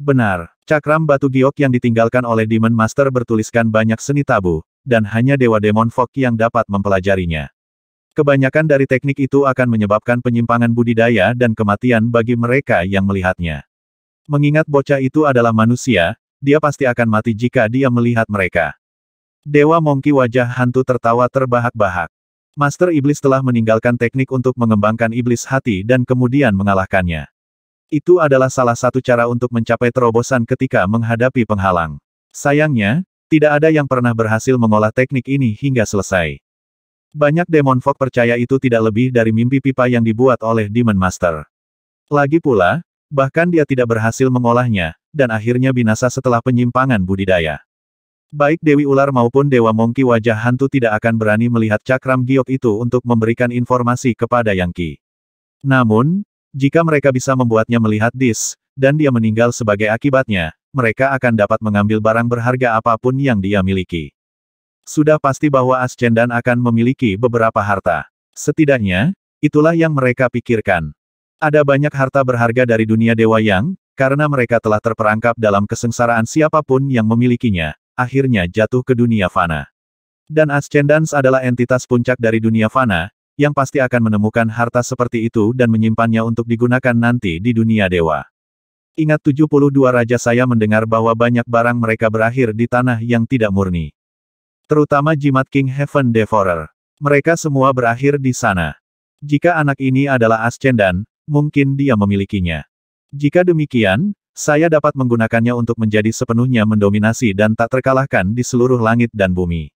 Benar, cakram batu giok yang ditinggalkan oleh Demon Master bertuliskan banyak seni tabu, dan hanya Dewa Demon Fog yang dapat mempelajarinya. Kebanyakan dari teknik itu akan menyebabkan penyimpangan budidaya dan kematian bagi mereka yang melihatnya. Mengingat bocah itu adalah manusia, dia pasti akan mati jika dia melihat mereka. Dewa Mongki wajah hantu tertawa terbahak-bahak. Master Iblis telah meninggalkan teknik untuk mengembangkan iblis hati dan kemudian mengalahkannya. Itu adalah salah satu cara untuk mencapai terobosan ketika menghadapi penghalang. Sayangnya, tidak ada yang pernah berhasil mengolah teknik ini hingga selesai. Banyak Demon Fog percaya itu tidak lebih dari mimpi pipa yang dibuat oleh Demon Master. Lagi pula, bahkan dia tidak berhasil mengolahnya, dan akhirnya binasa setelah penyimpangan budidaya. Baik Dewi Ular maupun Dewa Mongki wajah hantu tidak akan berani melihat cakram giok itu untuk memberikan informasi kepada Yang Ki. Namun, jika mereka bisa membuatnya melihat Dis, dan dia meninggal sebagai akibatnya, mereka akan dapat mengambil barang berharga apapun yang dia miliki. Sudah pasti bahwa Ascendan akan memiliki beberapa harta. Setidaknya, itulah yang mereka pikirkan. Ada banyak harta berharga dari dunia Dewa Yang, karena mereka telah terperangkap dalam kesengsaraan siapapun yang memilikinya, akhirnya jatuh ke dunia fana. Dan Ascendance adalah entitas puncak dari dunia fana, yang pasti akan menemukan harta seperti itu dan menyimpannya untuk digunakan nanti di dunia dewa. Ingat 72 raja saya mendengar bahwa banyak barang mereka berakhir di tanah yang tidak murni. Terutama jimat King Heaven Devourer. Mereka semua berakhir di sana. Jika anak ini adalah Ascendan, mungkin dia memilikinya. Jika demikian, saya dapat menggunakannya untuk menjadi sepenuhnya mendominasi dan tak terkalahkan di seluruh langit dan bumi.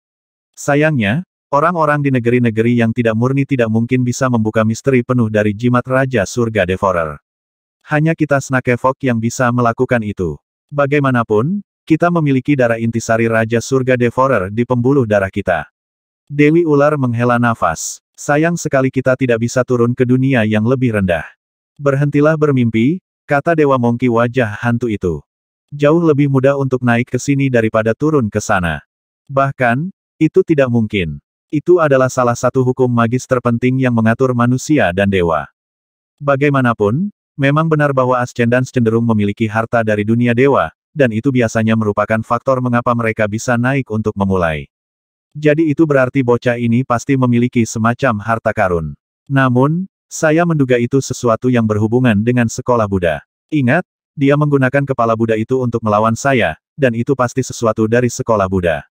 Sayangnya, Orang-orang di negeri-negeri yang tidak murni tidak mungkin bisa membuka misteri penuh dari jimat Raja Surga Devorer. Hanya kita Snakevok yang bisa melakukan itu. Bagaimanapun, kita memiliki darah intisari Raja Surga Devorer di pembuluh darah kita. Dewi Ular menghela nafas. Sayang sekali kita tidak bisa turun ke dunia yang lebih rendah. Berhentilah bermimpi, kata Dewa Mongki wajah hantu itu jauh lebih mudah untuk naik ke sini daripada turun ke sana. Bahkan, itu tidak mungkin. Itu adalah salah satu hukum magis terpenting yang mengatur manusia dan dewa. Bagaimanapun, memang benar bahwa ascendant cenderung memiliki harta dari dunia dewa, dan itu biasanya merupakan faktor mengapa mereka bisa naik untuk memulai. Jadi itu berarti bocah ini pasti memiliki semacam harta karun. Namun, saya menduga itu sesuatu yang berhubungan dengan sekolah Buddha. Ingat, dia menggunakan kepala Buddha itu untuk melawan saya, dan itu pasti sesuatu dari sekolah Buddha.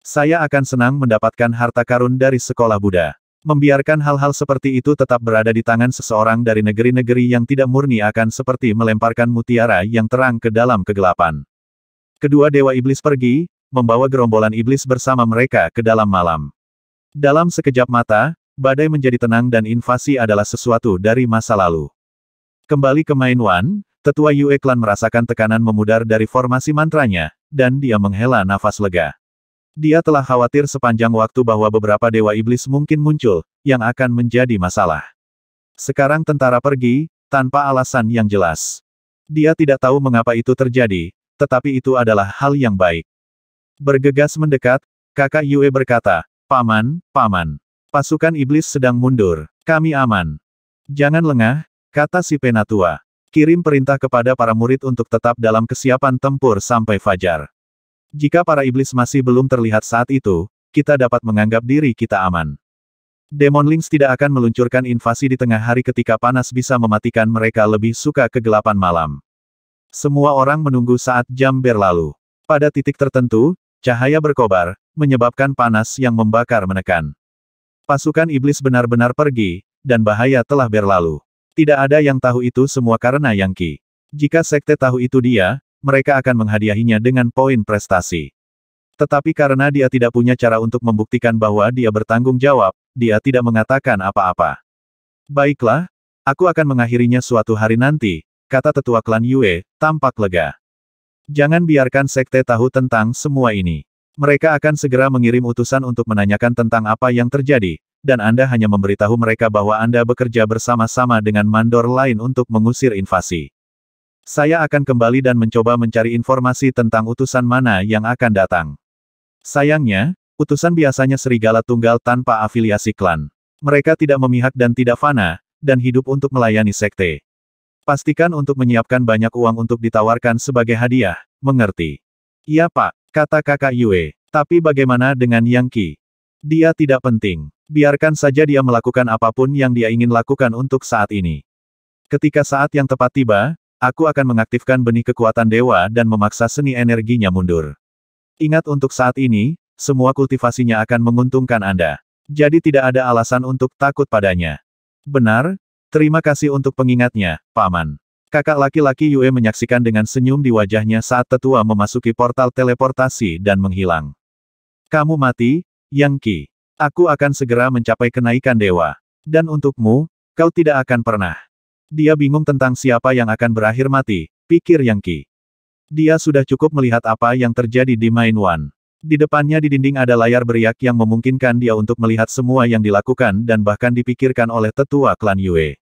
Saya akan senang mendapatkan harta karun dari sekolah Buddha. Membiarkan hal-hal seperti itu tetap berada di tangan seseorang dari negeri-negeri yang tidak murni akan seperti melemparkan mutiara yang terang ke dalam kegelapan. Kedua dewa iblis pergi, membawa gerombolan iblis bersama mereka ke dalam malam. Dalam sekejap mata, badai menjadi tenang dan invasi adalah sesuatu dari masa lalu. Kembali ke Mainwan, tetua Yue Klan merasakan tekanan memudar dari formasi mantranya, dan dia menghela nafas lega. Dia telah khawatir sepanjang waktu bahwa beberapa dewa iblis mungkin muncul, yang akan menjadi masalah. Sekarang tentara pergi, tanpa alasan yang jelas. Dia tidak tahu mengapa itu terjadi, tetapi itu adalah hal yang baik. Bergegas mendekat, kakak Yue berkata, Paman, Paman. Pasukan iblis sedang mundur, kami aman. Jangan lengah, kata si penatua. Kirim perintah kepada para murid untuk tetap dalam kesiapan tempur sampai fajar. Jika para iblis masih belum terlihat saat itu, kita dapat menganggap diri kita aman. Demon Lynx tidak akan meluncurkan invasi di tengah hari ketika panas bisa mematikan mereka lebih suka kegelapan malam. Semua orang menunggu saat jam berlalu. Pada titik tertentu, cahaya berkobar, menyebabkan panas yang membakar menekan. Pasukan iblis benar-benar pergi, dan bahaya telah berlalu. Tidak ada yang tahu itu semua karena Yang Qi. Jika sekte tahu itu dia, mereka akan menghadiahinya dengan poin prestasi. Tetapi karena dia tidak punya cara untuk membuktikan bahwa dia bertanggung jawab, dia tidak mengatakan apa-apa. Baiklah, aku akan mengakhirinya suatu hari nanti, kata tetua klan Yue, tampak lega. Jangan biarkan sekte tahu tentang semua ini. Mereka akan segera mengirim utusan untuk menanyakan tentang apa yang terjadi, dan Anda hanya memberitahu mereka bahwa Anda bekerja bersama-sama dengan mandor lain untuk mengusir invasi. Saya akan kembali dan mencoba mencari informasi tentang utusan mana yang akan datang. Sayangnya, utusan biasanya serigala tunggal tanpa afiliasi klan. Mereka tidak memihak dan tidak fana, dan hidup untuk melayani sekte. Pastikan untuk menyiapkan banyak uang untuk ditawarkan sebagai hadiah, mengerti? Iya pak, kata kakak Yue. Tapi bagaimana dengan Yang Qi? Dia tidak penting. Biarkan saja dia melakukan apapun yang dia ingin lakukan untuk saat ini. Ketika saat yang tepat tiba, Aku akan mengaktifkan benih kekuatan dewa dan memaksa seni energinya mundur. Ingat untuk saat ini, semua kultivasinya akan menguntungkan Anda. Jadi tidak ada alasan untuk takut padanya. Benar? Terima kasih untuk pengingatnya, Paman. Kakak laki-laki Yue menyaksikan dengan senyum di wajahnya saat tetua memasuki portal teleportasi dan menghilang. Kamu mati, Yang Qi. Aku akan segera mencapai kenaikan dewa. Dan untukmu, kau tidak akan pernah. Dia bingung tentang siapa yang akan berakhir mati, pikir Yang Qi. Dia sudah cukup melihat apa yang terjadi di Main Wan. Di depannya di dinding ada layar beriak yang memungkinkan dia untuk melihat semua yang dilakukan dan bahkan dipikirkan oleh tetua klan Yue.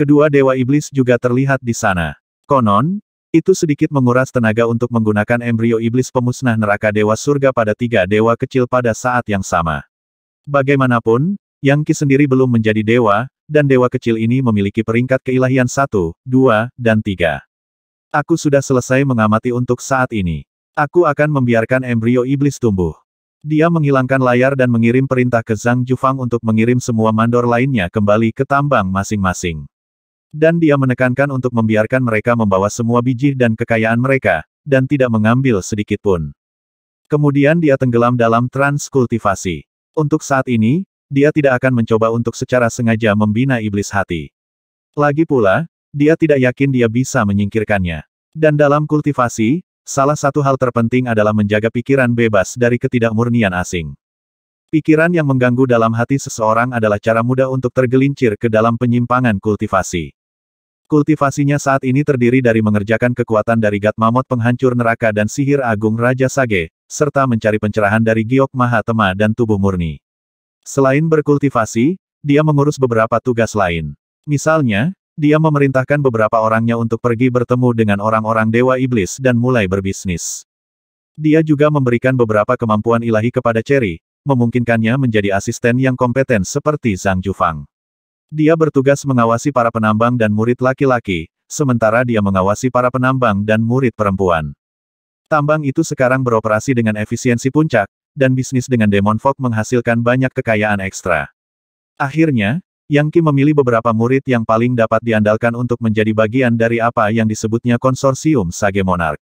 Kedua dewa iblis juga terlihat di sana. Konon, itu sedikit menguras tenaga untuk menggunakan embrio iblis pemusnah neraka dewa surga pada tiga dewa kecil pada saat yang sama. Bagaimanapun, Yang Qi sendiri belum menjadi dewa, dan dewa kecil ini memiliki peringkat keilahian satu, dua, dan tiga. Aku sudah selesai mengamati untuk saat ini. Aku akan membiarkan embrio iblis tumbuh. Dia menghilangkan layar dan mengirim perintah ke Zhang Jufang untuk mengirim semua mandor lainnya kembali ke tambang masing-masing. Dan dia menekankan untuk membiarkan mereka membawa semua biji dan kekayaan mereka, dan tidak mengambil sedikit pun. Kemudian dia tenggelam dalam transkultivasi. Untuk saat ini, dia tidak akan mencoba untuk secara sengaja membina iblis hati. Lagi pula, dia tidak yakin dia bisa menyingkirkannya. Dan dalam kultivasi, salah satu hal terpenting adalah menjaga pikiran bebas dari ketidakmurnian asing. Pikiran yang mengganggu dalam hati seseorang adalah cara mudah untuk tergelincir ke dalam penyimpangan kultivasi. Kultivasinya saat ini terdiri dari mengerjakan kekuatan dari Gatmamot penghancur neraka dan sihir agung Raja Sage, serta mencari pencerahan dari Giok Mahatema dan tubuh murni. Selain berkultivasi, dia mengurus beberapa tugas lain. Misalnya, dia memerintahkan beberapa orangnya untuk pergi bertemu dengan orang-orang Dewa Iblis dan mulai berbisnis. Dia juga memberikan beberapa kemampuan ilahi kepada Cherry, memungkinkannya menjadi asisten yang kompeten seperti Zhang Jufang. Dia bertugas mengawasi para penambang dan murid laki-laki, sementara dia mengawasi para penambang dan murid perempuan. Tambang itu sekarang beroperasi dengan efisiensi puncak, dan bisnis dengan Demon Fog menghasilkan banyak kekayaan ekstra. Akhirnya, Yang Qi memilih beberapa murid yang paling dapat diandalkan untuk menjadi bagian dari apa yang disebutnya konsorsium Sage Monarch.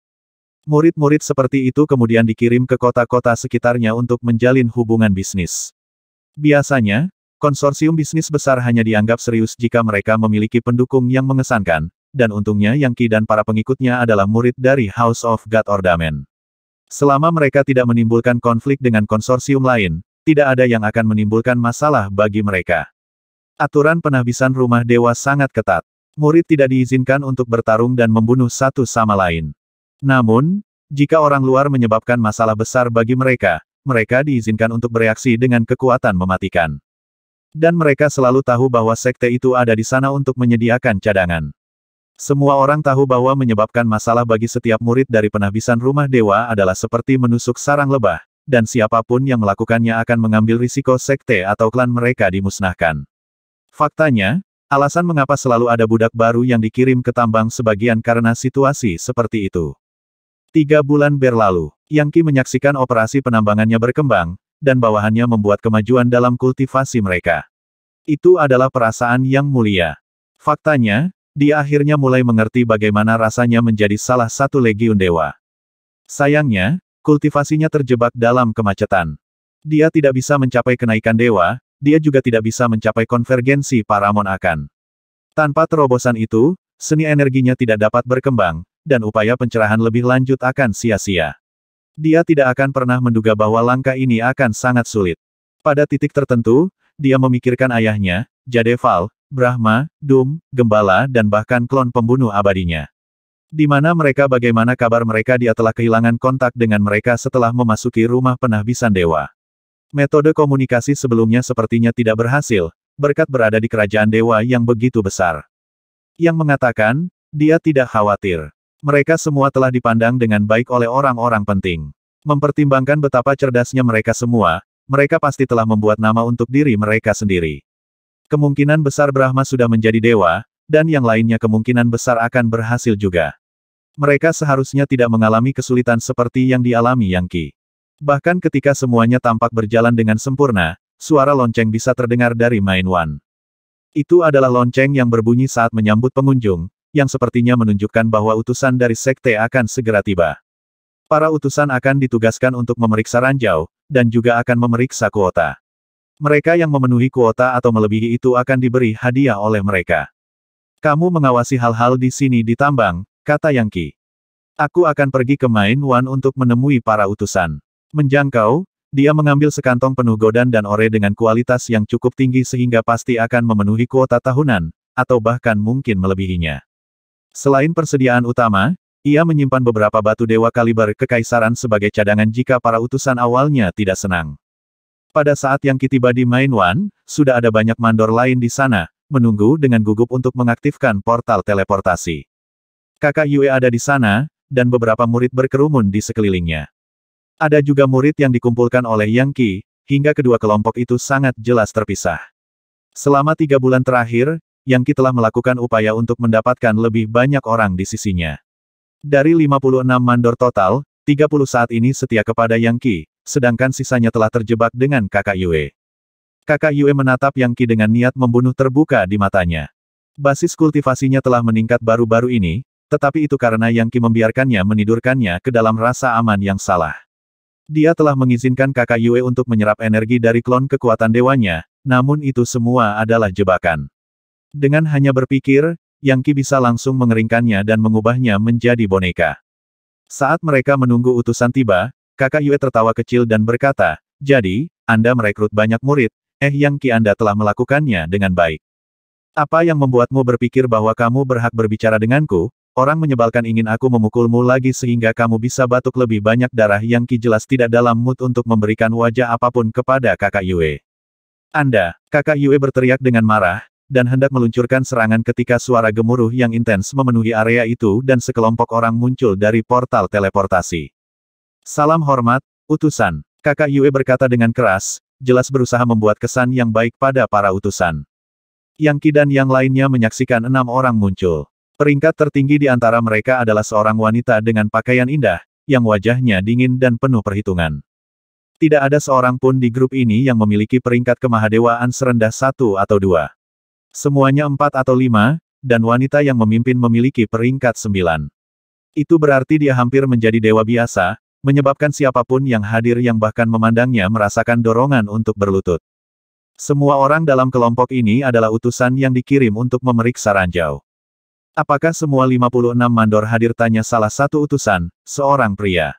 Murid-murid seperti itu kemudian dikirim ke kota-kota sekitarnya untuk menjalin hubungan bisnis. Biasanya, konsorsium bisnis besar hanya dianggap serius jika mereka memiliki pendukung yang mengesankan, dan untungnya Yang Qi dan para pengikutnya adalah murid dari House of God Ordament. Selama mereka tidak menimbulkan konflik dengan konsorsium lain, tidak ada yang akan menimbulkan masalah bagi mereka. Aturan penahbisan rumah dewa sangat ketat. Murid tidak diizinkan untuk bertarung dan membunuh satu sama lain. Namun, jika orang luar menyebabkan masalah besar bagi mereka, mereka diizinkan untuk bereaksi dengan kekuatan mematikan. Dan mereka selalu tahu bahwa sekte itu ada di sana untuk menyediakan cadangan. Semua orang tahu bahwa menyebabkan masalah bagi setiap murid dari penahbisan rumah dewa adalah seperti menusuk sarang lebah, dan siapapun yang melakukannya akan mengambil risiko sekte atau klan mereka dimusnahkan. Faktanya, alasan mengapa selalu ada budak baru yang dikirim ke tambang sebagian karena situasi seperti itu. Tiga bulan berlalu, Yang Yangki menyaksikan operasi penambangannya berkembang, dan bawahannya membuat kemajuan dalam kultivasi mereka. Itu adalah perasaan yang mulia. Faktanya, dia akhirnya mulai mengerti bagaimana rasanya menjadi salah satu legiun dewa. Sayangnya, kultivasinya terjebak dalam kemacetan. Dia tidak bisa mencapai kenaikan dewa, dia juga tidak bisa mencapai konvergensi paramon akan. Tanpa terobosan itu, seni energinya tidak dapat berkembang, dan upaya pencerahan lebih lanjut akan sia-sia. Dia tidak akan pernah menduga bahwa langkah ini akan sangat sulit. Pada titik tertentu, dia memikirkan ayahnya, Jadeval, Brahma, Dum, Gembala dan bahkan klon pembunuh abadinya. Di mana mereka bagaimana kabar mereka dia telah kehilangan kontak dengan mereka setelah memasuki rumah penahbisan dewa. Metode komunikasi sebelumnya sepertinya tidak berhasil, berkat berada di kerajaan dewa yang begitu besar. Yang mengatakan, dia tidak khawatir. Mereka semua telah dipandang dengan baik oleh orang-orang penting. Mempertimbangkan betapa cerdasnya mereka semua, mereka pasti telah membuat nama untuk diri mereka sendiri. Kemungkinan besar Brahma sudah menjadi dewa, dan yang lainnya kemungkinan besar akan berhasil juga. Mereka seharusnya tidak mengalami kesulitan seperti yang dialami Yang Qi. Bahkan ketika semuanya tampak berjalan dengan sempurna, suara lonceng bisa terdengar dari Main Wan. Itu adalah lonceng yang berbunyi saat menyambut pengunjung, yang sepertinya menunjukkan bahwa utusan dari sekte akan segera tiba. Para utusan akan ditugaskan untuk memeriksa ranjau, dan juga akan memeriksa kuota. Mereka yang memenuhi kuota atau melebihi itu akan diberi hadiah oleh mereka. Kamu mengawasi hal-hal di sini di tambang, kata Yang Qi. Aku akan pergi ke Main Wan untuk menemui para utusan. Menjangkau, dia mengambil sekantong penuh godan dan ore dengan kualitas yang cukup tinggi sehingga pasti akan memenuhi kuota tahunan, atau bahkan mungkin melebihinya. Selain persediaan utama, ia menyimpan beberapa batu dewa kaliber kekaisaran sebagai cadangan jika para utusan awalnya tidak senang. Pada saat yang kita tiba di Main One, sudah ada banyak mandor lain di sana, menunggu dengan gugup untuk mengaktifkan portal teleportasi. Kakak Yue ada di sana, dan beberapa murid berkerumun di sekelilingnya. Ada juga murid yang dikumpulkan oleh Yang Qi, hingga kedua kelompok itu sangat jelas terpisah. Selama tiga bulan terakhir, Yang Qi telah melakukan upaya untuk mendapatkan lebih banyak orang di sisinya. Dari 56 mandor total, 30 saat ini setia kepada Yang Qi, sedangkan sisanya telah terjebak dengan kakak Yue. Kakak Yue menatap Yang Qi dengan niat membunuh terbuka di matanya. Basis kultivasinya telah meningkat baru-baru ini, tetapi itu karena Yang Qi membiarkannya menidurkannya ke dalam rasa aman yang salah. Dia telah mengizinkan kakak Yue untuk menyerap energi dari klon kekuatan dewanya, namun itu semua adalah jebakan. Dengan hanya berpikir, Yang Qi bisa langsung mengeringkannya dan mengubahnya menjadi boneka. Saat mereka menunggu utusan tiba, Kakak Yue tertawa kecil dan berkata, jadi, Anda merekrut banyak murid, eh Yang Ki Anda telah melakukannya dengan baik. Apa yang membuatmu berpikir bahwa kamu berhak berbicara denganku? Orang menyebalkan ingin aku memukulmu lagi sehingga kamu bisa batuk lebih banyak darah Yang Ki jelas tidak dalam mood untuk memberikan wajah apapun kepada kakak Yue. Anda, kakak Yue berteriak dengan marah, dan hendak meluncurkan serangan ketika suara gemuruh yang intens memenuhi area itu dan sekelompok orang muncul dari portal teleportasi. Salam hormat, utusan. Kakak Yue berkata dengan keras, jelas berusaha membuat kesan yang baik pada para utusan. Yang Kidan dan yang lainnya menyaksikan enam orang muncul. Peringkat tertinggi di antara mereka adalah seorang wanita dengan pakaian indah, yang wajahnya dingin dan penuh perhitungan. Tidak ada seorang pun di grup ini yang memiliki peringkat kemahadewaan serendah satu atau dua. Semuanya empat atau lima, dan wanita yang memimpin memiliki peringkat sembilan. Itu berarti dia hampir menjadi dewa biasa, menyebabkan siapapun yang hadir yang bahkan memandangnya merasakan dorongan untuk berlutut. Semua orang dalam kelompok ini adalah utusan yang dikirim untuk memeriksa ranjau. Apakah semua 56 mandor hadir tanya salah satu utusan, seorang pria.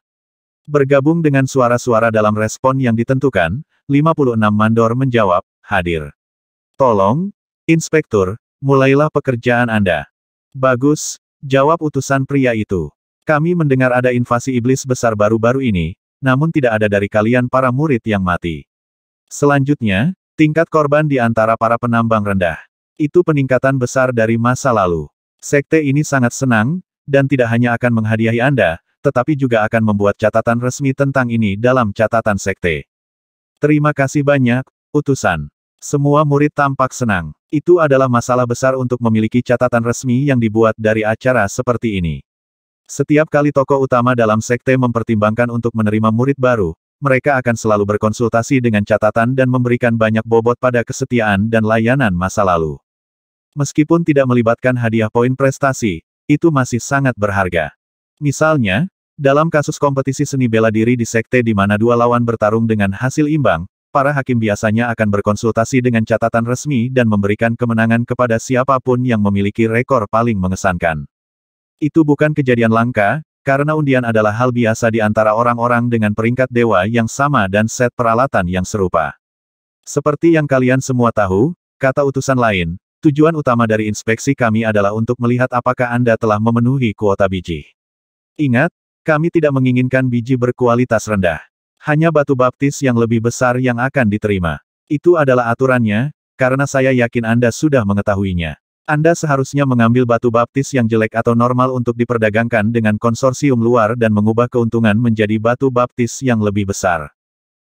Bergabung dengan suara-suara dalam respon yang ditentukan, 56 mandor menjawab, hadir. Tolong, inspektur, mulailah pekerjaan Anda. Bagus, jawab utusan pria itu. Kami mendengar ada invasi iblis besar baru-baru ini, namun tidak ada dari kalian para murid yang mati. Selanjutnya, tingkat korban di antara para penambang rendah. Itu peningkatan besar dari masa lalu. Sekte ini sangat senang, dan tidak hanya akan menghadiahi Anda, tetapi juga akan membuat catatan resmi tentang ini dalam catatan sekte. Terima kasih banyak, utusan. Semua murid tampak senang. Itu adalah masalah besar untuk memiliki catatan resmi yang dibuat dari acara seperti ini. Setiap kali tokoh utama dalam sekte mempertimbangkan untuk menerima murid baru, mereka akan selalu berkonsultasi dengan catatan dan memberikan banyak bobot pada kesetiaan dan layanan masa lalu. Meskipun tidak melibatkan hadiah poin prestasi, itu masih sangat berharga. Misalnya, dalam kasus kompetisi seni bela diri di sekte di mana dua lawan bertarung dengan hasil imbang, para hakim biasanya akan berkonsultasi dengan catatan resmi dan memberikan kemenangan kepada siapapun yang memiliki rekor paling mengesankan. Itu bukan kejadian langka, karena undian adalah hal biasa di antara orang-orang dengan peringkat dewa yang sama dan set peralatan yang serupa. Seperti yang kalian semua tahu, kata utusan lain, tujuan utama dari inspeksi kami adalah untuk melihat apakah Anda telah memenuhi kuota biji. Ingat, kami tidak menginginkan biji berkualitas rendah. Hanya batu baptis yang lebih besar yang akan diterima. Itu adalah aturannya, karena saya yakin Anda sudah mengetahuinya. Anda seharusnya mengambil batu baptis yang jelek atau normal untuk diperdagangkan dengan konsorsium luar dan mengubah keuntungan menjadi batu baptis yang lebih besar.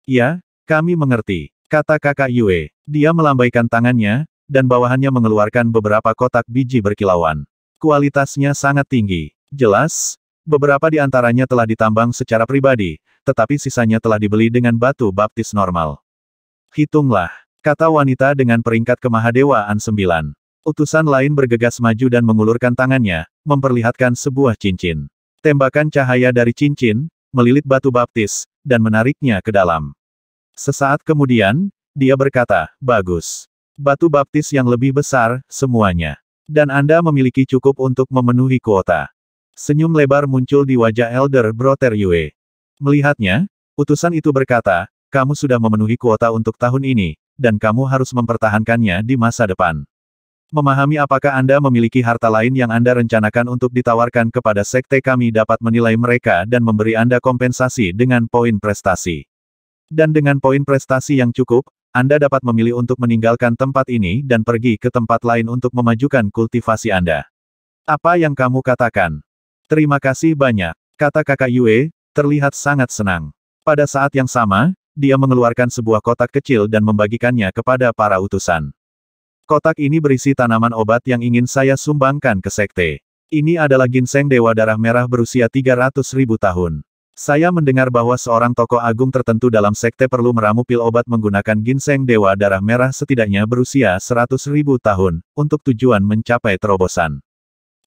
Ya, kami mengerti, kata kakak Yue. Dia melambaikan tangannya, dan bawahannya mengeluarkan beberapa kotak biji berkilauan. Kualitasnya sangat tinggi. Jelas, beberapa di antaranya telah ditambang secara pribadi, tetapi sisanya telah dibeli dengan batu baptis normal. Hitunglah, kata wanita dengan peringkat kemahadewaan sembilan. Utusan lain bergegas maju dan mengulurkan tangannya, memperlihatkan sebuah cincin. Tembakan cahaya dari cincin, melilit batu baptis, dan menariknya ke dalam. Sesaat kemudian, dia berkata, bagus. Batu baptis yang lebih besar, semuanya. Dan Anda memiliki cukup untuk memenuhi kuota. Senyum lebar muncul di wajah Elder Brother Yue. Melihatnya, utusan itu berkata, kamu sudah memenuhi kuota untuk tahun ini, dan kamu harus mempertahankannya di masa depan. Memahami apakah Anda memiliki harta lain yang Anda rencanakan untuk ditawarkan kepada sekte kami dapat menilai mereka dan memberi Anda kompensasi dengan poin prestasi. Dan dengan poin prestasi yang cukup, Anda dapat memilih untuk meninggalkan tempat ini dan pergi ke tempat lain untuk memajukan kultivasi Anda. Apa yang kamu katakan? Terima kasih banyak, kata kakak Yue, terlihat sangat senang. Pada saat yang sama, dia mengeluarkan sebuah kotak kecil dan membagikannya kepada para utusan. Kotak ini berisi tanaman obat yang ingin saya sumbangkan ke sekte. Ini adalah ginseng dewa darah merah berusia 300 ribu tahun. Saya mendengar bahwa seorang tokoh agung tertentu dalam sekte perlu meramu pil obat menggunakan ginseng dewa darah merah setidaknya berusia 100 ribu tahun, untuk tujuan mencapai terobosan.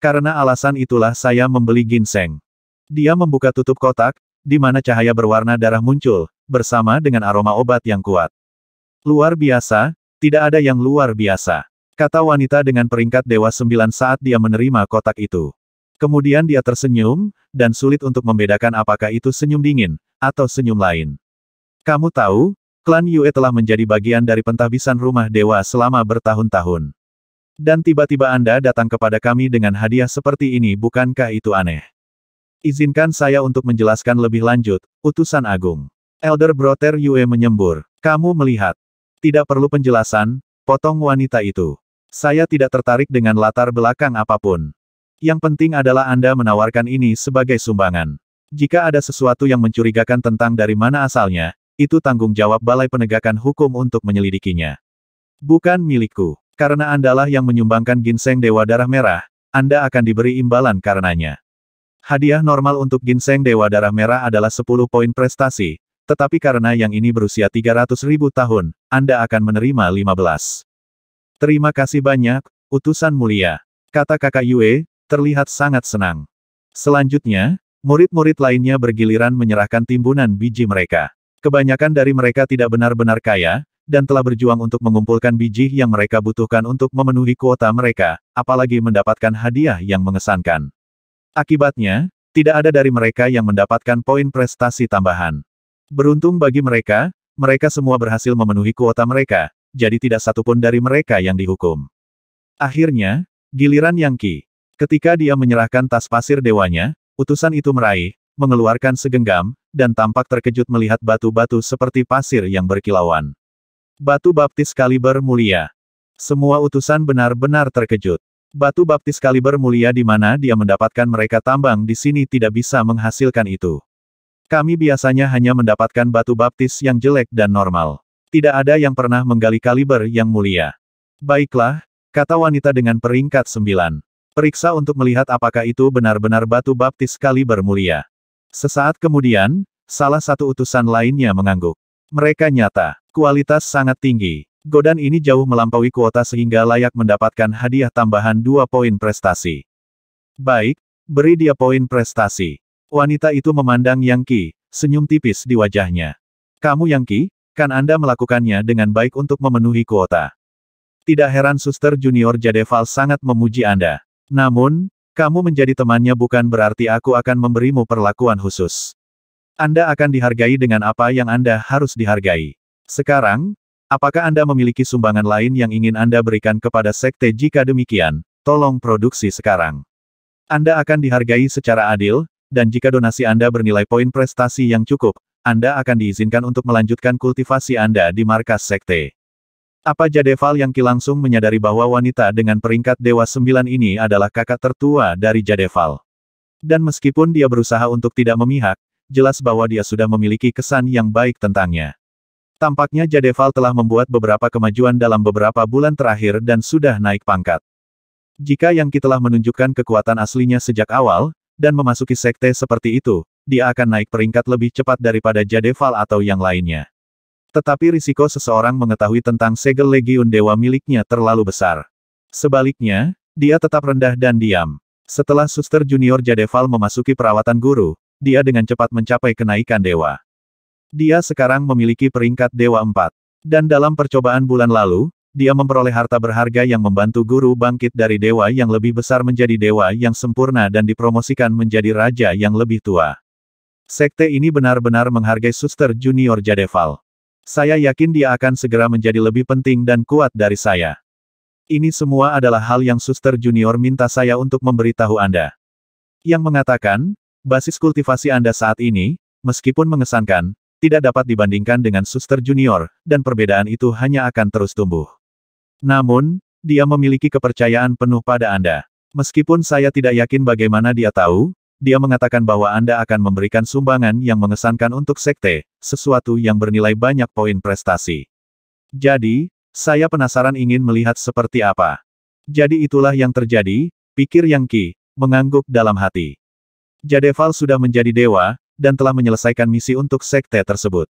Karena alasan itulah saya membeli ginseng. Dia membuka tutup kotak, di mana cahaya berwarna darah muncul, bersama dengan aroma obat yang kuat. Luar biasa, tidak ada yang luar biasa. Kata wanita dengan peringkat Dewa Sembilan saat dia menerima kotak itu. Kemudian dia tersenyum, dan sulit untuk membedakan apakah itu senyum dingin, atau senyum lain. Kamu tahu, klan Yue telah menjadi bagian dari pentahbisan rumah dewa selama bertahun-tahun. Dan tiba-tiba Anda datang kepada kami dengan hadiah seperti ini bukankah itu aneh? Izinkan saya untuk menjelaskan lebih lanjut, utusan agung. Elder Brother Yue menyembur. Kamu melihat, tidak perlu penjelasan, potong wanita itu. Saya tidak tertarik dengan latar belakang apapun. Yang penting adalah Anda menawarkan ini sebagai sumbangan. Jika ada sesuatu yang mencurigakan tentang dari mana asalnya, itu tanggung jawab Balai Penegakan Hukum untuk menyelidikinya. Bukan milikku. Karena Andalah yang menyumbangkan ginseng Dewa Darah Merah, Anda akan diberi imbalan karenanya. Hadiah normal untuk ginseng Dewa Darah Merah adalah 10 poin prestasi, tetapi karena yang ini berusia 300 ribu tahun, Anda akan menerima 15. Terima kasih banyak, utusan mulia. Kata kakak Yue, terlihat sangat senang. Selanjutnya, murid-murid lainnya bergiliran menyerahkan timbunan biji mereka. Kebanyakan dari mereka tidak benar-benar kaya, dan telah berjuang untuk mengumpulkan biji yang mereka butuhkan untuk memenuhi kuota mereka, apalagi mendapatkan hadiah yang mengesankan. Akibatnya, tidak ada dari mereka yang mendapatkan poin prestasi tambahan. Beruntung bagi mereka, mereka semua berhasil memenuhi kuota mereka, jadi tidak satupun dari mereka yang dihukum. Akhirnya, giliran Yang Qi. Ketika dia menyerahkan tas pasir dewanya, utusan itu meraih, mengeluarkan segenggam, dan tampak terkejut melihat batu-batu seperti pasir yang berkilauan. Batu baptis kaliber mulia. Semua utusan benar-benar terkejut. Batu baptis kaliber mulia di mana dia mendapatkan mereka tambang di sini tidak bisa menghasilkan itu. Kami biasanya hanya mendapatkan batu baptis yang jelek dan normal. Tidak ada yang pernah menggali kaliber yang mulia. Baiklah, kata wanita dengan peringkat sembilan. Periksa untuk melihat apakah itu benar-benar batu baptis kaliber mulia. Sesaat kemudian, salah satu utusan lainnya mengangguk. Mereka nyata, kualitas sangat tinggi. Godan ini jauh melampaui kuota sehingga layak mendapatkan hadiah tambahan dua poin prestasi. Baik, beri dia poin prestasi. Wanita itu memandang Yang Qi, senyum tipis di wajahnya. Kamu Yang Qi, kan Anda melakukannya dengan baik untuk memenuhi kuota. Tidak heran suster junior Jadeval sangat memuji Anda. Namun, kamu menjadi temannya bukan berarti aku akan memberimu perlakuan khusus. Anda akan dihargai dengan apa yang Anda harus dihargai. Sekarang, apakah Anda memiliki sumbangan lain yang ingin Anda berikan kepada sekte jika demikian, tolong produksi sekarang. Anda akan dihargai secara adil, dan jika donasi Anda bernilai poin prestasi yang cukup, Anda akan diizinkan untuk melanjutkan kultivasi Anda di markas sekte. Apa Jadeval yang Ki langsung menyadari bahwa wanita dengan peringkat Dewa Sembilan ini adalah kakak tertua dari Jadeval. Dan meskipun dia berusaha untuk tidak memihak, jelas bahwa dia sudah memiliki kesan yang baik tentangnya. Tampaknya Jadeval telah membuat beberapa kemajuan dalam beberapa bulan terakhir dan sudah naik pangkat. Jika Yang Ki telah menunjukkan kekuatan aslinya sejak awal, dan memasuki sekte seperti itu, dia akan naik peringkat lebih cepat daripada Jadeval atau yang lainnya. Tetapi risiko seseorang mengetahui tentang segel legiun dewa miliknya terlalu besar. Sebaliknya, dia tetap rendah dan diam. Setelah suster junior Jadeval memasuki perawatan guru, dia dengan cepat mencapai kenaikan dewa. Dia sekarang memiliki peringkat dewa 4. Dan dalam percobaan bulan lalu, dia memperoleh harta berharga yang membantu guru bangkit dari dewa yang lebih besar menjadi dewa yang sempurna dan dipromosikan menjadi raja yang lebih tua. Sekte ini benar-benar menghargai suster junior Jadeval. Saya yakin dia akan segera menjadi lebih penting dan kuat dari saya. Ini semua adalah hal yang suster junior minta saya untuk memberitahu Anda. Yang mengatakan, basis kultivasi Anda saat ini, meskipun mengesankan, tidak dapat dibandingkan dengan suster junior, dan perbedaan itu hanya akan terus tumbuh. Namun, dia memiliki kepercayaan penuh pada Anda. Meskipun saya tidak yakin bagaimana dia tahu, dia mengatakan bahwa Anda akan memberikan sumbangan yang mengesankan untuk sekte, sesuatu yang bernilai banyak poin prestasi. Jadi, saya penasaran ingin melihat seperti apa. Jadi itulah yang terjadi, pikir Yang Qi, mengangguk dalam hati. Jadeval sudah menjadi dewa, dan telah menyelesaikan misi untuk sekte tersebut.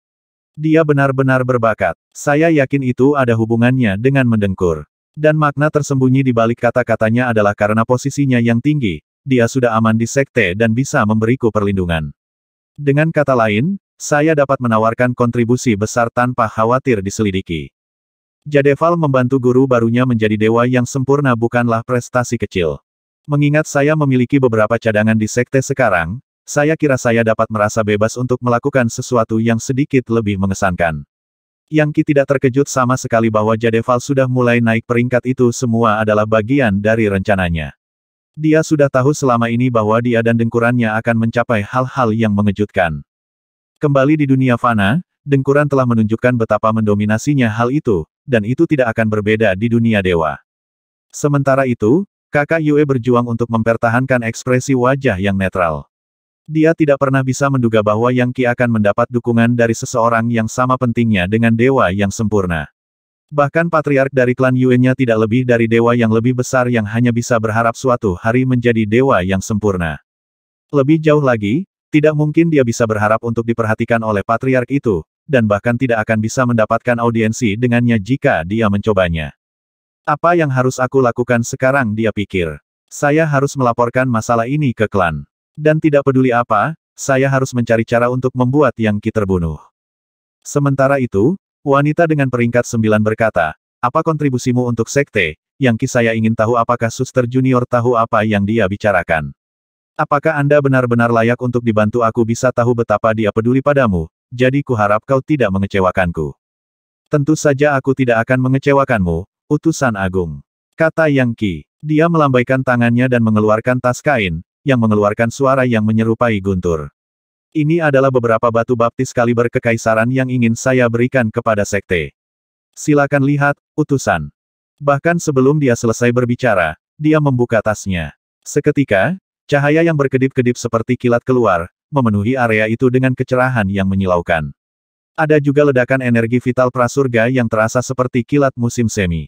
Dia benar-benar berbakat. Saya yakin itu ada hubungannya dengan mendengkur. Dan makna tersembunyi di balik kata-katanya adalah karena posisinya yang tinggi, dia sudah aman di sekte dan bisa memberiku perlindungan. Dengan kata lain, saya dapat menawarkan kontribusi besar tanpa khawatir diselidiki. Jadeval membantu guru barunya menjadi dewa yang sempurna bukanlah prestasi kecil. Mengingat saya memiliki beberapa cadangan di sekte sekarang, saya kira saya dapat merasa bebas untuk melakukan sesuatu yang sedikit lebih mengesankan. Yang Ki tidak terkejut sama sekali bahwa Jadeval sudah mulai naik peringkat itu semua adalah bagian dari rencananya. Dia sudah tahu selama ini bahwa dia dan dengkurannya akan mencapai hal-hal yang mengejutkan. Kembali di dunia fana, dengkuran telah menunjukkan betapa mendominasinya hal itu, dan itu tidak akan berbeda di dunia dewa. Sementara itu, kakak Yue berjuang untuk mempertahankan ekspresi wajah yang netral. Dia tidak pernah bisa menduga bahwa Yang Qi akan mendapat dukungan dari seseorang yang sama pentingnya dengan dewa yang sempurna. Bahkan patriark dari klan Yuennya tidak lebih dari dewa yang lebih besar yang hanya bisa berharap suatu hari menjadi dewa yang sempurna. Lebih jauh lagi, tidak mungkin dia bisa berharap untuk diperhatikan oleh patriark itu, dan bahkan tidak akan bisa mendapatkan audiensi dengannya jika dia mencobanya. Apa yang harus aku lakukan sekarang dia pikir. Saya harus melaporkan masalah ini ke klan. Dan tidak peduli apa, saya harus mencari cara untuk membuat Yang Ki terbunuh. Sementara itu, wanita dengan peringkat sembilan berkata, apa kontribusimu untuk sekte, Yang Ki, saya ingin tahu apakah suster junior tahu apa yang dia bicarakan. Apakah Anda benar-benar layak untuk dibantu aku bisa tahu betapa dia peduli padamu, jadi kuharap kau tidak mengecewakanku. Tentu saja aku tidak akan mengecewakanmu, utusan agung. Kata Yang Ki. Dia melambaikan tangannya dan mengeluarkan tas kain, yang mengeluarkan suara yang menyerupai guntur. Ini adalah beberapa batu baptis kaliber kekaisaran yang ingin saya berikan kepada sekte. Silakan lihat, utusan. Bahkan sebelum dia selesai berbicara, dia membuka tasnya. Seketika, cahaya yang berkedip-kedip seperti kilat keluar, memenuhi area itu dengan kecerahan yang menyilaukan. Ada juga ledakan energi vital prasurga yang terasa seperti kilat musim semi.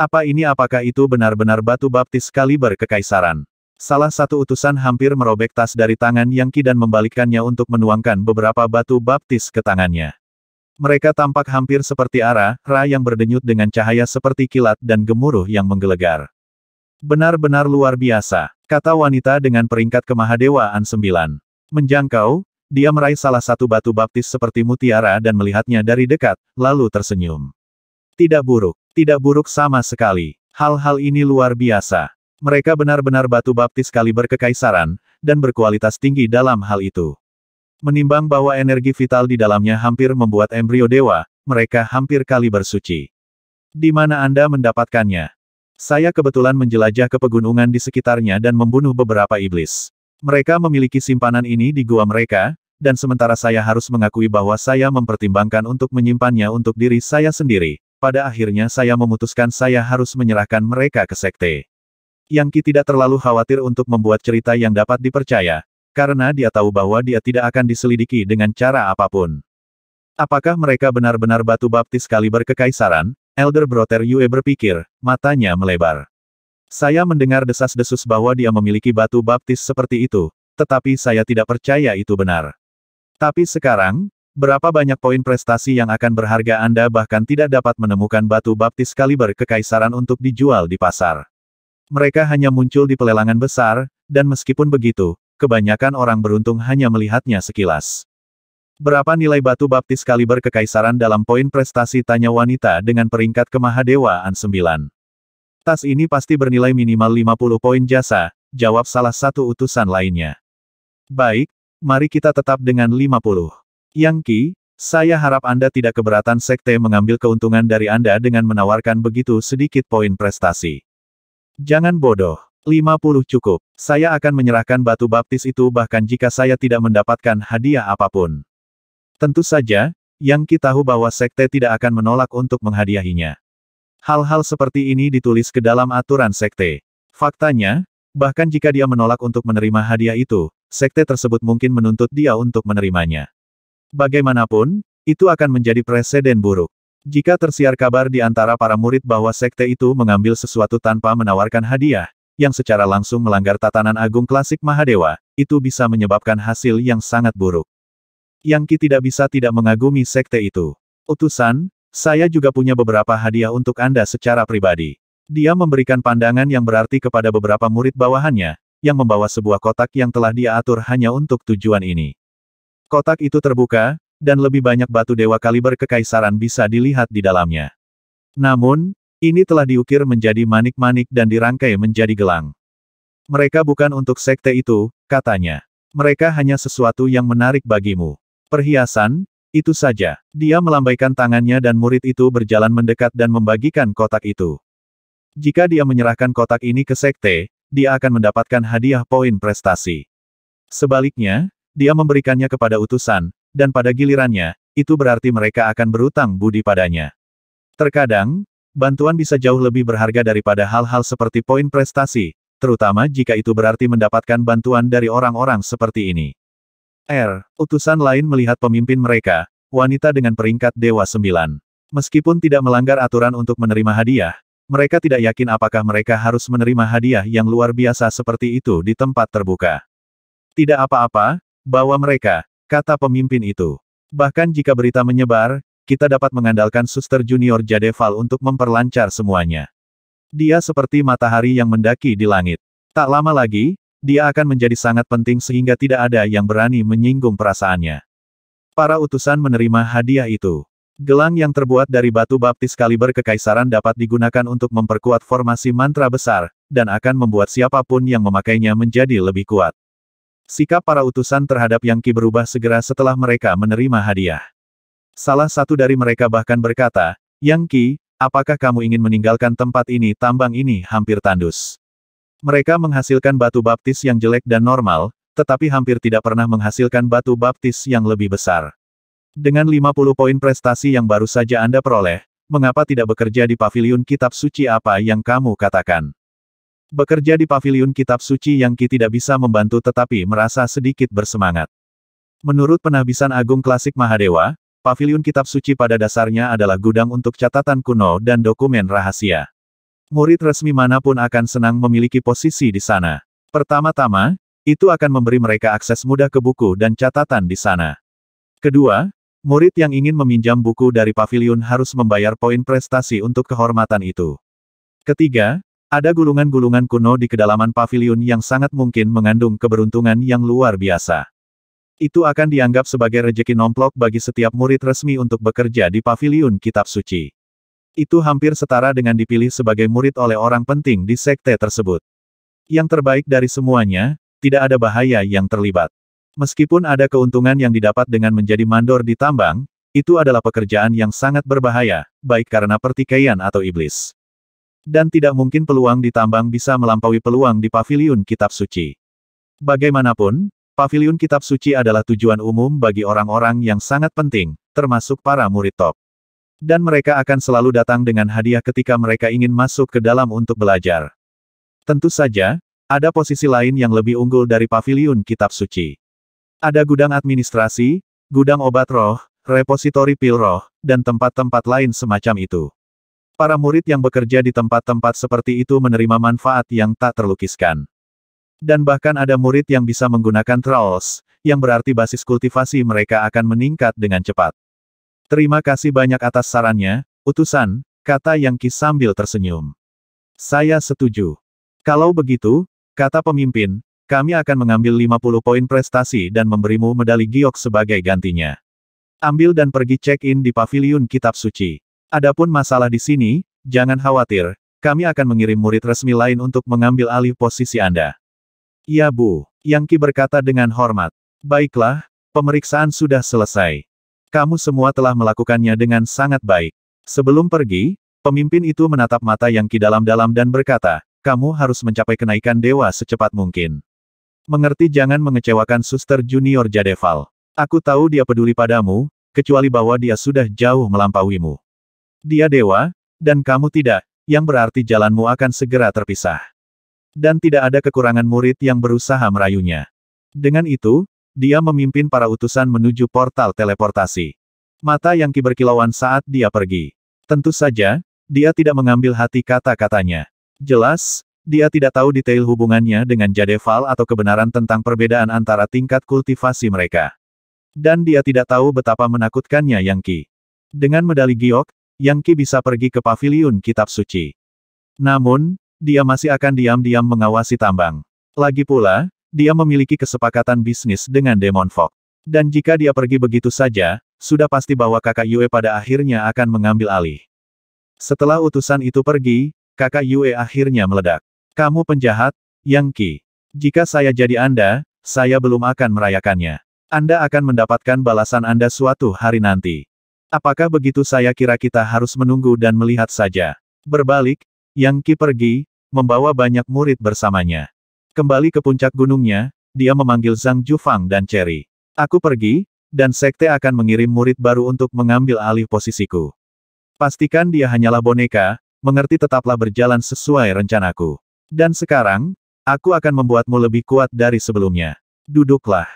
Apa ini apakah itu benar-benar batu baptis kaliber kekaisaran? Salah satu utusan hampir merobek tas dari tangan Yang Qi dan membalikkannya untuk menuangkan beberapa batu baptis ke tangannya. Mereka tampak hampir seperti ara, ra yang berdenyut dengan cahaya seperti kilat dan gemuruh yang menggelegar. Benar-benar luar biasa, kata wanita dengan peringkat kemahadewaan sembilan. Menjangkau, dia meraih salah satu batu baptis seperti mutiara dan melihatnya dari dekat, lalu tersenyum. Tidak buruk, tidak buruk sama sekali. Hal-hal ini luar biasa. Mereka benar-benar batu baptis kaliber kekaisaran, dan berkualitas tinggi dalam hal itu. Menimbang bahwa energi vital di dalamnya hampir membuat embrio dewa, mereka hampir kaliber suci. Di mana Anda mendapatkannya? Saya kebetulan menjelajah ke pegunungan di sekitarnya dan membunuh beberapa iblis. Mereka memiliki simpanan ini di gua mereka, dan sementara saya harus mengakui bahwa saya mempertimbangkan untuk menyimpannya untuk diri saya sendiri, pada akhirnya saya memutuskan saya harus menyerahkan mereka ke sekte. Yang Ki tidak terlalu khawatir untuk membuat cerita yang dapat dipercaya, karena dia tahu bahwa dia tidak akan diselidiki dengan cara apapun. Apakah mereka benar-benar batu baptis kaliber kekaisaran? Elder Brother Yue berpikir, matanya melebar. Saya mendengar desas-desus bahwa dia memiliki batu baptis seperti itu, tetapi saya tidak percaya itu benar. Tapi sekarang, berapa banyak poin prestasi yang akan berharga Anda bahkan tidak dapat menemukan batu baptis kaliber kekaisaran untuk dijual di pasar. Mereka hanya muncul di pelelangan besar, dan meskipun begitu, kebanyakan orang beruntung hanya melihatnya sekilas. Berapa nilai batu baptis kaliber kekaisaran dalam poin prestasi tanya wanita dengan peringkat kemahadewaan 9? Tas ini pasti bernilai minimal 50 poin jasa, jawab salah satu utusan lainnya. Baik, mari kita tetap dengan 50. Yang Ki, saya harap Anda tidak keberatan sekte mengambil keuntungan dari Anda dengan menawarkan begitu sedikit poin prestasi. Jangan bodoh. 50 cukup. Saya akan menyerahkan batu baptis itu bahkan jika saya tidak mendapatkan hadiah apapun. Tentu saja, Yang kita tahu bahwa sekte tidak akan menolak untuk menghadiahinya. Hal-hal seperti ini ditulis ke dalam aturan sekte. Faktanya, bahkan jika dia menolak untuk menerima hadiah itu, sekte tersebut mungkin menuntut dia untuk menerimanya. Bagaimanapun, itu akan menjadi presiden buruk. Jika tersiar kabar di antara para murid bahwa sekte itu mengambil sesuatu tanpa menawarkan hadiah, yang secara langsung melanggar tatanan agung klasik Mahadewa, itu bisa menyebabkan hasil yang sangat buruk. Yang Ki tidak bisa tidak mengagumi sekte itu. Utusan, saya juga punya beberapa hadiah untuk Anda secara pribadi. Dia memberikan pandangan yang berarti kepada beberapa murid bawahannya, yang membawa sebuah kotak yang telah dia atur hanya untuk tujuan ini. Kotak itu terbuka, dan lebih banyak batu dewa kaliber kekaisaran bisa dilihat di dalamnya. Namun, ini telah diukir menjadi manik-manik dan dirangkai menjadi gelang. Mereka bukan untuk sekte itu, katanya. Mereka hanya sesuatu yang menarik bagimu. Perhiasan, itu saja. Dia melambaikan tangannya dan murid itu berjalan mendekat dan membagikan kotak itu. Jika dia menyerahkan kotak ini ke sekte, dia akan mendapatkan hadiah poin prestasi. Sebaliknya, dia memberikannya kepada utusan, dan pada gilirannya, itu berarti mereka akan berutang budi padanya. Terkadang, bantuan bisa jauh lebih berharga daripada hal-hal seperti poin prestasi, terutama jika itu berarti mendapatkan bantuan dari orang-orang seperti ini. R. Utusan lain melihat pemimpin mereka, wanita dengan peringkat Dewa Sembilan. Meskipun tidak melanggar aturan untuk menerima hadiah, mereka tidak yakin apakah mereka harus menerima hadiah yang luar biasa seperti itu di tempat terbuka. Tidak apa-apa, bawa mereka, kata pemimpin itu. Bahkan jika berita menyebar, kita dapat mengandalkan suster junior Jadeval untuk memperlancar semuanya. Dia seperti matahari yang mendaki di langit. Tak lama lagi, dia akan menjadi sangat penting sehingga tidak ada yang berani menyinggung perasaannya. Para utusan menerima hadiah itu. Gelang yang terbuat dari batu baptis kaliber kekaisaran dapat digunakan untuk memperkuat formasi mantra besar, dan akan membuat siapapun yang memakainya menjadi lebih kuat. Sikap para utusan terhadap Yang Ki berubah segera setelah mereka menerima hadiah. Salah satu dari mereka bahkan berkata, Yang Ki, apakah kamu ingin meninggalkan tempat ini tambang ini hampir tandus. Mereka menghasilkan batu baptis yang jelek dan normal, tetapi hampir tidak pernah menghasilkan batu baptis yang lebih besar. Dengan 50 poin prestasi yang baru saja Anda peroleh, mengapa tidak bekerja di pavilion kitab suci apa yang kamu katakan? bekerja di paviliun kitab suci yang Ki tidak bisa membantu tetapi merasa sedikit bersemangat. Menurut penahbisan agung klasik Mahadewa, paviliun kitab suci pada dasarnya adalah gudang untuk catatan kuno dan dokumen rahasia. Murid resmi manapun akan senang memiliki posisi di sana. Pertama-tama, itu akan memberi mereka akses mudah ke buku dan catatan di sana. Kedua, murid yang ingin meminjam buku dari paviliun harus membayar poin prestasi untuk kehormatan itu. Ketiga, ada gulungan-gulungan kuno di kedalaman pavilion yang sangat mungkin mengandung keberuntungan yang luar biasa. Itu akan dianggap sebagai rejeki nomplok bagi setiap murid resmi untuk bekerja di pavilion kitab suci. Itu hampir setara dengan dipilih sebagai murid oleh orang penting di sekte tersebut. Yang terbaik dari semuanya, tidak ada bahaya yang terlibat. Meskipun ada keuntungan yang didapat dengan menjadi mandor di tambang, itu adalah pekerjaan yang sangat berbahaya, baik karena pertikaian atau iblis. Dan tidak mungkin peluang di tambang bisa melampaui peluang di paviliun kitab suci. Bagaimanapun, paviliun kitab suci adalah tujuan umum bagi orang-orang yang sangat penting, termasuk para murid top. Dan mereka akan selalu datang dengan hadiah ketika mereka ingin masuk ke dalam untuk belajar. Tentu saja, ada posisi lain yang lebih unggul dari paviliun kitab suci. Ada gudang administrasi, gudang obat roh, repositori pil roh, dan tempat-tempat lain semacam itu. Para murid yang bekerja di tempat-tempat seperti itu menerima manfaat yang tak terlukiskan. Dan bahkan ada murid yang bisa menggunakan trolls, yang berarti basis kultivasi mereka akan meningkat dengan cepat. Terima kasih banyak atas sarannya, utusan, kata Yang Ki sambil tersenyum. Saya setuju. Kalau begitu, kata pemimpin, kami akan mengambil 50 poin prestasi dan memberimu medali giok sebagai gantinya. Ambil dan pergi check-in di pavilion kitab suci. Adapun masalah di sini, jangan khawatir, kami akan mengirim murid resmi lain untuk mengambil alih posisi Anda. Ya Bu, Yang Ki berkata dengan hormat. Baiklah, pemeriksaan sudah selesai. Kamu semua telah melakukannya dengan sangat baik. Sebelum pergi, pemimpin itu menatap mata Yang Ki dalam-dalam dan berkata, kamu harus mencapai kenaikan dewa secepat mungkin. Mengerti jangan mengecewakan suster junior Jadeval. Aku tahu dia peduli padamu, kecuali bahwa dia sudah jauh melampauimu. Dia dewa, dan kamu tidak, yang berarti jalanmu akan segera terpisah. Dan tidak ada kekurangan murid yang berusaha merayunya. Dengan itu, dia memimpin para utusan menuju portal teleportasi. Mata yang kiberkilauan saat dia pergi. Tentu saja, dia tidak mengambil hati kata-katanya. Jelas, dia tidak tahu detail hubungannya dengan Jadeval atau kebenaran tentang perbedaan antara tingkat kultivasi mereka. Dan dia tidak tahu betapa menakutkannya Yang Ki. Dengan medali giok, yang Qi bisa pergi ke pavilion kitab suci. Namun, dia masih akan diam-diam mengawasi tambang. Lagi pula, dia memiliki kesepakatan bisnis dengan Demon Fox. Dan jika dia pergi begitu saja, sudah pasti bahwa kakak Yue pada akhirnya akan mengambil alih. Setelah utusan itu pergi, kakak Yue akhirnya meledak. Kamu penjahat, Yang Qi. Jika saya jadi Anda, saya belum akan merayakannya. Anda akan mendapatkan balasan Anda suatu hari nanti. Apakah begitu saya kira kita harus menunggu dan melihat saja. Berbalik, Yang Ki pergi, membawa banyak murid bersamanya. Kembali ke puncak gunungnya, dia memanggil Zhang Jufang dan Cherry. Aku pergi, dan sekte akan mengirim murid baru untuk mengambil alih posisiku. Pastikan dia hanyalah boneka, mengerti tetaplah berjalan sesuai rencanaku. Dan sekarang, aku akan membuatmu lebih kuat dari sebelumnya. Duduklah.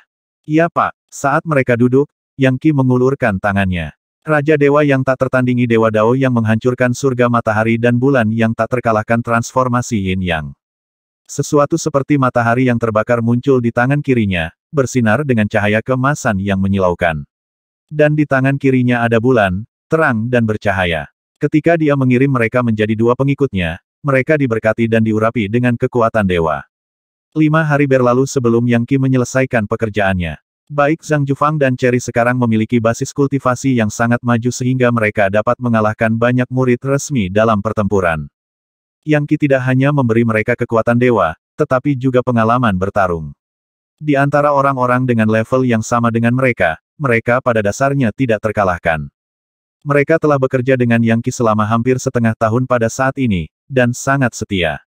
Iya pak, saat mereka duduk, Yang Ki mengulurkan tangannya. Raja Dewa yang tak tertandingi Dewa Dao yang menghancurkan surga matahari dan bulan yang tak terkalahkan transformasi Yin Yang. Sesuatu seperti matahari yang terbakar muncul di tangan kirinya, bersinar dengan cahaya kemasan yang menyilaukan. Dan di tangan kirinya ada bulan, terang dan bercahaya. Ketika dia mengirim mereka menjadi dua pengikutnya, mereka diberkati dan diurapi dengan kekuatan dewa. Lima hari berlalu sebelum Yang Qi menyelesaikan pekerjaannya. Baik Zhang Jufang dan Cherry sekarang memiliki basis kultivasi yang sangat maju sehingga mereka dapat mengalahkan banyak murid resmi dalam pertempuran. Yang Qi tidak hanya memberi mereka kekuatan dewa, tetapi juga pengalaman bertarung. Di antara orang-orang dengan level yang sama dengan mereka, mereka pada dasarnya tidak terkalahkan. Mereka telah bekerja dengan Yang Qi selama hampir setengah tahun pada saat ini, dan sangat setia.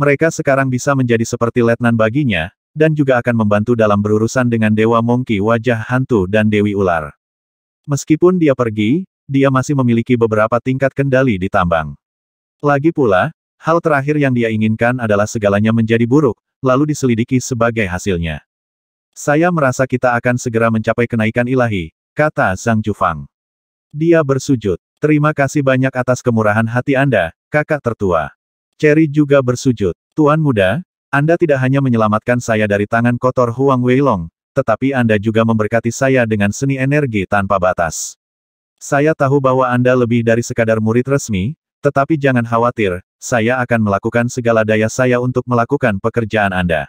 Mereka sekarang bisa menjadi seperti letnan baginya, dan juga akan membantu dalam berurusan dengan Dewa Mongki Wajah Hantu dan Dewi Ular. Meskipun dia pergi, dia masih memiliki beberapa tingkat kendali di tambang. Lagi pula, hal terakhir yang dia inginkan adalah segalanya menjadi buruk, lalu diselidiki sebagai hasilnya. Saya merasa kita akan segera mencapai kenaikan ilahi, kata Zhang Jufang. Dia bersujud. Terima kasih banyak atas kemurahan hati Anda, kakak tertua. Cherry juga bersujud. Tuan muda, anda tidak hanya menyelamatkan saya dari tangan kotor Huang Weilong, tetapi Anda juga memberkati saya dengan seni energi tanpa batas. Saya tahu bahwa Anda lebih dari sekadar murid resmi, tetapi jangan khawatir, saya akan melakukan segala daya saya untuk melakukan pekerjaan Anda.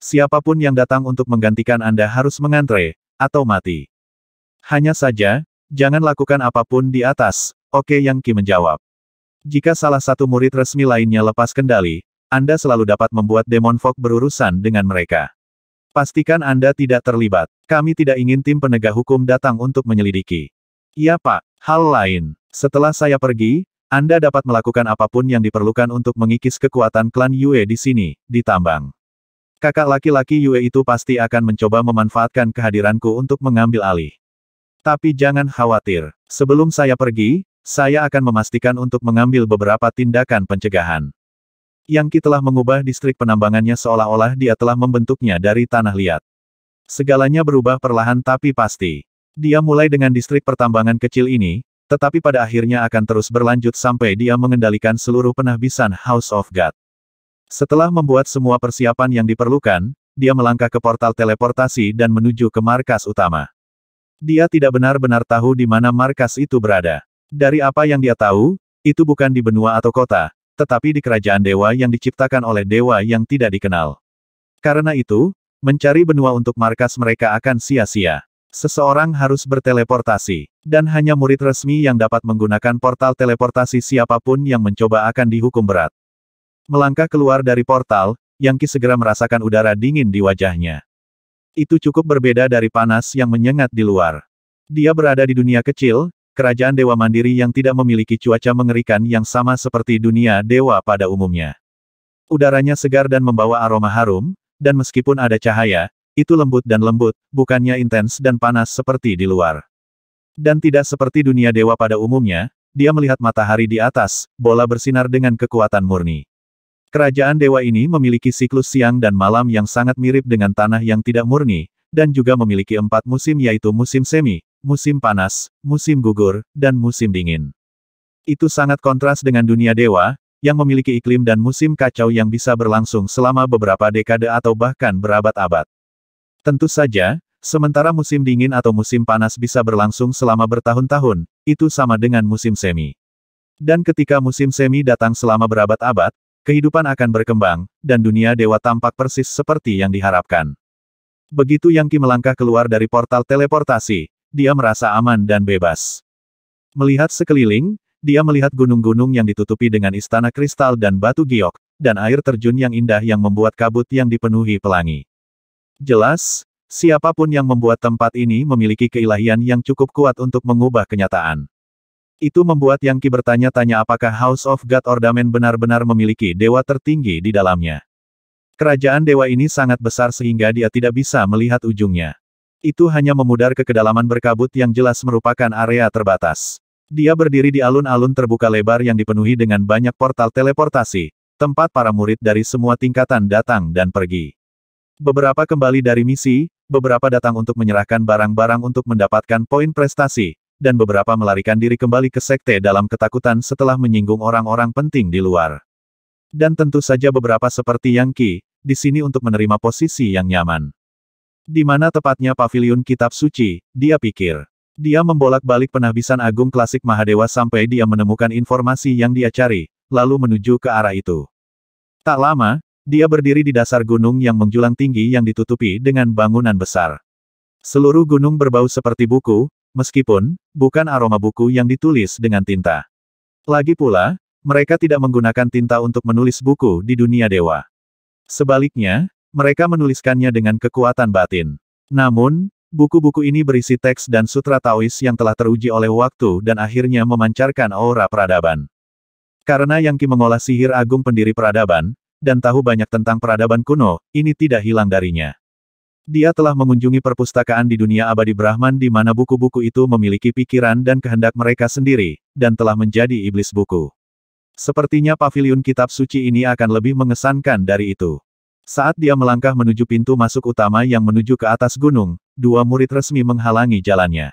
Siapapun yang datang untuk menggantikan Anda harus mengantre, atau mati. Hanya saja, jangan lakukan apapun di atas, oke okay Yang Ki menjawab. Jika salah satu murid resmi lainnya lepas kendali, anda selalu dapat membuat demon fog berurusan dengan mereka. Pastikan Anda tidak terlibat. Kami tidak ingin tim penegak hukum datang untuk menyelidiki. Iya Pak, hal lain. Setelah saya pergi, Anda dapat melakukan apapun yang diperlukan untuk mengikis kekuatan klan Yue di sini, di tambang. Kakak laki-laki Yue itu pasti akan mencoba memanfaatkan kehadiranku untuk mengambil alih. Tapi jangan khawatir. Sebelum saya pergi, saya akan memastikan untuk mengambil beberapa tindakan pencegahan. Yang telah mengubah distrik penambangannya seolah-olah dia telah membentuknya dari tanah liat. Segalanya berubah perlahan tapi pasti. Dia mulai dengan distrik pertambangan kecil ini, tetapi pada akhirnya akan terus berlanjut sampai dia mengendalikan seluruh penahbisan House of God. Setelah membuat semua persiapan yang diperlukan, dia melangkah ke portal teleportasi dan menuju ke markas utama. Dia tidak benar-benar tahu di mana markas itu berada. Dari apa yang dia tahu, itu bukan di benua atau kota, tetapi di kerajaan dewa yang diciptakan oleh dewa yang tidak dikenal. Karena itu, mencari benua untuk markas mereka akan sia-sia. Seseorang harus berteleportasi, dan hanya murid resmi yang dapat menggunakan portal teleportasi siapapun yang mencoba akan dihukum berat. Melangkah keluar dari portal, Yang Ki segera merasakan udara dingin di wajahnya. Itu cukup berbeda dari panas yang menyengat di luar. Dia berada di dunia kecil, Kerajaan Dewa Mandiri yang tidak memiliki cuaca mengerikan yang sama seperti dunia dewa pada umumnya. Udaranya segar dan membawa aroma harum, dan meskipun ada cahaya, itu lembut dan lembut, bukannya intens dan panas seperti di luar. Dan tidak seperti dunia dewa pada umumnya, dia melihat matahari di atas, bola bersinar dengan kekuatan murni. Kerajaan dewa ini memiliki siklus siang dan malam yang sangat mirip dengan tanah yang tidak murni, dan juga memiliki empat musim yaitu musim semi, musim panas, musim gugur, dan musim dingin. Itu sangat kontras dengan dunia dewa, yang memiliki iklim dan musim kacau yang bisa berlangsung selama beberapa dekade atau bahkan berabad-abad. Tentu saja, sementara musim dingin atau musim panas bisa berlangsung selama bertahun-tahun, itu sama dengan musim semi. Dan ketika musim semi datang selama berabad-abad, kehidupan akan berkembang, dan dunia dewa tampak persis seperti yang diharapkan. Begitu Yang Ki melangkah keluar dari portal teleportasi, dia merasa aman dan bebas. Melihat sekeliling, dia melihat gunung-gunung yang ditutupi dengan istana kristal dan batu giok, dan air terjun yang indah yang membuat kabut yang dipenuhi pelangi. Jelas, siapapun yang membuat tempat ini memiliki keilahian yang cukup kuat untuk mengubah kenyataan. Itu membuat Yang Ki bertanya-tanya apakah House of God Ordamen benar-benar memiliki dewa tertinggi di dalamnya. Kerajaan dewa ini sangat besar sehingga dia tidak bisa melihat ujungnya. Itu hanya memudar ke kedalaman berkabut yang jelas merupakan area terbatas. Dia berdiri di alun-alun terbuka lebar yang dipenuhi dengan banyak portal teleportasi, tempat para murid dari semua tingkatan datang dan pergi. Beberapa kembali dari misi, beberapa datang untuk menyerahkan barang-barang untuk mendapatkan poin prestasi, dan beberapa melarikan diri kembali ke sekte dalam ketakutan setelah menyinggung orang-orang penting di luar. Dan tentu saja beberapa seperti Yang Qi, di sini untuk menerima posisi yang nyaman. Di mana tepatnya pavilion kitab suci, dia pikir. Dia membolak-balik penahbisan agung klasik Mahadewa sampai dia menemukan informasi yang dia cari, lalu menuju ke arah itu. Tak lama, dia berdiri di dasar gunung yang menjulang tinggi yang ditutupi dengan bangunan besar. Seluruh gunung berbau seperti buku, meskipun bukan aroma buku yang ditulis dengan tinta. Lagi pula, mereka tidak menggunakan tinta untuk menulis buku di dunia dewa. Sebaliknya, mereka menuliskannya dengan kekuatan batin. Namun, buku-buku ini berisi teks dan sutra Taois yang telah teruji oleh waktu dan akhirnya memancarkan aura peradaban. Karena Yang Qi mengolah sihir agung pendiri peradaban, dan tahu banyak tentang peradaban kuno, ini tidak hilang darinya. Dia telah mengunjungi perpustakaan di dunia abadi Brahman di mana buku-buku itu memiliki pikiran dan kehendak mereka sendiri, dan telah menjadi iblis buku. Sepertinya pavilion kitab suci ini akan lebih mengesankan dari itu. Saat dia melangkah menuju pintu masuk utama yang menuju ke atas gunung, dua murid resmi menghalangi jalannya.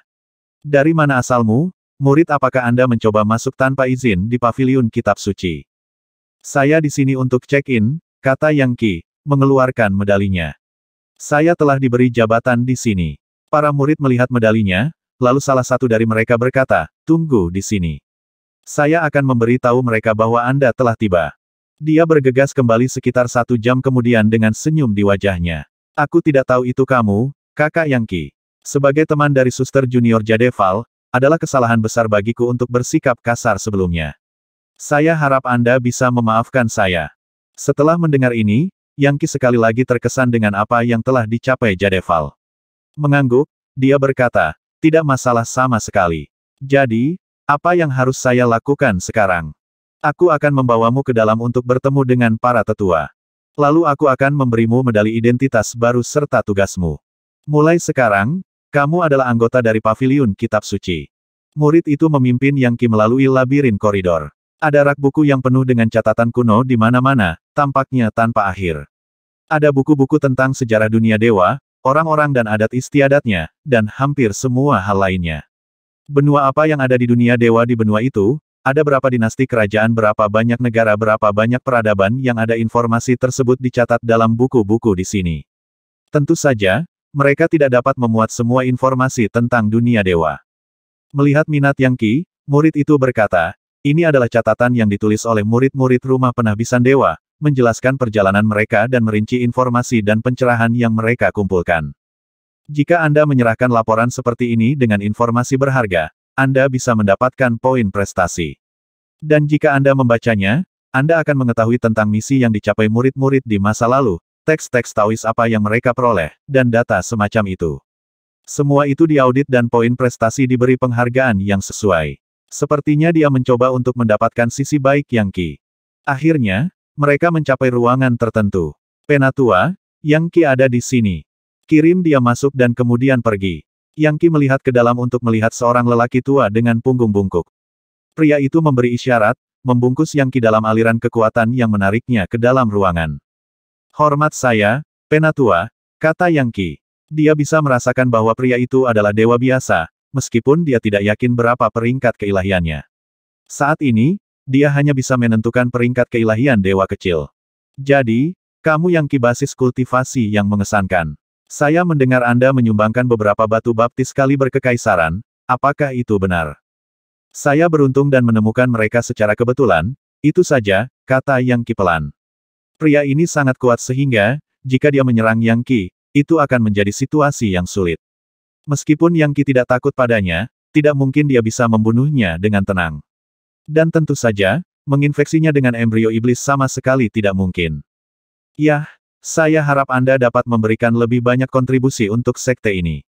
Dari mana asalmu? Murid apakah Anda mencoba masuk tanpa izin di paviliun kitab suci? Saya di sini untuk check-in, kata Yang Ki, mengeluarkan medalinya. Saya telah diberi jabatan di sini. Para murid melihat medalinya, lalu salah satu dari mereka berkata, tunggu di sini. Saya akan memberi tahu mereka bahwa Anda telah tiba. Dia bergegas kembali sekitar satu jam kemudian dengan senyum di wajahnya. Aku tidak tahu itu kamu, kakak Yangki. Sebagai teman dari suster junior Jadeval, adalah kesalahan besar bagiku untuk bersikap kasar sebelumnya. Saya harap Anda bisa memaafkan saya. Setelah mendengar ini, Yangki sekali lagi terkesan dengan apa yang telah dicapai Jadeval. Mengangguk, dia berkata, tidak masalah sama sekali. Jadi, apa yang harus saya lakukan sekarang? Aku akan membawamu ke dalam untuk bertemu dengan para tetua. Lalu aku akan memberimu medali identitas baru serta tugasmu. Mulai sekarang, kamu adalah anggota dari pavilion kitab suci. Murid itu memimpin Yang Ki melalui labirin koridor. Ada rak buku yang penuh dengan catatan kuno di mana-mana, tampaknya tanpa akhir. Ada buku-buku tentang sejarah dunia dewa, orang-orang dan adat istiadatnya, dan hampir semua hal lainnya. Benua apa yang ada di dunia dewa di benua itu, ada berapa dinasti kerajaan berapa banyak negara berapa banyak peradaban yang ada informasi tersebut dicatat dalam buku-buku di sini. Tentu saja, mereka tidak dapat memuat semua informasi tentang dunia dewa. Melihat minat Yang ki, murid itu berkata, ini adalah catatan yang ditulis oleh murid-murid rumah penahbisan dewa, menjelaskan perjalanan mereka dan merinci informasi dan pencerahan yang mereka kumpulkan. Jika Anda menyerahkan laporan seperti ini dengan informasi berharga, anda bisa mendapatkan poin prestasi. Dan jika Anda membacanya, Anda akan mengetahui tentang misi yang dicapai murid-murid di masa lalu, teks-teks tawis apa yang mereka peroleh, dan data semacam itu. Semua itu diaudit dan poin prestasi diberi penghargaan yang sesuai. Sepertinya dia mencoba untuk mendapatkan sisi baik Yang Ki. Akhirnya, mereka mencapai ruangan tertentu. Penatua, Yang Ki ada di sini. Kirim dia masuk dan kemudian pergi. Yang Qi melihat ke dalam untuk melihat seorang lelaki tua dengan punggung bungkuk. Pria itu memberi isyarat, membungkus Yang Qi dalam aliran kekuatan yang menariknya ke dalam ruangan. Hormat saya, Penatua, kata Yang Qi. Dia bisa merasakan bahwa pria itu adalah dewa biasa, meskipun dia tidak yakin berapa peringkat keilahiannya. Saat ini, dia hanya bisa menentukan peringkat keilahian dewa kecil. Jadi, kamu yang basis kultivasi yang mengesankan. Saya mendengar Anda menyumbangkan beberapa batu baptis kali berkekaisaran, apakah itu benar? Saya beruntung dan menemukan mereka secara kebetulan, itu saja, kata Yang Ki pelan. Pria ini sangat kuat sehingga, jika dia menyerang Yang Ki, itu akan menjadi situasi yang sulit. Meskipun Yang Ki tidak takut padanya, tidak mungkin dia bisa membunuhnya dengan tenang. Dan tentu saja, menginfeksinya dengan embrio iblis sama sekali tidak mungkin. Yah, saya harap Anda dapat memberikan lebih banyak kontribusi untuk sekte ini.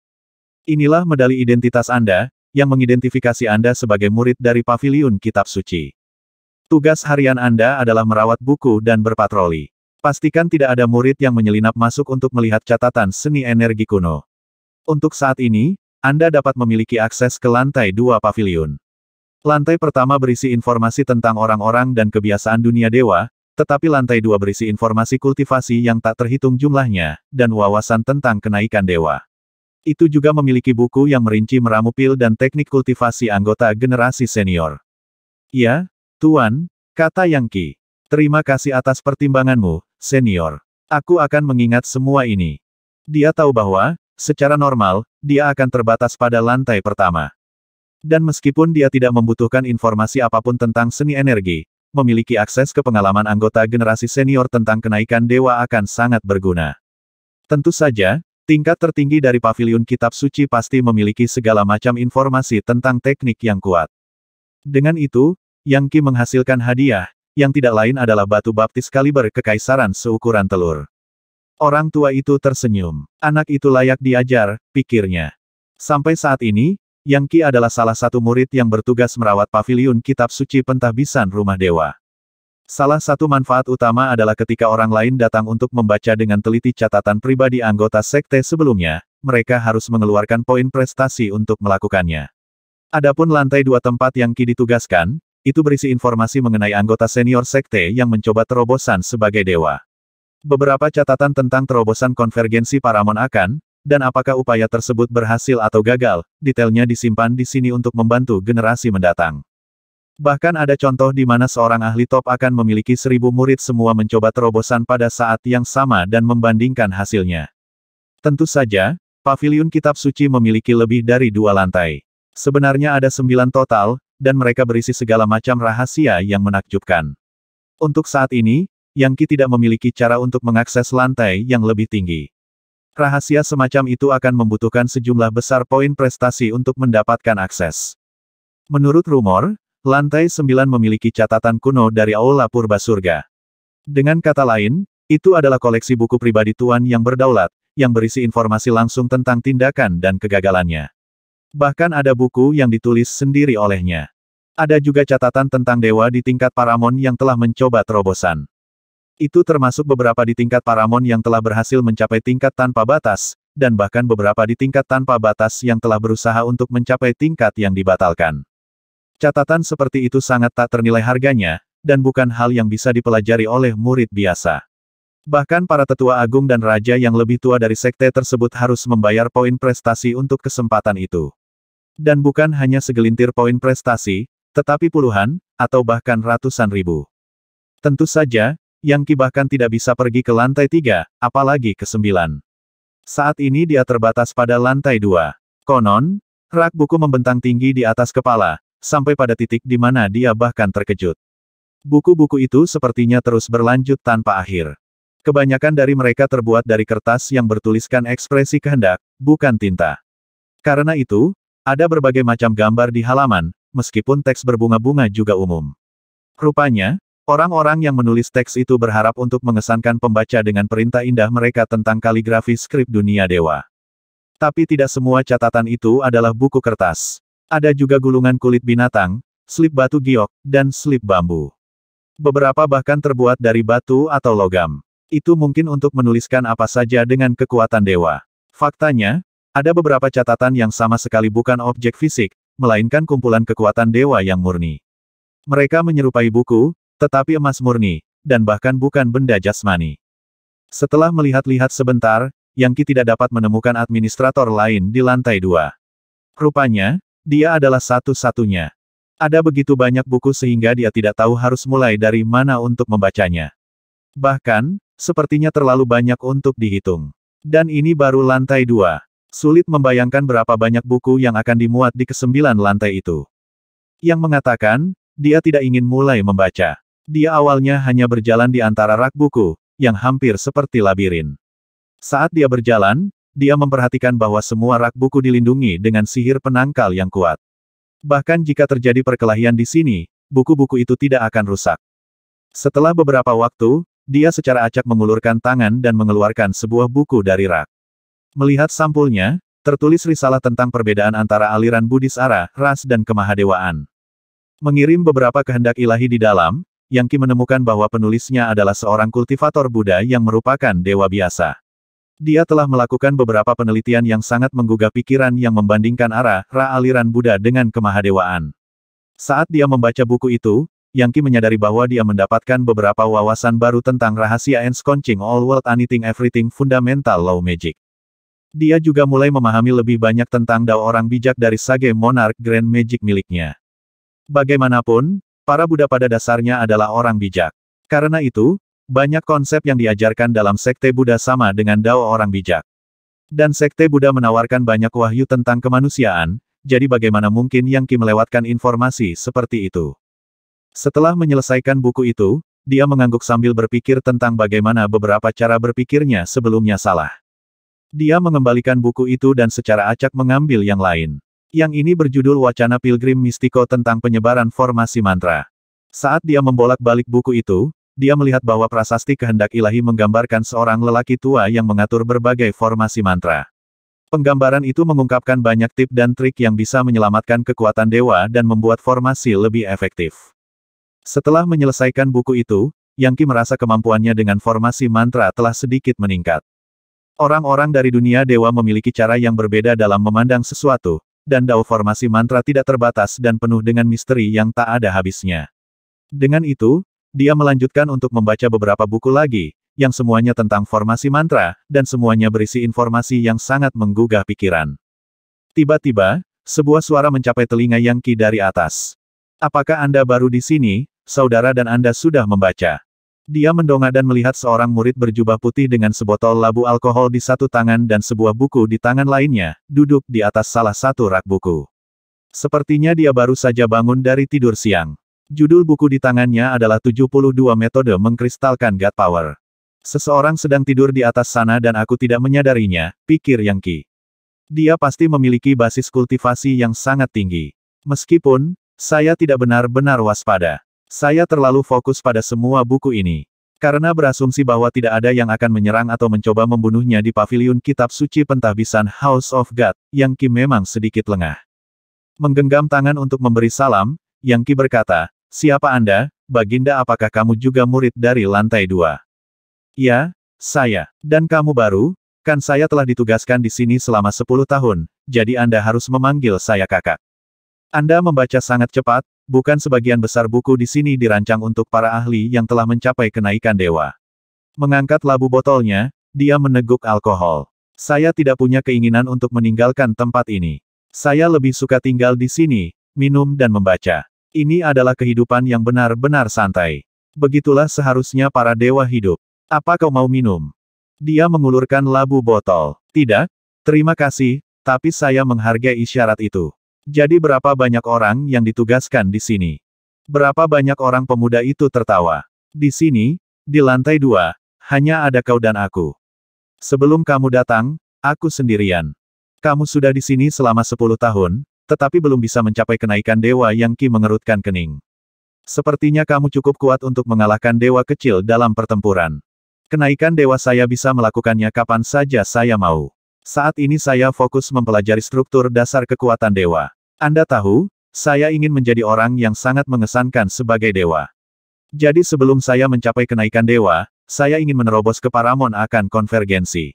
Inilah medali identitas Anda, yang mengidentifikasi Anda sebagai murid dari paviliun kitab suci. Tugas harian Anda adalah merawat buku dan berpatroli. Pastikan tidak ada murid yang menyelinap masuk untuk melihat catatan seni energi kuno. Untuk saat ini, Anda dapat memiliki akses ke lantai dua paviliun. Lantai pertama berisi informasi tentang orang-orang dan kebiasaan dunia dewa, tetapi lantai dua berisi informasi kultivasi yang tak terhitung jumlahnya, dan wawasan tentang kenaikan dewa. Itu juga memiliki buku yang merinci meramu pil dan teknik kultivasi anggota generasi senior. Ya, Tuan, kata Yang Yangki. Terima kasih atas pertimbanganmu, senior. Aku akan mengingat semua ini. Dia tahu bahwa, secara normal, dia akan terbatas pada lantai pertama. Dan meskipun dia tidak membutuhkan informasi apapun tentang seni energi, memiliki akses ke pengalaman anggota generasi senior tentang kenaikan dewa akan sangat berguna. Tentu saja, tingkat tertinggi dari pavilion kitab suci pasti memiliki segala macam informasi tentang teknik yang kuat. Dengan itu, Yang Qi menghasilkan hadiah, yang tidak lain adalah batu baptis kaliber kekaisaran seukuran telur. Orang tua itu tersenyum. Anak itu layak diajar, pikirnya. Sampai saat ini, yang Qi adalah salah satu murid yang bertugas merawat paviliun kitab suci pentahbisan rumah dewa. Salah satu manfaat utama adalah ketika orang lain datang untuk membaca dengan teliti catatan pribadi anggota sekte sebelumnya, mereka harus mengeluarkan poin prestasi untuk melakukannya. Adapun lantai dua tempat yang Qi ditugaskan, itu berisi informasi mengenai anggota senior sekte yang mencoba terobosan sebagai dewa. Beberapa catatan tentang terobosan konvergensi paramon akan, dan apakah upaya tersebut berhasil atau gagal, detailnya disimpan di sini untuk membantu generasi mendatang. Bahkan ada contoh di mana seorang ahli top akan memiliki seribu murid semua mencoba terobosan pada saat yang sama dan membandingkan hasilnya. Tentu saja, pavilion kitab suci memiliki lebih dari dua lantai. Sebenarnya ada sembilan total, dan mereka berisi segala macam rahasia yang menakjubkan. Untuk saat ini, Yang Ki tidak memiliki cara untuk mengakses lantai yang lebih tinggi. Rahasia semacam itu akan membutuhkan sejumlah besar poin prestasi untuk mendapatkan akses. Menurut rumor, lantai 9 memiliki catatan kuno dari Aula Purba Surga. Dengan kata lain, itu adalah koleksi buku pribadi Tuan yang berdaulat, yang berisi informasi langsung tentang tindakan dan kegagalannya. Bahkan ada buku yang ditulis sendiri olehnya. Ada juga catatan tentang dewa di tingkat paramon yang telah mencoba terobosan. Itu termasuk beberapa di tingkat Paramon yang telah berhasil mencapai tingkat tanpa batas, dan bahkan beberapa di tingkat tanpa batas yang telah berusaha untuk mencapai tingkat yang dibatalkan. Catatan seperti itu sangat tak ternilai harganya, dan bukan hal yang bisa dipelajari oleh murid biasa. Bahkan para tetua agung dan raja yang lebih tua dari sekte tersebut harus membayar poin prestasi untuk kesempatan itu. Dan bukan hanya segelintir poin prestasi, tetapi puluhan, atau bahkan ratusan ribu. Tentu saja, yang Ki bahkan tidak bisa pergi ke lantai tiga, apalagi ke sembilan. Saat ini dia terbatas pada lantai dua. Konon, rak buku membentang tinggi di atas kepala, sampai pada titik di mana dia bahkan terkejut. Buku-buku itu sepertinya terus berlanjut tanpa akhir. Kebanyakan dari mereka terbuat dari kertas yang bertuliskan ekspresi kehendak, bukan tinta. Karena itu, ada berbagai macam gambar di halaman, meskipun teks berbunga-bunga juga umum. Rupanya, Orang-orang yang menulis teks itu berharap untuk mengesankan pembaca dengan perintah indah mereka tentang kaligrafi skrip dunia dewa. Tapi tidak semua catatan itu adalah buku kertas. Ada juga gulungan kulit binatang, slip batu giok, dan slip bambu. Beberapa bahkan terbuat dari batu atau logam. Itu mungkin untuk menuliskan apa saja dengan kekuatan dewa. Faktanya, ada beberapa catatan yang sama sekali bukan objek fisik, melainkan kumpulan kekuatan dewa yang murni. Mereka menyerupai buku, tetapi emas murni, dan bahkan bukan benda jasmani. Setelah melihat-lihat sebentar, yang Yangki tidak dapat menemukan administrator lain di lantai dua. Rupanya, dia adalah satu-satunya. Ada begitu banyak buku sehingga dia tidak tahu harus mulai dari mana untuk membacanya. Bahkan, sepertinya terlalu banyak untuk dihitung. Dan ini baru lantai dua. Sulit membayangkan berapa banyak buku yang akan dimuat di kesembilan lantai itu. Yang mengatakan, dia tidak ingin mulai membaca. Dia awalnya hanya berjalan di antara rak buku, yang hampir seperti labirin. Saat dia berjalan, dia memperhatikan bahwa semua rak buku dilindungi dengan sihir penangkal yang kuat. Bahkan jika terjadi perkelahian di sini, buku-buku itu tidak akan rusak. Setelah beberapa waktu, dia secara acak mengulurkan tangan dan mengeluarkan sebuah buku dari rak. Melihat sampulnya, tertulis risalah tentang perbedaan antara aliran Buddhis Ara, ras dan kemahadewaan. Mengirim beberapa kehendak ilahi di dalam, yang Ki menemukan bahwa penulisnya adalah seorang kultivator Buddha yang merupakan dewa biasa. Dia telah melakukan beberapa penelitian yang sangat menggugah pikiran yang membandingkan arah ra aliran Buddha dengan kemahadewaan. Saat dia membaca buku itu, Yang Ki menyadari bahwa dia mendapatkan beberapa wawasan baru tentang rahasia ensconcing all world anything everything fundamental law magic. Dia juga mulai memahami lebih banyak tentang dao orang bijak dari Sage Monarch Grand Magic miliknya. Bagaimanapun, Para Buddha pada dasarnya adalah orang bijak. Karena itu, banyak konsep yang diajarkan dalam sekte Buddha sama dengan dao orang bijak. Dan sekte Buddha menawarkan banyak wahyu tentang kemanusiaan, jadi bagaimana mungkin yang Ki melewatkan informasi seperti itu. Setelah menyelesaikan buku itu, dia mengangguk sambil berpikir tentang bagaimana beberapa cara berpikirnya sebelumnya salah. Dia mengembalikan buku itu dan secara acak mengambil yang lain. Yang ini berjudul Wacana Pilgrim Mistiko tentang penyebaran formasi mantra. Saat dia membolak-balik buku itu, dia melihat bahwa prasasti kehendak ilahi menggambarkan seorang lelaki tua yang mengatur berbagai formasi mantra. Penggambaran itu mengungkapkan banyak tip dan trik yang bisa menyelamatkan kekuatan dewa dan membuat formasi lebih efektif. Setelah menyelesaikan buku itu, Yangki merasa kemampuannya dengan formasi mantra telah sedikit meningkat. Orang-orang dari dunia dewa memiliki cara yang berbeda dalam memandang sesuatu, dan dao formasi mantra tidak terbatas dan penuh dengan misteri yang tak ada habisnya. Dengan itu, dia melanjutkan untuk membaca beberapa buku lagi, yang semuanya tentang formasi mantra, dan semuanya berisi informasi yang sangat menggugah pikiran. Tiba-tiba, sebuah suara mencapai telinga Yang Ki dari atas. Apakah Anda baru di sini, saudara dan Anda sudah membaca? Dia mendongak dan melihat seorang murid berjubah putih dengan sebotol labu alkohol di satu tangan dan sebuah buku di tangan lainnya, duduk di atas salah satu rak buku. Sepertinya dia baru saja bangun dari tidur siang. Judul buku di tangannya adalah 72 metode mengkristalkan God Power. Seseorang sedang tidur di atas sana dan aku tidak menyadarinya, pikir Yang Qi. Dia pasti memiliki basis kultivasi yang sangat tinggi. Meskipun, saya tidak benar-benar waspada. Saya terlalu fokus pada semua buku ini. Karena berasumsi bahwa tidak ada yang akan menyerang atau mencoba membunuhnya di paviliun kitab suci pentahbisan House of God, Yang Kim memang sedikit lengah. Menggenggam tangan untuk memberi salam, Yang Kim berkata, Siapa Anda, Baginda apakah kamu juga murid dari lantai dua? Ya, saya. Dan kamu baru? Kan saya telah ditugaskan di sini selama sepuluh tahun, jadi Anda harus memanggil saya kakak. Anda membaca sangat cepat, Bukan sebagian besar buku di sini dirancang untuk para ahli yang telah mencapai kenaikan dewa. Mengangkat labu botolnya, dia meneguk alkohol. Saya tidak punya keinginan untuk meninggalkan tempat ini. Saya lebih suka tinggal di sini, minum dan membaca. Ini adalah kehidupan yang benar-benar santai. Begitulah seharusnya para dewa hidup. Apa kau mau minum? Dia mengulurkan labu botol. Tidak, terima kasih, tapi saya menghargai isyarat itu. Jadi berapa banyak orang yang ditugaskan di sini? Berapa banyak orang pemuda itu tertawa? Di sini, di lantai dua, hanya ada kau dan aku. Sebelum kamu datang, aku sendirian. Kamu sudah di sini selama sepuluh tahun, tetapi belum bisa mencapai kenaikan dewa yang Ki mengerutkan kening. Sepertinya kamu cukup kuat untuk mengalahkan dewa kecil dalam pertempuran. Kenaikan dewa saya bisa melakukannya kapan saja saya mau. Saat ini saya fokus mempelajari struktur dasar kekuatan dewa. Anda tahu, saya ingin menjadi orang yang sangat mengesankan sebagai dewa. Jadi sebelum saya mencapai kenaikan dewa, saya ingin menerobos ke Paramon akan konvergensi.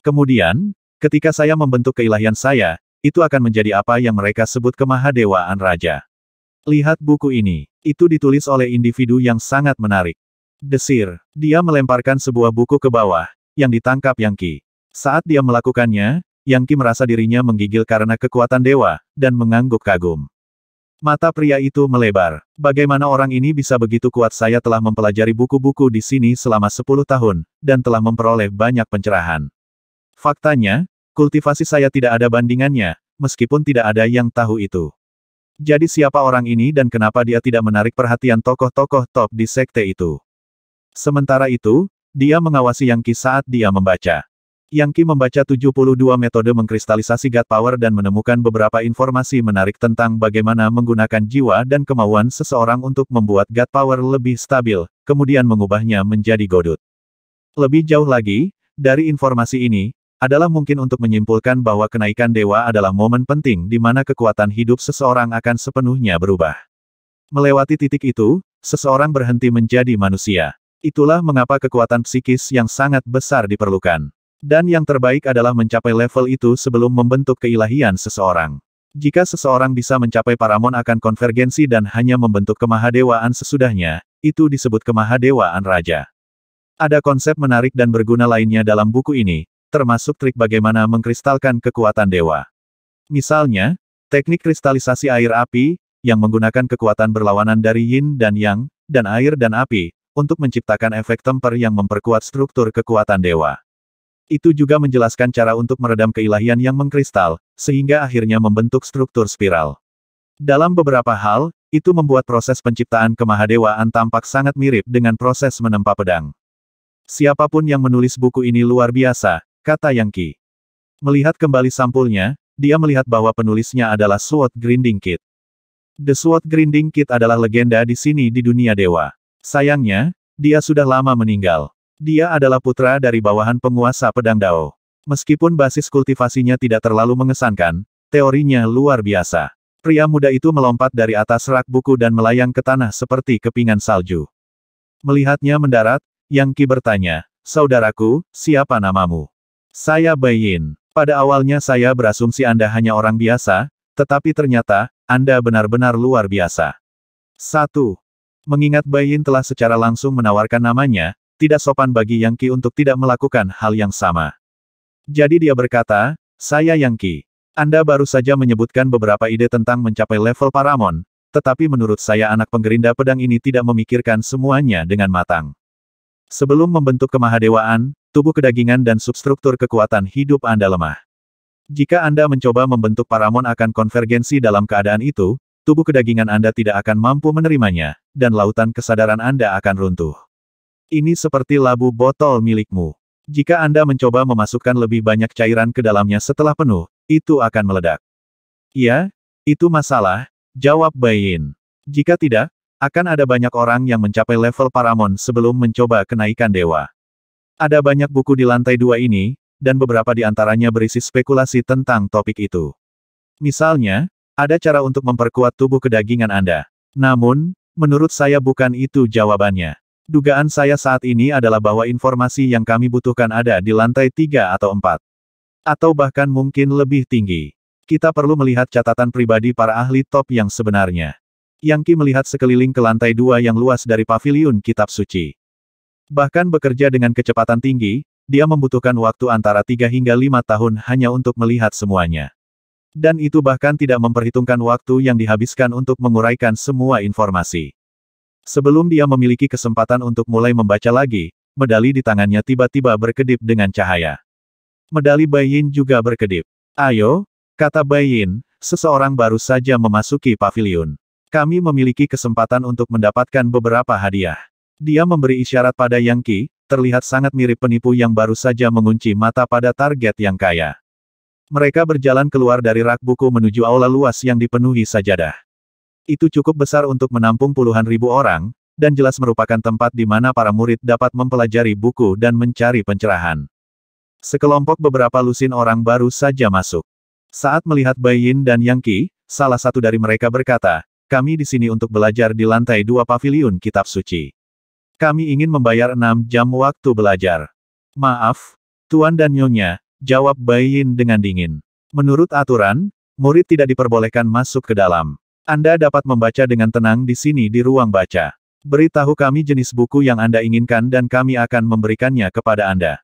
Kemudian, ketika saya membentuk keilahian saya, itu akan menjadi apa yang mereka sebut kemahadewaan raja. Lihat buku ini. Itu ditulis oleh individu yang sangat menarik. Desir, dia melemparkan sebuah buku ke bawah, yang ditangkap Yang Ki. Saat dia melakukannya, yang Ki merasa dirinya menggigil karena kekuatan dewa, dan mengangguk kagum. Mata pria itu melebar. Bagaimana orang ini bisa begitu kuat saya telah mempelajari buku-buku di sini selama 10 tahun, dan telah memperoleh banyak pencerahan. Faktanya, kultivasi saya tidak ada bandingannya, meskipun tidak ada yang tahu itu. Jadi siapa orang ini dan kenapa dia tidak menarik perhatian tokoh-tokoh top di sekte itu? Sementara itu, dia mengawasi Yang Ki saat dia membaca. Yang Qi membaca 72 metode mengkristalisasi God Power dan menemukan beberapa informasi menarik tentang bagaimana menggunakan jiwa dan kemauan seseorang untuk membuat God Power lebih stabil, kemudian mengubahnya menjadi godut. Lebih jauh lagi, dari informasi ini, adalah mungkin untuk menyimpulkan bahwa kenaikan dewa adalah momen penting di mana kekuatan hidup seseorang akan sepenuhnya berubah. Melewati titik itu, seseorang berhenti menjadi manusia. Itulah mengapa kekuatan psikis yang sangat besar diperlukan. Dan yang terbaik adalah mencapai level itu sebelum membentuk keilahian seseorang. Jika seseorang bisa mencapai paramon akan konvergensi dan hanya membentuk kemahadewaan sesudahnya, itu disebut kemahadewaan raja. Ada konsep menarik dan berguna lainnya dalam buku ini, termasuk trik bagaimana mengkristalkan kekuatan dewa. Misalnya, teknik kristalisasi air api, yang menggunakan kekuatan berlawanan dari yin dan yang, dan air dan api, untuk menciptakan efek temper yang memperkuat struktur kekuatan dewa. Itu juga menjelaskan cara untuk meredam keilahian yang mengkristal, sehingga akhirnya membentuk struktur spiral. Dalam beberapa hal, itu membuat proses penciptaan kemahadewaan tampak sangat mirip dengan proses menempa pedang. Siapapun yang menulis buku ini luar biasa, kata Yang Yangki. Melihat kembali sampulnya, dia melihat bahwa penulisnya adalah Sword Grinding Kit. The Sword Grinding Kit adalah legenda di sini di dunia dewa. Sayangnya, dia sudah lama meninggal. Dia adalah putra dari bawahan penguasa pedang Dao. Meskipun basis kultivasinya tidak terlalu mengesankan, teorinya luar biasa. Pria muda itu melompat dari atas rak buku dan melayang ke tanah seperti kepingan salju. Melihatnya mendarat, Yang Qi bertanya, Saudaraku, siapa namamu? Saya Bai Yin. Pada awalnya saya berasumsi Anda hanya orang biasa, tetapi ternyata, Anda benar-benar luar biasa. 1. Mengingat Yin telah secara langsung menawarkan namanya, tidak sopan bagi Yang Qi untuk tidak melakukan hal yang sama. Jadi dia berkata, saya Yang Qi. Anda baru saja menyebutkan beberapa ide tentang mencapai level Paramon, tetapi menurut saya anak penggerinda pedang ini tidak memikirkan semuanya dengan matang. Sebelum membentuk kemahadewaan, tubuh kedagingan dan substruktur kekuatan hidup Anda lemah. Jika Anda mencoba membentuk paramon akan konvergensi dalam keadaan itu, tubuh kedagingan Anda tidak akan mampu menerimanya, dan lautan kesadaran Anda akan runtuh. Ini seperti labu botol milikmu. Jika Anda mencoba memasukkan lebih banyak cairan ke dalamnya setelah penuh, itu akan meledak. Ya, itu masalah, jawab Bayin. Jika tidak, akan ada banyak orang yang mencapai level Paramon sebelum mencoba kenaikan dewa. Ada banyak buku di lantai dua ini, dan beberapa di antaranya berisi spekulasi tentang topik itu. Misalnya, ada cara untuk memperkuat tubuh kedagingan Anda. Namun, menurut saya bukan itu jawabannya. Dugaan saya saat ini adalah bahwa informasi yang kami butuhkan ada di lantai tiga atau empat, Atau bahkan mungkin lebih tinggi. Kita perlu melihat catatan pribadi para ahli top yang sebenarnya. Yang Ki melihat sekeliling ke lantai dua yang luas dari paviliun kitab suci. Bahkan bekerja dengan kecepatan tinggi, dia membutuhkan waktu antara tiga hingga lima tahun hanya untuk melihat semuanya. Dan itu bahkan tidak memperhitungkan waktu yang dihabiskan untuk menguraikan semua informasi. Sebelum dia memiliki kesempatan untuk mulai membaca lagi, medali di tangannya tiba-tiba berkedip dengan cahaya. Medali Yin juga berkedip. Ayo, kata Yin, seseorang baru saja memasuki pavilion. Kami memiliki kesempatan untuk mendapatkan beberapa hadiah. Dia memberi isyarat pada Yang Qi, terlihat sangat mirip penipu yang baru saja mengunci mata pada target yang kaya. Mereka berjalan keluar dari rak buku menuju aula luas yang dipenuhi sajadah itu cukup besar untuk menampung puluhan ribu orang, dan jelas merupakan tempat di mana para murid dapat mempelajari buku dan mencari pencerahan. Sekelompok beberapa lusin orang baru saja masuk. Saat melihat Bai Yin dan Yang Qi, salah satu dari mereka berkata, kami di sini untuk belajar di lantai dua pavilion kitab suci. Kami ingin membayar enam jam waktu belajar. Maaf, Tuan dan Nyonya, jawab Bai Yin dengan dingin. Menurut aturan, murid tidak diperbolehkan masuk ke dalam. Anda dapat membaca dengan tenang di sini di ruang baca. Beritahu kami jenis buku yang Anda inginkan dan kami akan memberikannya kepada Anda.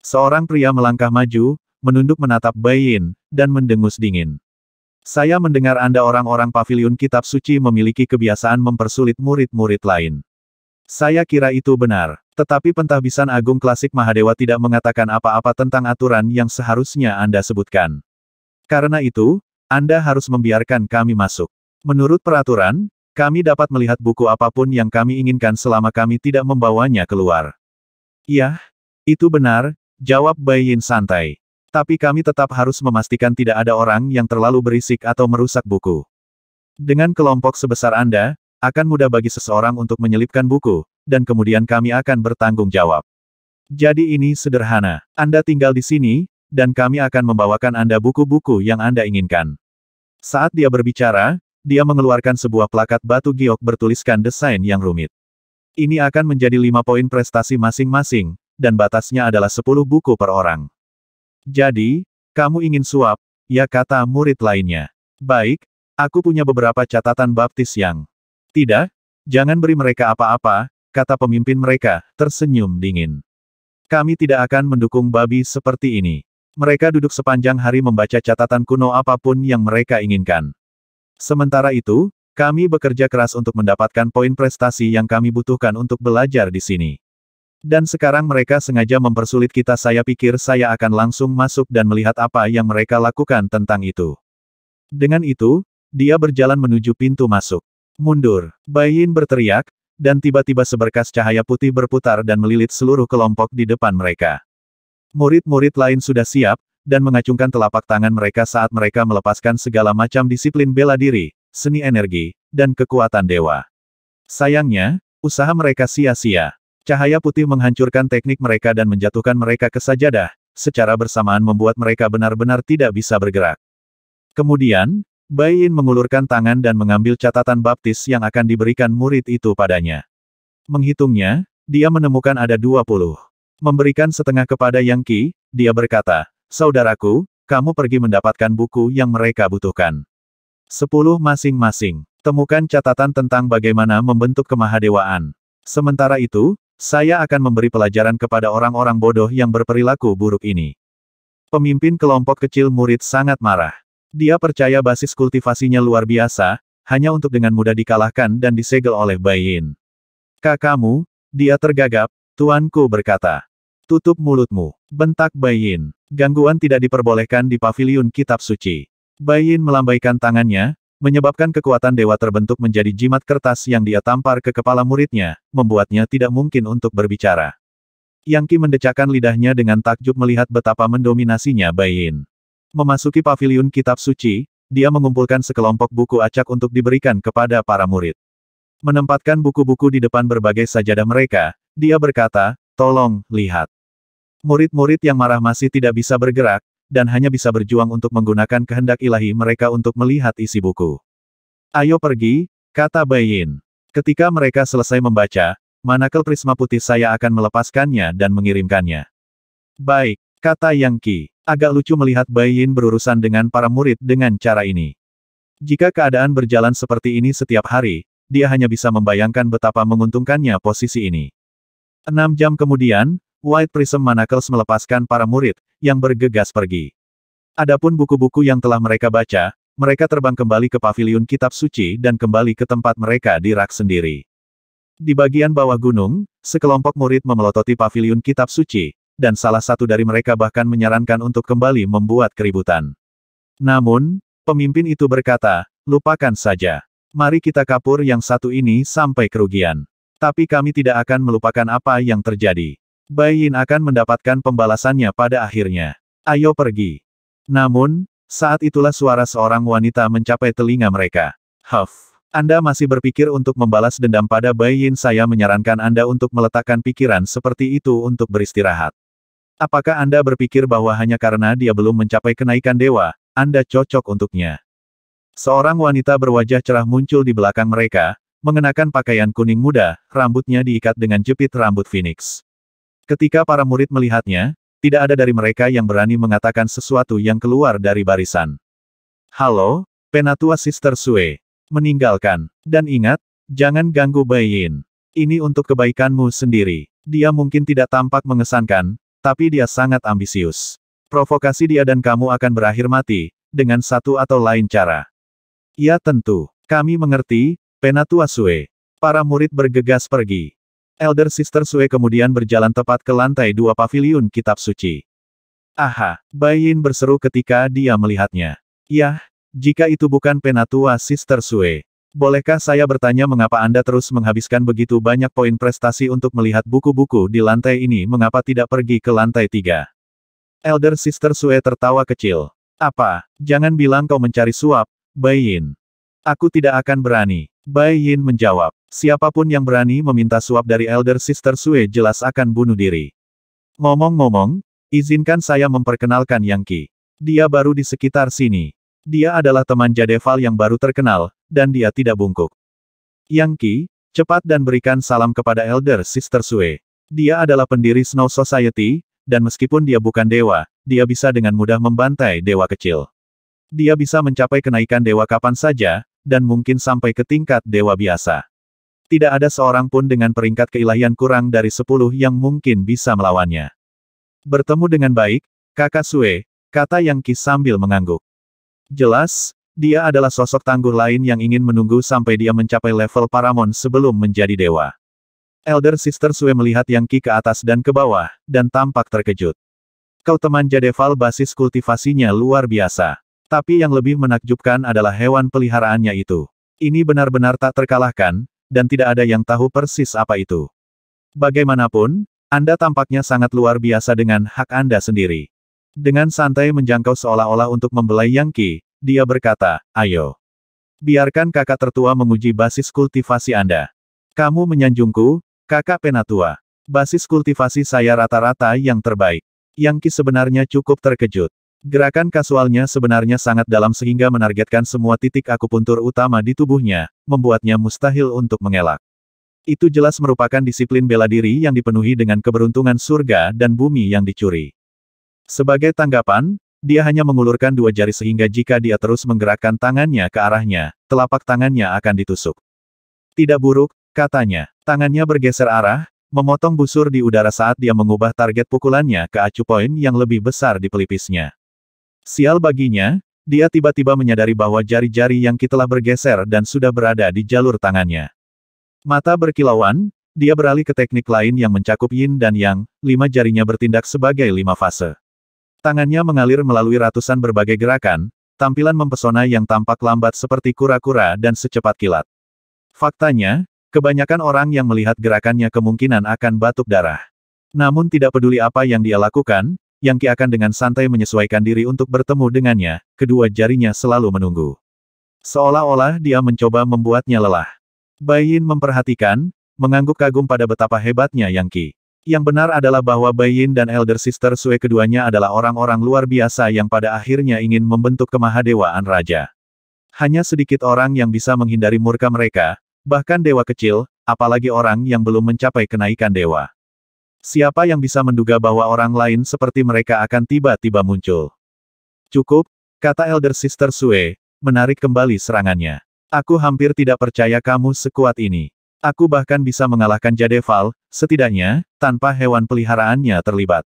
Seorang pria melangkah maju, menunduk menatap Bayin, dan mendengus dingin. Saya mendengar Anda orang-orang pavilion kitab suci memiliki kebiasaan mempersulit murid-murid lain. Saya kira itu benar, tetapi pentahbisan agung klasik Mahadewa tidak mengatakan apa-apa tentang aturan yang seharusnya Anda sebutkan. Karena itu, Anda harus membiarkan kami masuk. Menurut peraturan, kami dapat melihat buku apapun yang kami inginkan selama kami tidak membawanya keluar. Iya, itu benar, jawab Bai Yin santai. Tapi kami tetap harus memastikan tidak ada orang yang terlalu berisik atau merusak buku. Dengan kelompok sebesar Anda, akan mudah bagi seseorang untuk menyelipkan buku, dan kemudian kami akan bertanggung jawab. Jadi ini sederhana. Anda tinggal di sini, dan kami akan membawakan Anda buku-buku yang Anda inginkan. Saat dia berbicara, dia mengeluarkan sebuah plakat batu giok bertuliskan desain yang rumit. Ini akan menjadi lima poin prestasi masing-masing, dan batasnya adalah sepuluh buku per orang. Jadi, kamu ingin suap, ya kata murid lainnya. Baik, aku punya beberapa catatan baptis yang... Tidak, jangan beri mereka apa-apa, kata pemimpin mereka, tersenyum dingin. Kami tidak akan mendukung babi seperti ini. Mereka duduk sepanjang hari membaca catatan kuno apapun yang mereka inginkan. Sementara itu, kami bekerja keras untuk mendapatkan poin prestasi yang kami butuhkan untuk belajar di sini. Dan sekarang mereka sengaja mempersulit kita saya pikir saya akan langsung masuk dan melihat apa yang mereka lakukan tentang itu. Dengan itu, dia berjalan menuju pintu masuk. Mundur, Bayin berteriak, dan tiba-tiba seberkas cahaya putih berputar dan melilit seluruh kelompok di depan mereka. Murid-murid lain sudah siap, dan mengacungkan telapak tangan mereka saat mereka melepaskan segala macam disiplin bela diri, seni energi, dan kekuatan dewa. Sayangnya, usaha mereka sia-sia. Cahaya putih menghancurkan teknik mereka dan menjatuhkan mereka ke sajadah, secara bersamaan membuat mereka benar-benar tidak bisa bergerak. Kemudian, Bai Yin mengulurkan tangan dan mengambil catatan baptis yang akan diberikan murid itu padanya. Menghitungnya, dia menemukan ada 20. Memberikan setengah kepada Yang Qi, dia berkata, Saudaraku, kamu pergi mendapatkan buku yang mereka butuhkan. Sepuluh masing-masing. Temukan catatan tentang bagaimana membentuk kemahadewaan. Sementara itu, saya akan memberi pelajaran kepada orang-orang bodoh yang berperilaku buruk ini. Pemimpin kelompok kecil murid sangat marah. Dia percaya basis kultivasinya luar biasa, hanya untuk dengan mudah dikalahkan dan disegel oleh Bayin. Yin. Kakamu, dia tergagap, tuanku berkata. Tutup mulutmu. Bentak Bai Yin. Gangguan tidak diperbolehkan di Paviliun kitab suci. Bai Yin melambaikan tangannya, menyebabkan kekuatan dewa terbentuk menjadi jimat kertas yang dia tampar ke kepala muridnya, membuatnya tidak mungkin untuk berbicara. Yang Ki mendecakkan lidahnya dengan takjub melihat betapa mendominasinya Bai Yin. Memasuki Paviliun kitab suci, dia mengumpulkan sekelompok buku acak untuk diberikan kepada para murid. Menempatkan buku-buku di depan berbagai sajadah mereka, dia berkata, Tolong, lihat. Murid-murid yang marah masih tidak bisa bergerak, dan hanya bisa berjuang untuk menggunakan kehendak ilahi mereka untuk melihat isi buku. Ayo pergi, kata Bayin. Ketika mereka selesai membaca, manakel prisma putih saya akan melepaskannya dan mengirimkannya. Baik, kata Yang Ki. Agak lucu melihat Bayin berurusan dengan para murid dengan cara ini. Jika keadaan berjalan seperti ini setiap hari, dia hanya bisa membayangkan betapa menguntungkannya posisi ini. Enam jam kemudian, White Prism Manacles melepaskan para murid, yang bergegas pergi. Adapun buku-buku yang telah mereka baca, mereka terbang kembali ke paviliun kitab suci dan kembali ke tempat mereka di rak sendiri. Di bagian bawah gunung, sekelompok murid memelototi paviliun kitab suci, dan salah satu dari mereka bahkan menyarankan untuk kembali membuat keributan. Namun, pemimpin itu berkata, lupakan saja. Mari kita kapur yang satu ini sampai kerugian. Tapi kami tidak akan melupakan apa yang terjadi. Bai Yin akan mendapatkan pembalasannya pada akhirnya. Ayo pergi. Namun, saat itulah suara seorang wanita mencapai telinga mereka. Huff. Anda masih berpikir untuk membalas dendam pada Bai Yin saya menyarankan Anda untuk meletakkan pikiran seperti itu untuk beristirahat. Apakah Anda berpikir bahwa hanya karena dia belum mencapai kenaikan dewa, Anda cocok untuknya? Seorang wanita berwajah cerah muncul di belakang mereka, mengenakan pakaian kuning muda, rambutnya diikat dengan jepit rambut Phoenix. Ketika para murid melihatnya, tidak ada dari mereka yang berani mengatakan sesuatu yang keluar dari barisan. Halo, Penatua Sister Sue. Meninggalkan. Dan ingat, jangan ganggu Bai Yin. Ini untuk kebaikanmu sendiri. Dia mungkin tidak tampak mengesankan, tapi dia sangat ambisius. Provokasi dia dan kamu akan berakhir mati, dengan satu atau lain cara. Ya tentu, kami mengerti, Penatua Sue. Para murid bergegas pergi. Elder Sister Sue kemudian berjalan tepat ke lantai dua pavilion kitab suci. Aha, Bai Yin berseru ketika dia melihatnya. Yah, jika itu bukan Penatua Sister Sue. Bolehkah saya bertanya mengapa Anda terus menghabiskan begitu banyak poin prestasi untuk melihat buku-buku di lantai ini mengapa tidak pergi ke lantai tiga? Elder Sister Sue tertawa kecil. Apa, jangan bilang kau mencari suap, Bayin. Aku tidak akan berani. Bai Yin menjawab, siapapun yang berani meminta suap dari Elder Sister Sue jelas akan bunuh diri. Ngomong-ngomong, izinkan saya memperkenalkan Yang Qi. Dia baru di sekitar sini. Dia adalah teman Jadeval yang baru terkenal, dan dia tidak bungkuk. Yang Qi, cepat dan berikan salam kepada Elder Sister Sue. Dia adalah pendiri Snow Society, dan meskipun dia bukan dewa, dia bisa dengan mudah membantai dewa kecil. Dia bisa mencapai kenaikan dewa kapan saja, dan mungkin sampai ke tingkat dewa biasa. Tidak ada seorang pun dengan peringkat keilahian kurang dari sepuluh yang mungkin bisa melawannya. Bertemu dengan baik, kakak Sue, kata Yang Qi sambil mengangguk. Jelas, dia adalah sosok tangguh lain yang ingin menunggu sampai dia mencapai level Paramon sebelum menjadi dewa. Elder Sister Sue melihat Yang Qi ke atas dan ke bawah, dan tampak terkejut. Kau teman Jadeval basis kultivasinya luar biasa. Tapi yang lebih menakjubkan adalah hewan peliharaannya itu. Ini benar-benar tak terkalahkan, dan tidak ada yang tahu persis apa itu. Bagaimanapun, Anda tampaknya sangat luar biasa dengan hak Anda sendiri. Dengan santai menjangkau seolah-olah untuk membelai Yang Qi, dia berkata, ayo. Biarkan kakak tertua menguji basis kultivasi Anda. Kamu menyanjungku, kakak penatua. Basis kultivasi saya rata-rata yang terbaik. Yang Qi sebenarnya cukup terkejut. Gerakan kasualnya sebenarnya sangat dalam sehingga menargetkan semua titik akupuntur utama di tubuhnya, membuatnya mustahil untuk mengelak. Itu jelas merupakan disiplin bela diri yang dipenuhi dengan keberuntungan surga dan bumi yang dicuri. Sebagai tanggapan, dia hanya mengulurkan dua jari sehingga jika dia terus menggerakkan tangannya ke arahnya, telapak tangannya akan ditusuk. Tidak buruk, katanya. Tangannya bergeser arah, memotong busur di udara saat dia mengubah target pukulannya ke acu poin yang lebih besar di pelipisnya. Sial baginya, dia tiba-tiba menyadari bahwa jari-jari yang kita telah bergeser dan sudah berada di jalur tangannya. Mata berkilauan, dia beralih ke teknik lain yang mencakup yin dan yang, lima jarinya bertindak sebagai lima fase. Tangannya mengalir melalui ratusan berbagai gerakan, tampilan mempesona yang tampak lambat seperti kura-kura dan secepat kilat. Faktanya, kebanyakan orang yang melihat gerakannya kemungkinan akan batuk darah. Namun tidak peduli apa yang dia lakukan, yang Ki akan dengan santai menyesuaikan diri untuk bertemu dengannya, kedua jarinya selalu menunggu. Seolah-olah dia mencoba membuatnya lelah. Bai Yin memperhatikan, mengangguk kagum pada betapa hebatnya Yang Qi. Yang benar adalah bahwa Bai Yin dan Elder Sister Sue keduanya adalah orang-orang luar biasa yang pada akhirnya ingin membentuk kemahadewaan raja. Hanya sedikit orang yang bisa menghindari murka mereka, bahkan dewa kecil, apalagi orang yang belum mencapai kenaikan dewa. Siapa yang bisa menduga bahwa orang lain seperti mereka akan tiba-tiba muncul? Cukup, kata Elder Sister Sue, menarik kembali serangannya. Aku hampir tidak percaya kamu sekuat ini. Aku bahkan bisa mengalahkan Jadeval, setidaknya, tanpa hewan peliharaannya terlibat.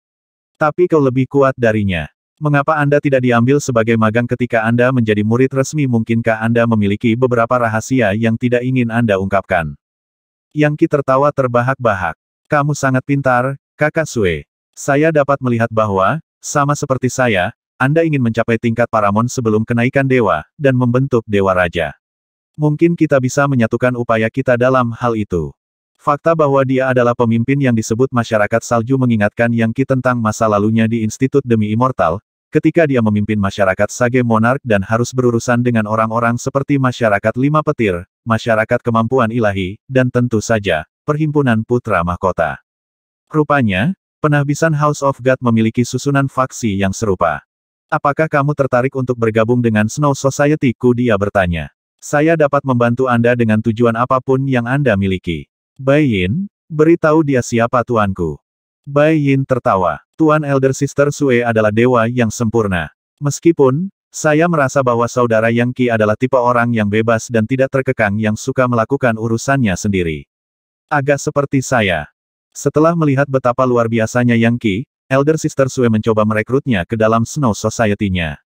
Tapi kau lebih kuat darinya. Mengapa Anda tidak diambil sebagai magang ketika Anda menjadi murid resmi? Mungkinkah Anda memiliki beberapa rahasia yang tidak ingin Anda ungkapkan? Yang Ki tertawa terbahak-bahak. Kamu sangat pintar, kakak Sue. Saya dapat melihat bahwa, sama seperti saya, Anda ingin mencapai tingkat paramon sebelum kenaikan dewa, dan membentuk dewa raja. Mungkin kita bisa menyatukan upaya kita dalam hal itu. Fakta bahwa dia adalah pemimpin yang disebut masyarakat salju mengingatkan yang Ki tentang masa lalunya di Institut Demi Immortal, ketika dia memimpin masyarakat Sage Monarch dan harus berurusan dengan orang-orang seperti masyarakat lima petir, masyarakat kemampuan ilahi, dan tentu saja, Perhimpunan Putra Mahkota. Rupanya, penahbisan House of God memiliki susunan faksi yang serupa. Apakah kamu tertarik untuk bergabung dengan Snow Society? Ku dia bertanya. Saya dapat membantu Anda dengan tujuan apapun yang Anda miliki. Bai Yin, beritahu dia siapa tuanku. Bai Yin tertawa. Tuan Elder Sister Sue adalah dewa yang sempurna. Meskipun, saya merasa bahwa saudara Yang Ki adalah tipe orang yang bebas dan tidak terkekang yang suka melakukan urusannya sendiri. Agak seperti saya. Setelah melihat betapa luar biasanya Yang Qi, Elder Sister Sue mencoba merekrutnya ke dalam Snow Society-nya.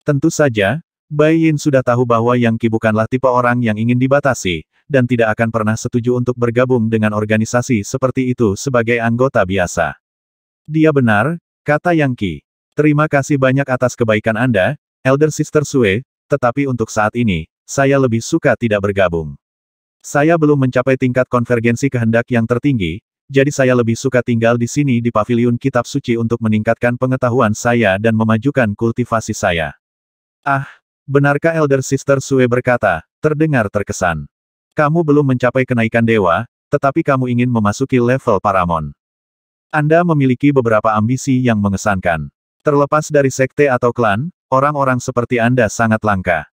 Tentu saja, Bai Yin sudah tahu bahwa Yang Qi bukanlah tipe orang yang ingin dibatasi, dan tidak akan pernah setuju untuk bergabung dengan organisasi seperti itu sebagai anggota biasa. Dia benar, kata Yang Qi. Terima kasih banyak atas kebaikan Anda, Elder Sister Sue, tetapi untuk saat ini, saya lebih suka tidak bergabung. Saya belum mencapai tingkat konvergensi kehendak yang tertinggi, jadi saya lebih suka tinggal di sini di paviliun kitab suci untuk meningkatkan pengetahuan saya dan memajukan kultivasi saya. Ah, benarkah Elder Sister Sue berkata, terdengar terkesan. Kamu belum mencapai kenaikan dewa, tetapi kamu ingin memasuki level Paramon. Anda memiliki beberapa ambisi yang mengesankan. Terlepas dari sekte atau klan, orang-orang seperti Anda sangat langka.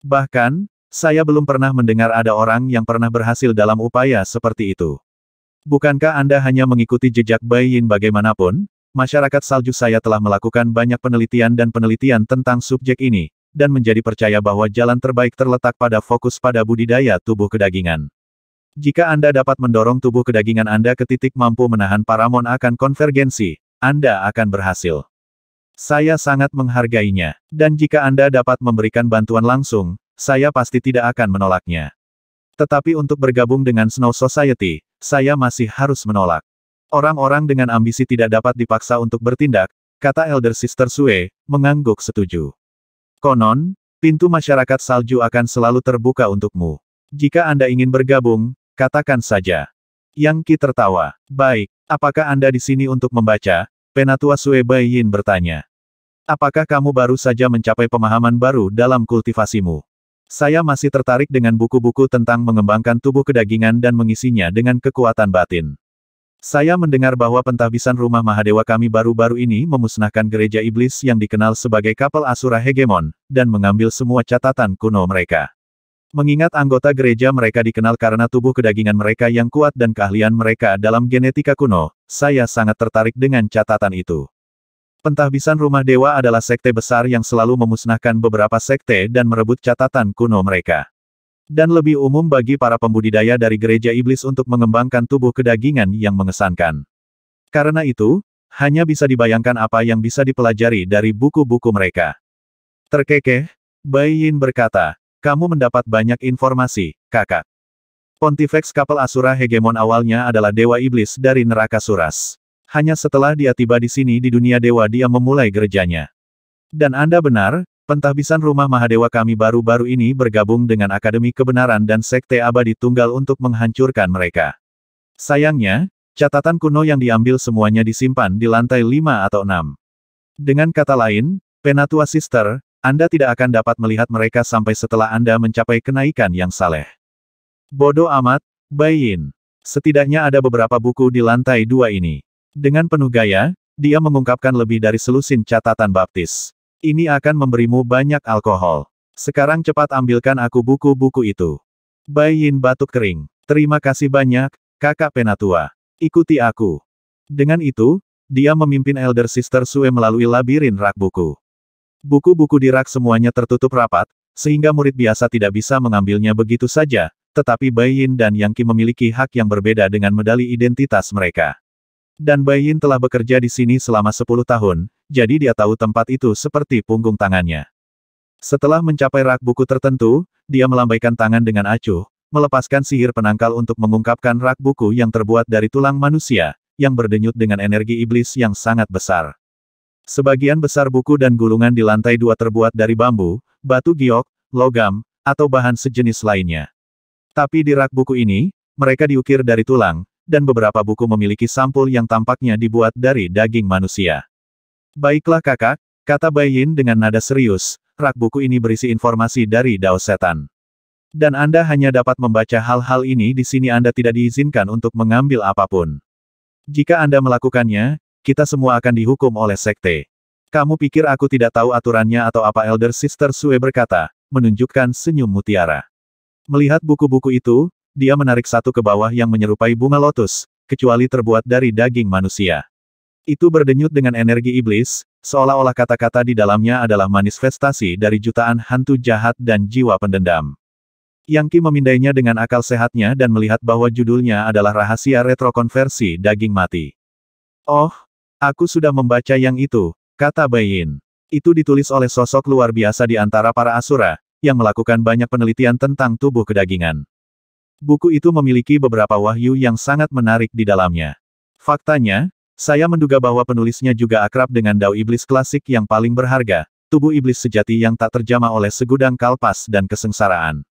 Bahkan, saya belum pernah mendengar ada orang yang pernah berhasil dalam upaya seperti itu. Bukankah Anda hanya mengikuti jejak Bai Yin bagaimanapun? Masyarakat salju saya telah melakukan banyak penelitian dan penelitian tentang subjek ini, dan menjadi percaya bahwa jalan terbaik terletak pada fokus pada budidaya tubuh kedagingan. Jika Anda dapat mendorong tubuh kedagingan Anda ke titik mampu menahan paramon akan konvergensi, Anda akan berhasil. Saya sangat menghargainya. Dan jika Anda dapat memberikan bantuan langsung, saya pasti tidak akan menolaknya. Tetapi untuk bergabung dengan Snow Society, saya masih harus menolak. Orang-orang dengan ambisi tidak dapat dipaksa untuk bertindak, kata Elder Sister Sue, mengangguk setuju. Konon, pintu masyarakat salju akan selalu terbuka untukmu. Jika Anda ingin bergabung, katakan saja. Yang Ki tertawa. Baik, apakah Anda di sini untuk membaca? Penatua Sue Bai Yin bertanya. Apakah kamu baru saja mencapai pemahaman baru dalam kultivasimu? Saya masih tertarik dengan buku-buku tentang mengembangkan tubuh kedagingan dan mengisinya dengan kekuatan batin. Saya mendengar bahwa pentahbisan rumah Mahadewa kami baru-baru ini memusnahkan gereja iblis yang dikenal sebagai kapal Asura Hegemon, dan mengambil semua catatan kuno mereka. Mengingat anggota gereja mereka dikenal karena tubuh kedagingan mereka yang kuat dan keahlian mereka dalam genetika kuno, saya sangat tertarik dengan catatan itu. Pentahbisan Rumah Dewa adalah sekte besar yang selalu memusnahkan beberapa sekte dan merebut catatan kuno mereka. Dan lebih umum bagi para pembudidaya dari gereja iblis untuk mengembangkan tubuh kedagingan yang mengesankan. Karena itu, hanya bisa dibayangkan apa yang bisa dipelajari dari buku-buku mereka. Terkekeh, Bai Yin berkata, kamu mendapat banyak informasi, kakak. Pontifex kapal Asura hegemon awalnya adalah dewa iblis dari neraka Suras. Hanya setelah dia tiba di sini di dunia dewa dia memulai gerejanya. Dan Anda benar, pentahbisan rumah Mahadewa kami baru-baru ini bergabung dengan Akademi Kebenaran dan Sekte Abadi Tunggal untuk menghancurkan mereka. Sayangnya, catatan kuno yang diambil semuanya disimpan di lantai 5 atau 6. Dengan kata lain, Penatua Sister, Anda tidak akan dapat melihat mereka sampai setelah Anda mencapai kenaikan yang saleh. Bodoh amat, Bayin. Setidaknya ada beberapa buku di lantai dua ini. Dengan penuh gaya, dia mengungkapkan lebih dari selusin catatan baptis. Ini akan memberimu banyak alkohol. Sekarang cepat ambilkan aku buku-buku itu. Bai Yin batuk kering. Terima kasih banyak, kakak penatua. Ikuti aku. Dengan itu, dia memimpin Elder Sister Sue melalui labirin rak buku. Buku-buku di rak semuanya tertutup rapat, sehingga murid biasa tidak bisa mengambilnya begitu saja, tetapi Bai Yin dan Yang Ki memiliki hak yang berbeda dengan medali identitas mereka. Dan Bai Yin telah bekerja di sini selama 10 tahun, jadi dia tahu tempat itu seperti punggung tangannya. Setelah mencapai rak buku tertentu, dia melambaikan tangan dengan acuh, melepaskan sihir penangkal untuk mengungkapkan rak buku yang terbuat dari tulang manusia, yang berdenyut dengan energi iblis yang sangat besar. Sebagian besar buku dan gulungan di lantai dua terbuat dari bambu, batu giok, logam, atau bahan sejenis lainnya. Tapi di rak buku ini, mereka diukir dari tulang, dan beberapa buku memiliki sampul yang tampaknya dibuat dari daging manusia. Baiklah kakak, kata Bai Yin dengan nada serius, rak buku ini berisi informasi dari Dao Setan. Dan Anda hanya dapat membaca hal-hal ini di sini Anda tidak diizinkan untuk mengambil apapun. Jika Anda melakukannya, kita semua akan dihukum oleh sekte. Kamu pikir aku tidak tahu aturannya atau apa Elder Sister Sue berkata, menunjukkan senyum mutiara. Melihat buku-buku itu, dia menarik satu ke bawah yang menyerupai bunga lotus, kecuali terbuat dari daging manusia. Itu berdenyut dengan energi iblis, seolah-olah kata-kata di dalamnya adalah manifestasi dari jutaan hantu jahat dan jiwa pendendam. Yang Ki memindainya dengan akal sehatnya dan melihat bahwa judulnya adalah rahasia retrokonversi daging mati. Oh, aku sudah membaca yang itu, kata Bayin. Itu ditulis oleh sosok luar biasa di antara para asura, yang melakukan banyak penelitian tentang tubuh kedagingan. Buku itu memiliki beberapa wahyu yang sangat menarik di dalamnya. Faktanya, saya menduga bahwa penulisnya juga akrab dengan dao iblis klasik yang paling berharga, tubuh iblis sejati yang tak terjamah oleh segudang kalpas dan kesengsaraan.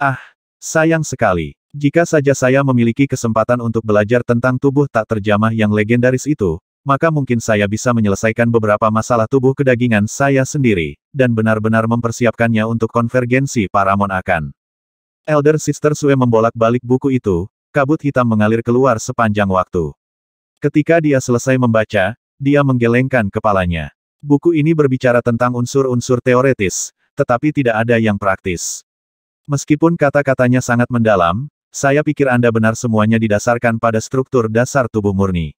Ah, sayang sekali. Jika saja saya memiliki kesempatan untuk belajar tentang tubuh tak terjamah yang legendaris itu, maka mungkin saya bisa menyelesaikan beberapa masalah tubuh kedagingan saya sendiri, dan benar-benar mempersiapkannya untuk konvergensi Paramon akan. Elder Sister Sue membolak-balik buku itu, kabut hitam mengalir keluar sepanjang waktu. Ketika dia selesai membaca, dia menggelengkan kepalanya. Buku ini berbicara tentang unsur-unsur teoretis, tetapi tidak ada yang praktis. Meskipun kata-katanya sangat mendalam, saya pikir Anda benar semuanya didasarkan pada struktur dasar tubuh murni.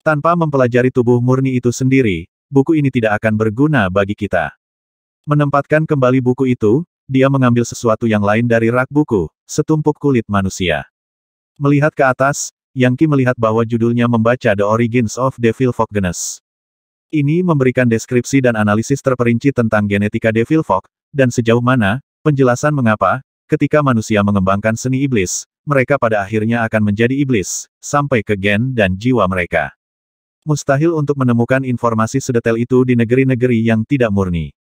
Tanpa mempelajari tubuh murni itu sendiri, buku ini tidak akan berguna bagi kita. Menempatkan kembali buku itu, dia mengambil sesuatu yang lain dari rak buku, setumpuk kulit manusia. Melihat ke atas, Yangki melihat bahwa judulnya membaca The Origins of Devil Fog Genes. Ini memberikan deskripsi dan analisis terperinci tentang genetika Devil Fog, dan sejauh mana, penjelasan mengapa, ketika manusia mengembangkan seni iblis, mereka pada akhirnya akan menjadi iblis, sampai ke gen dan jiwa mereka. Mustahil untuk menemukan informasi sedetail itu di negeri-negeri yang tidak murni.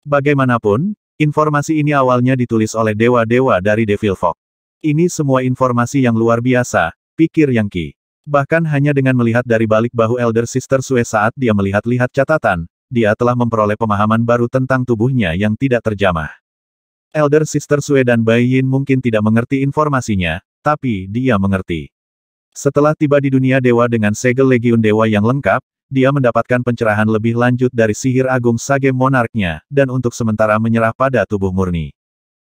Bagaimanapun, Informasi ini awalnya ditulis oleh dewa-dewa dari Devil Fox. Ini semua informasi yang luar biasa, pikir Yang Qi. Bahkan hanya dengan melihat dari balik bahu Elder Sister Sue saat dia melihat-lihat catatan, dia telah memperoleh pemahaman baru tentang tubuhnya yang tidak terjamah. Elder Sister Sue dan Bai Yin mungkin tidak mengerti informasinya, tapi dia mengerti. Setelah tiba di dunia dewa dengan segel legiun dewa yang lengkap, dia mendapatkan pencerahan lebih lanjut dari sihir agung Sage Monarknya, dan untuk sementara menyerah pada tubuh murni.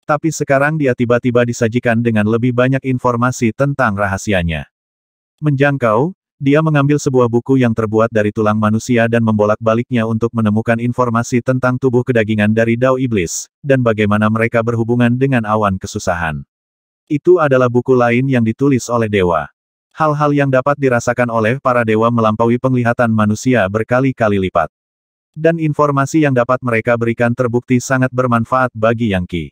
Tapi sekarang dia tiba-tiba disajikan dengan lebih banyak informasi tentang rahasianya. Menjangkau, dia mengambil sebuah buku yang terbuat dari tulang manusia dan membolak-baliknya untuk menemukan informasi tentang tubuh kedagingan dari Dao Iblis, dan bagaimana mereka berhubungan dengan awan kesusahan. Itu adalah buku lain yang ditulis oleh dewa. Hal-hal yang dapat dirasakan oleh para dewa melampaui penglihatan manusia berkali-kali lipat. Dan informasi yang dapat mereka berikan terbukti sangat bermanfaat bagi Yang Qi.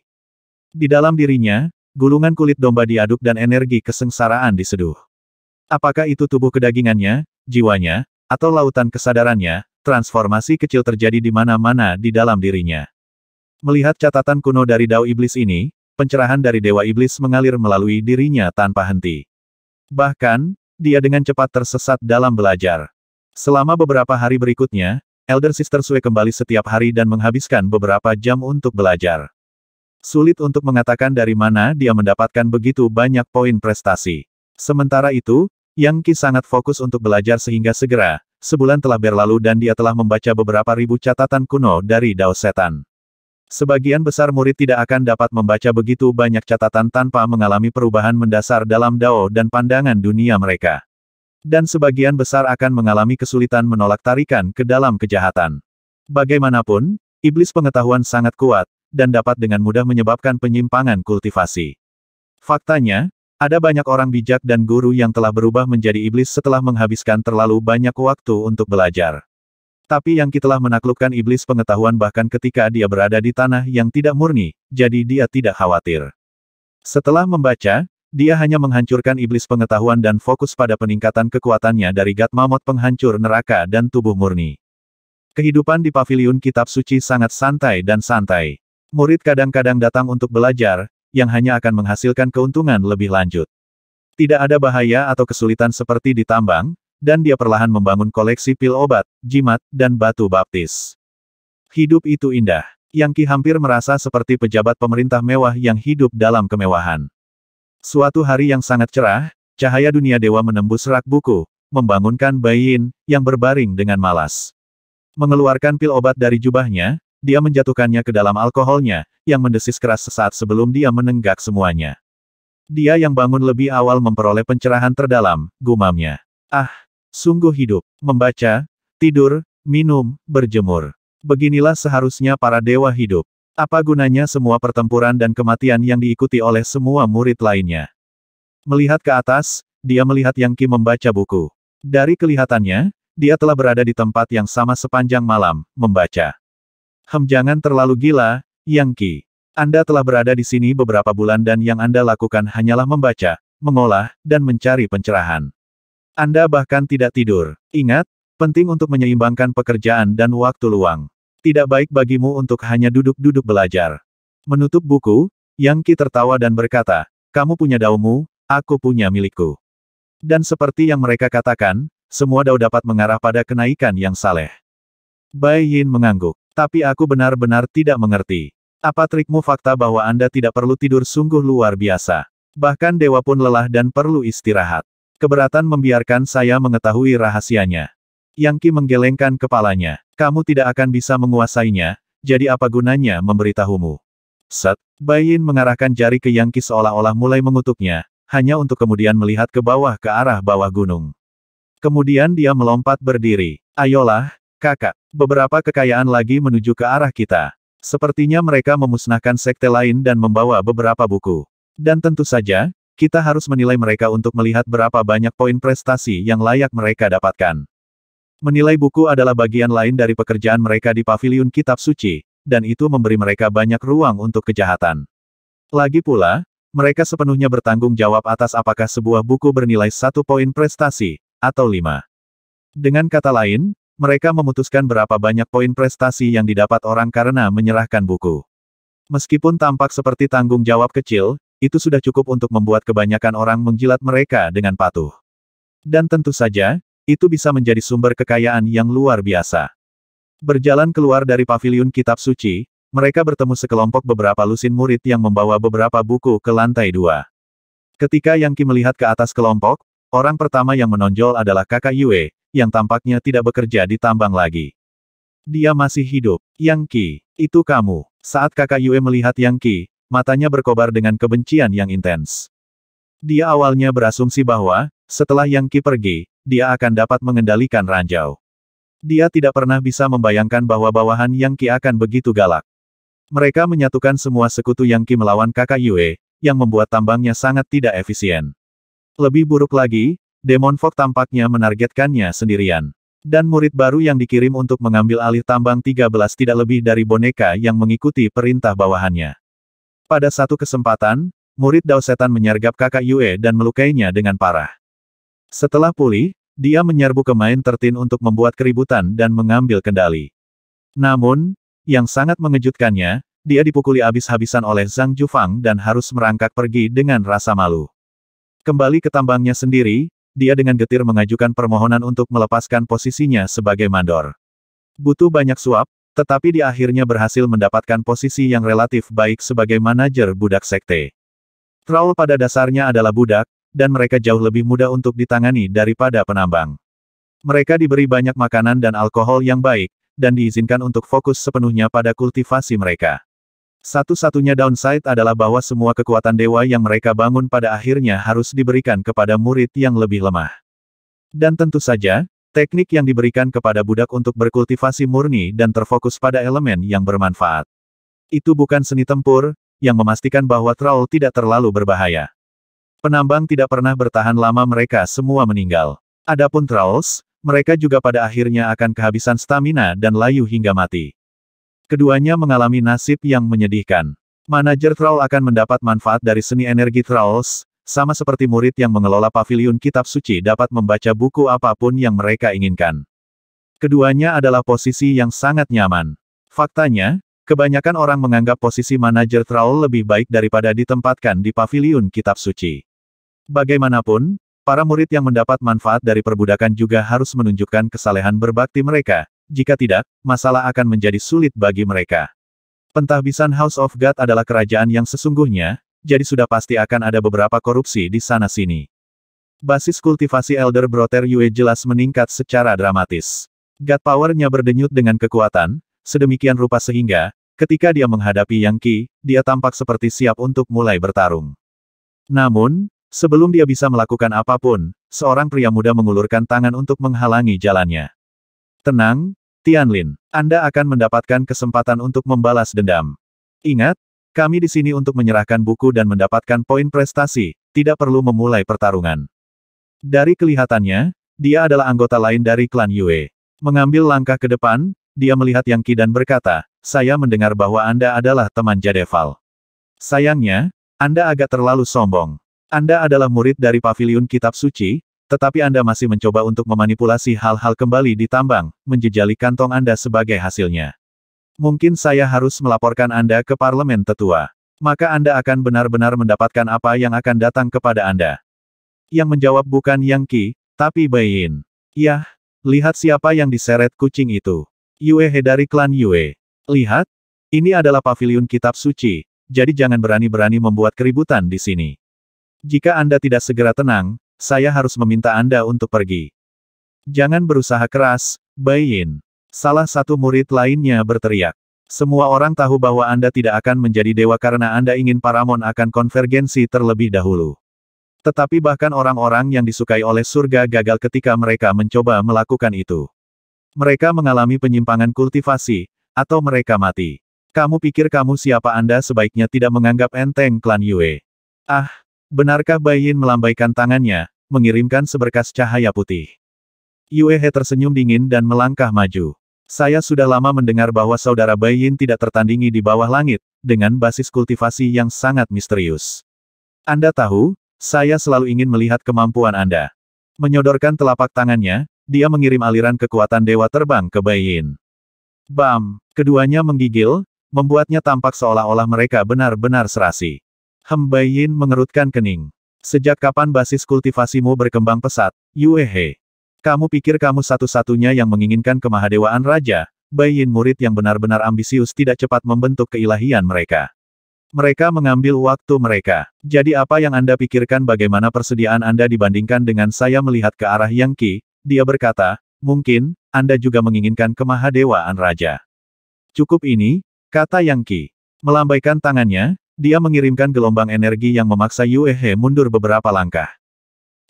Di dalam dirinya, gulungan kulit domba diaduk dan energi kesengsaraan diseduh. Apakah itu tubuh kedagingannya, jiwanya, atau lautan kesadarannya, transformasi kecil terjadi di mana-mana di dalam dirinya. Melihat catatan kuno dari Dao Iblis ini, pencerahan dari Dewa Iblis mengalir melalui dirinya tanpa henti. Bahkan, dia dengan cepat tersesat dalam belajar. Selama beberapa hari berikutnya, Elder Sister Sue kembali setiap hari dan menghabiskan beberapa jam untuk belajar. Sulit untuk mengatakan dari mana dia mendapatkan begitu banyak poin prestasi. Sementara itu, Yang Qi sangat fokus untuk belajar sehingga segera, sebulan telah berlalu dan dia telah membaca beberapa ribu catatan kuno dari Dao Setan. Sebagian besar murid tidak akan dapat membaca begitu banyak catatan tanpa mengalami perubahan mendasar dalam dao dan pandangan dunia mereka. Dan sebagian besar akan mengalami kesulitan menolak tarikan ke dalam kejahatan. Bagaimanapun, iblis pengetahuan sangat kuat, dan dapat dengan mudah menyebabkan penyimpangan kultivasi. Faktanya, ada banyak orang bijak dan guru yang telah berubah menjadi iblis setelah menghabiskan terlalu banyak waktu untuk belajar. Tapi yang telah menaklukkan iblis pengetahuan bahkan ketika dia berada di tanah yang tidak murni, jadi dia tidak khawatir. Setelah membaca, dia hanya menghancurkan iblis pengetahuan dan fokus pada peningkatan kekuatannya dari Mamot penghancur neraka dan tubuh murni. Kehidupan di Pavilion kitab suci sangat santai dan santai. Murid kadang-kadang datang untuk belajar, yang hanya akan menghasilkan keuntungan lebih lanjut. Tidak ada bahaya atau kesulitan seperti di tambang, dan dia perlahan membangun koleksi pil obat, jimat, dan batu baptis. Hidup itu indah. Yang Ki hampir merasa seperti pejabat pemerintah mewah yang hidup dalam kemewahan. Suatu hari yang sangat cerah, cahaya dunia dewa menembus rak buku, membangunkan Bayin, yang berbaring dengan malas. Mengeluarkan pil obat dari jubahnya, dia menjatuhkannya ke dalam alkoholnya, yang mendesis keras sesaat sebelum dia menenggak semuanya. Dia yang bangun lebih awal memperoleh pencerahan terdalam, gumamnya. Ah, sungguh hidup, membaca, tidur, minum, berjemur. Beginilah seharusnya para dewa hidup. Apa gunanya semua pertempuran dan kematian yang diikuti oleh semua murid lainnya? Melihat ke atas, dia melihat Yang Ki membaca buku. Dari kelihatannya, dia telah berada di tempat yang sama sepanjang malam, membaca. Hem jangan terlalu gila, Yang Ki. Anda telah berada di sini beberapa bulan dan yang Anda lakukan hanyalah membaca, mengolah, dan mencari pencerahan. Anda bahkan tidak tidur. Ingat, penting untuk menyeimbangkan pekerjaan dan waktu luang. Tidak baik bagimu untuk hanya duduk-duduk belajar. Menutup buku, Yang Ki tertawa dan berkata, kamu punya daumu, aku punya milikku. Dan seperti yang mereka katakan, semua dau dapat mengarah pada kenaikan yang saleh. Bai Yin mengangguk, tapi aku benar-benar tidak mengerti. Apa trikmu fakta bahwa Anda tidak perlu tidur sungguh luar biasa. Bahkan dewa pun lelah dan perlu istirahat. Keberatan membiarkan saya mengetahui rahasianya. Yang Ki menggelengkan kepalanya. Kamu tidak akan bisa menguasainya, jadi apa gunanya memberitahumu? Set, Bayin mengarahkan jari ke Yang Ki seolah-olah mulai mengutuknya, hanya untuk kemudian melihat ke bawah ke arah bawah gunung. Kemudian dia melompat berdiri. Ayolah, kakak. Beberapa kekayaan lagi menuju ke arah kita. Sepertinya mereka memusnahkan sekte lain dan membawa beberapa buku. Dan tentu saja, kita harus menilai mereka untuk melihat berapa banyak poin prestasi yang layak mereka dapatkan. Menilai buku adalah bagian lain dari pekerjaan mereka di paviliun kitab suci, dan itu memberi mereka banyak ruang untuk kejahatan. Lagi pula, mereka sepenuhnya bertanggung jawab atas apakah sebuah buku bernilai satu poin prestasi, atau lima. Dengan kata lain, mereka memutuskan berapa banyak poin prestasi yang didapat orang karena menyerahkan buku. Meskipun tampak seperti tanggung jawab kecil, itu sudah cukup untuk membuat kebanyakan orang menjilat mereka dengan patuh. Dan tentu saja, itu bisa menjadi sumber kekayaan yang luar biasa. Berjalan keluar dari pavilion kitab suci, mereka bertemu sekelompok beberapa lusin murid yang membawa beberapa buku ke lantai dua. Ketika Yang Ki melihat ke atas kelompok, orang pertama yang menonjol adalah kakak Yue, yang tampaknya tidak bekerja di tambang lagi. Dia masih hidup. Yang Ki. itu kamu. Saat kakak Yue melihat Yang Ki matanya berkobar dengan kebencian yang intens. Dia awalnya berasumsi bahwa, setelah Yang Qi pergi, dia akan dapat mengendalikan ranjau. Dia tidak pernah bisa membayangkan bahwa bawahan Yang Qi akan begitu galak. Mereka menyatukan semua sekutu Yang Qi melawan kakak Yue, yang membuat tambangnya sangat tidak efisien. Lebih buruk lagi, Demon Fog tampaknya menargetkannya sendirian. Dan murid baru yang dikirim untuk mengambil alih tambang 13 tidak lebih dari boneka yang mengikuti perintah bawahannya. Pada satu kesempatan, murid Dao Setan menyergap kakak Yue dan melukainya dengan parah. Setelah pulih, dia menyerbu ke main tertin untuk membuat keributan dan mengambil kendali. Namun, yang sangat mengejutkannya, dia dipukuli habis-habisan oleh Zhang Jufang dan harus merangkak pergi dengan rasa malu. Kembali ke tambangnya sendiri, dia dengan getir mengajukan permohonan untuk melepaskan posisinya sebagai mandor. Butuh banyak suap, tetapi dia akhirnya berhasil mendapatkan posisi yang relatif baik sebagai manajer budak sekte. Troll pada dasarnya adalah budak, dan mereka jauh lebih mudah untuk ditangani daripada penambang. Mereka diberi banyak makanan dan alkohol yang baik, dan diizinkan untuk fokus sepenuhnya pada kultivasi mereka. Satu-satunya downside adalah bahwa semua kekuatan dewa yang mereka bangun pada akhirnya harus diberikan kepada murid yang lebih lemah. Dan tentu saja, Teknik yang diberikan kepada budak untuk berkultivasi murni dan terfokus pada elemen yang bermanfaat. Itu bukan seni tempur, yang memastikan bahwa troll tidak terlalu berbahaya. Penambang tidak pernah bertahan lama mereka semua meninggal. Adapun trolls, mereka juga pada akhirnya akan kehabisan stamina dan layu hingga mati. Keduanya mengalami nasib yang menyedihkan. Manajer troll akan mendapat manfaat dari seni energi trolls, sama seperti murid yang mengelola paviliun kitab suci dapat membaca buku apapun yang mereka inginkan. Keduanya adalah posisi yang sangat nyaman. Faktanya, kebanyakan orang menganggap posisi manajer Traul lebih baik daripada ditempatkan di paviliun kitab suci. Bagaimanapun, para murid yang mendapat manfaat dari perbudakan juga harus menunjukkan kesalehan berbakti mereka, jika tidak, masalah akan menjadi sulit bagi mereka. Pentahbisan House of God adalah kerajaan yang sesungguhnya, jadi sudah pasti akan ada beberapa korupsi di sana-sini. Basis kultivasi Elder Brother Yue jelas meningkat secara dramatis. God powernya berdenyut dengan kekuatan, sedemikian rupa sehingga, ketika dia menghadapi Yang Qi, dia tampak seperti siap untuk mulai bertarung. Namun, sebelum dia bisa melakukan apapun, seorang pria muda mengulurkan tangan untuk menghalangi jalannya. Tenang, Tianlin, Anda akan mendapatkan kesempatan untuk membalas dendam. Ingat, kami di sini untuk menyerahkan buku dan mendapatkan poin prestasi, tidak perlu memulai pertarungan. Dari kelihatannya, dia adalah anggota lain dari klan Yue. Mengambil langkah ke depan, dia melihat Yang Qi dan berkata, saya mendengar bahwa Anda adalah teman Jadeval. Sayangnya, Anda agak terlalu sombong. Anda adalah murid dari pavilion kitab suci, tetapi Anda masih mencoba untuk memanipulasi hal-hal kembali di tambang, menjejali kantong Anda sebagai hasilnya. Mungkin saya harus melaporkan Anda ke Parlemen Tetua. Maka Anda akan benar-benar mendapatkan apa yang akan datang kepada Anda. Yang menjawab bukan Yang Qi, tapi Yin. Yah, lihat siapa yang diseret kucing itu. Yue He dari klan Yue. Lihat, ini adalah pavilion kitab suci, jadi jangan berani-berani membuat keributan di sini. Jika Anda tidak segera tenang, saya harus meminta Anda untuk pergi. Jangan berusaha keras, Bai Yin. Salah satu murid lainnya berteriak. Semua orang tahu bahwa Anda tidak akan menjadi dewa karena Anda ingin Paramon akan konvergensi terlebih dahulu. Tetapi bahkan orang-orang yang disukai oleh surga gagal ketika mereka mencoba melakukan itu. Mereka mengalami penyimpangan kultivasi, atau mereka mati. Kamu pikir kamu siapa Anda sebaiknya tidak menganggap enteng klan Yue. Ah, benarkah Bai Yin melambaikan tangannya, mengirimkan seberkas cahaya putih. Yue He tersenyum dingin dan melangkah maju. Saya sudah lama mendengar bahwa saudara Bai Yin tidak tertandingi di bawah langit, dengan basis kultivasi yang sangat misterius. Anda tahu, saya selalu ingin melihat kemampuan Anda. Menyodorkan telapak tangannya, dia mengirim aliran kekuatan dewa terbang ke Bai Yin. Bam! Keduanya menggigil, membuatnya tampak seolah-olah mereka benar-benar serasi. Hem Bai Yin mengerutkan kening. Sejak kapan basis kultivasimu berkembang pesat, Yuehe? Kamu pikir kamu satu-satunya yang menginginkan kemahadewaan raja, Bai Yin murid yang benar-benar ambisius tidak cepat membentuk keilahian mereka. Mereka mengambil waktu mereka. Jadi apa yang Anda pikirkan bagaimana persediaan Anda dibandingkan dengan saya melihat ke arah Yang Qi, dia berkata, mungkin, Anda juga menginginkan kemahadewaan raja. Cukup ini, kata Yang Qi. Melambaikan tangannya, dia mengirimkan gelombang energi yang memaksa Yue He mundur beberapa langkah.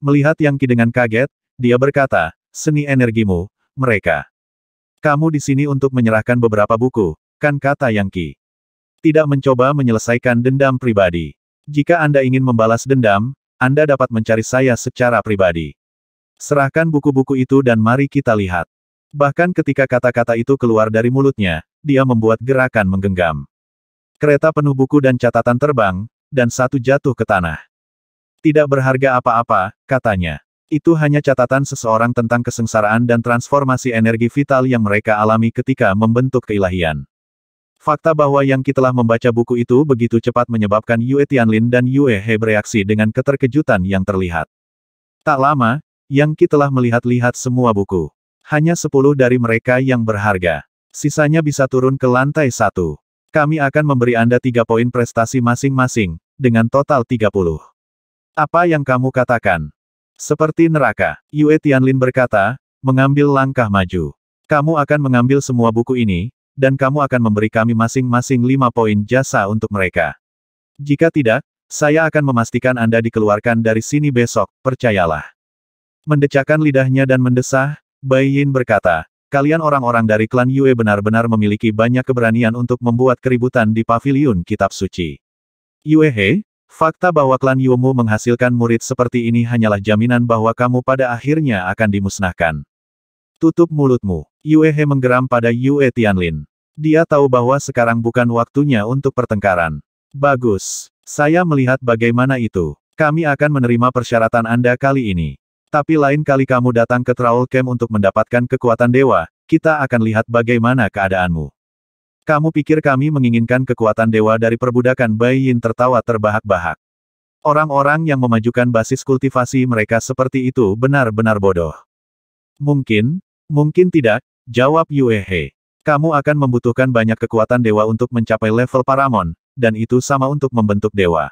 Melihat Yang Qi dengan kaget, dia berkata, seni energimu, mereka. Kamu di sini untuk menyerahkan beberapa buku, kan kata Yang Ki. Tidak mencoba menyelesaikan dendam pribadi. Jika Anda ingin membalas dendam, Anda dapat mencari saya secara pribadi. Serahkan buku-buku itu dan mari kita lihat. Bahkan ketika kata-kata itu keluar dari mulutnya, dia membuat gerakan menggenggam. Kereta penuh buku dan catatan terbang, dan satu jatuh ke tanah. Tidak berharga apa-apa, katanya. Itu hanya catatan seseorang tentang kesengsaraan dan transformasi energi vital yang mereka alami ketika membentuk keilahian. Fakta bahwa yang kita telah membaca buku itu begitu cepat menyebabkan Yue Tianlin dan Yue He bereaksi dengan keterkejutan yang terlihat. Tak lama, yang kita telah melihat-lihat semua buku. Hanya sepuluh dari mereka yang berharga. Sisanya bisa turun ke lantai satu. Kami akan memberi Anda tiga poin prestasi masing-masing, dengan total tiga puluh. Apa yang kamu katakan? Seperti neraka, Yue Tianlin berkata, mengambil langkah maju. Kamu akan mengambil semua buku ini, dan kamu akan memberi kami masing-masing lima poin jasa untuk mereka. Jika tidak, saya akan memastikan Anda dikeluarkan dari sini besok, percayalah. Mendecakkan lidahnya dan mendesah, Bai Yin berkata, kalian orang-orang dari klan Yue benar-benar memiliki banyak keberanian untuk membuat keributan di paviliun kitab suci. Yue He, Fakta bahwa klan Yumu menghasilkan murid seperti ini hanyalah jaminan bahwa kamu pada akhirnya akan dimusnahkan. Tutup mulutmu. Yue He menggeram pada Yue Tianlin. Dia tahu bahwa sekarang bukan waktunya untuk pertengkaran. Bagus. Saya melihat bagaimana itu. Kami akan menerima persyaratan Anda kali ini. Tapi lain kali kamu datang ke Traul Camp untuk mendapatkan kekuatan dewa, kita akan lihat bagaimana keadaanmu. Kamu pikir kami menginginkan kekuatan dewa dari perbudakan Bai Yin tertawa terbahak-bahak. Orang-orang yang memajukan basis kultivasi mereka seperti itu benar-benar bodoh. Mungkin, mungkin tidak, jawab Yue He. Kamu akan membutuhkan banyak kekuatan dewa untuk mencapai level paramon, dan itu sama untuk membentuk dewa.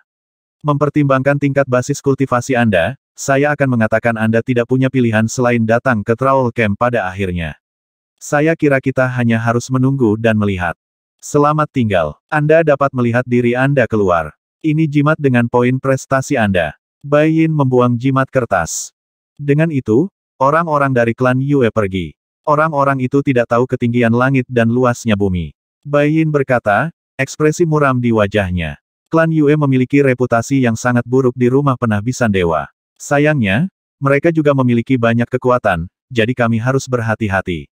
Mempertimbangkan tingkat basis kultivasi Anda, saya akan mengatakan Anda tidak punya pilihan selain datang ke Troll Camp pada akhirnya. Saya kira kita hanya harus menunggu dan melihat. Selamat tinggal. Anda dapat melihat diri Anda keluar. Ini jimat dengan poin prestasi Anda. Bai Yin membuang jimat kertas. Dengan itu, orang-orang dari klan Yue pergi. Orang-orang itu tidak tahu ketinggian langit dan luasnya bumi. Bai Yin berkata, ekspresi muram di wajahnya. Klan Yue memiliki reputasi yang sangat buruk di rumah penahbisan dewa. Sayangnya, mereka juga memiliki banyak kekuatan, jadi kami harus berhati-hati.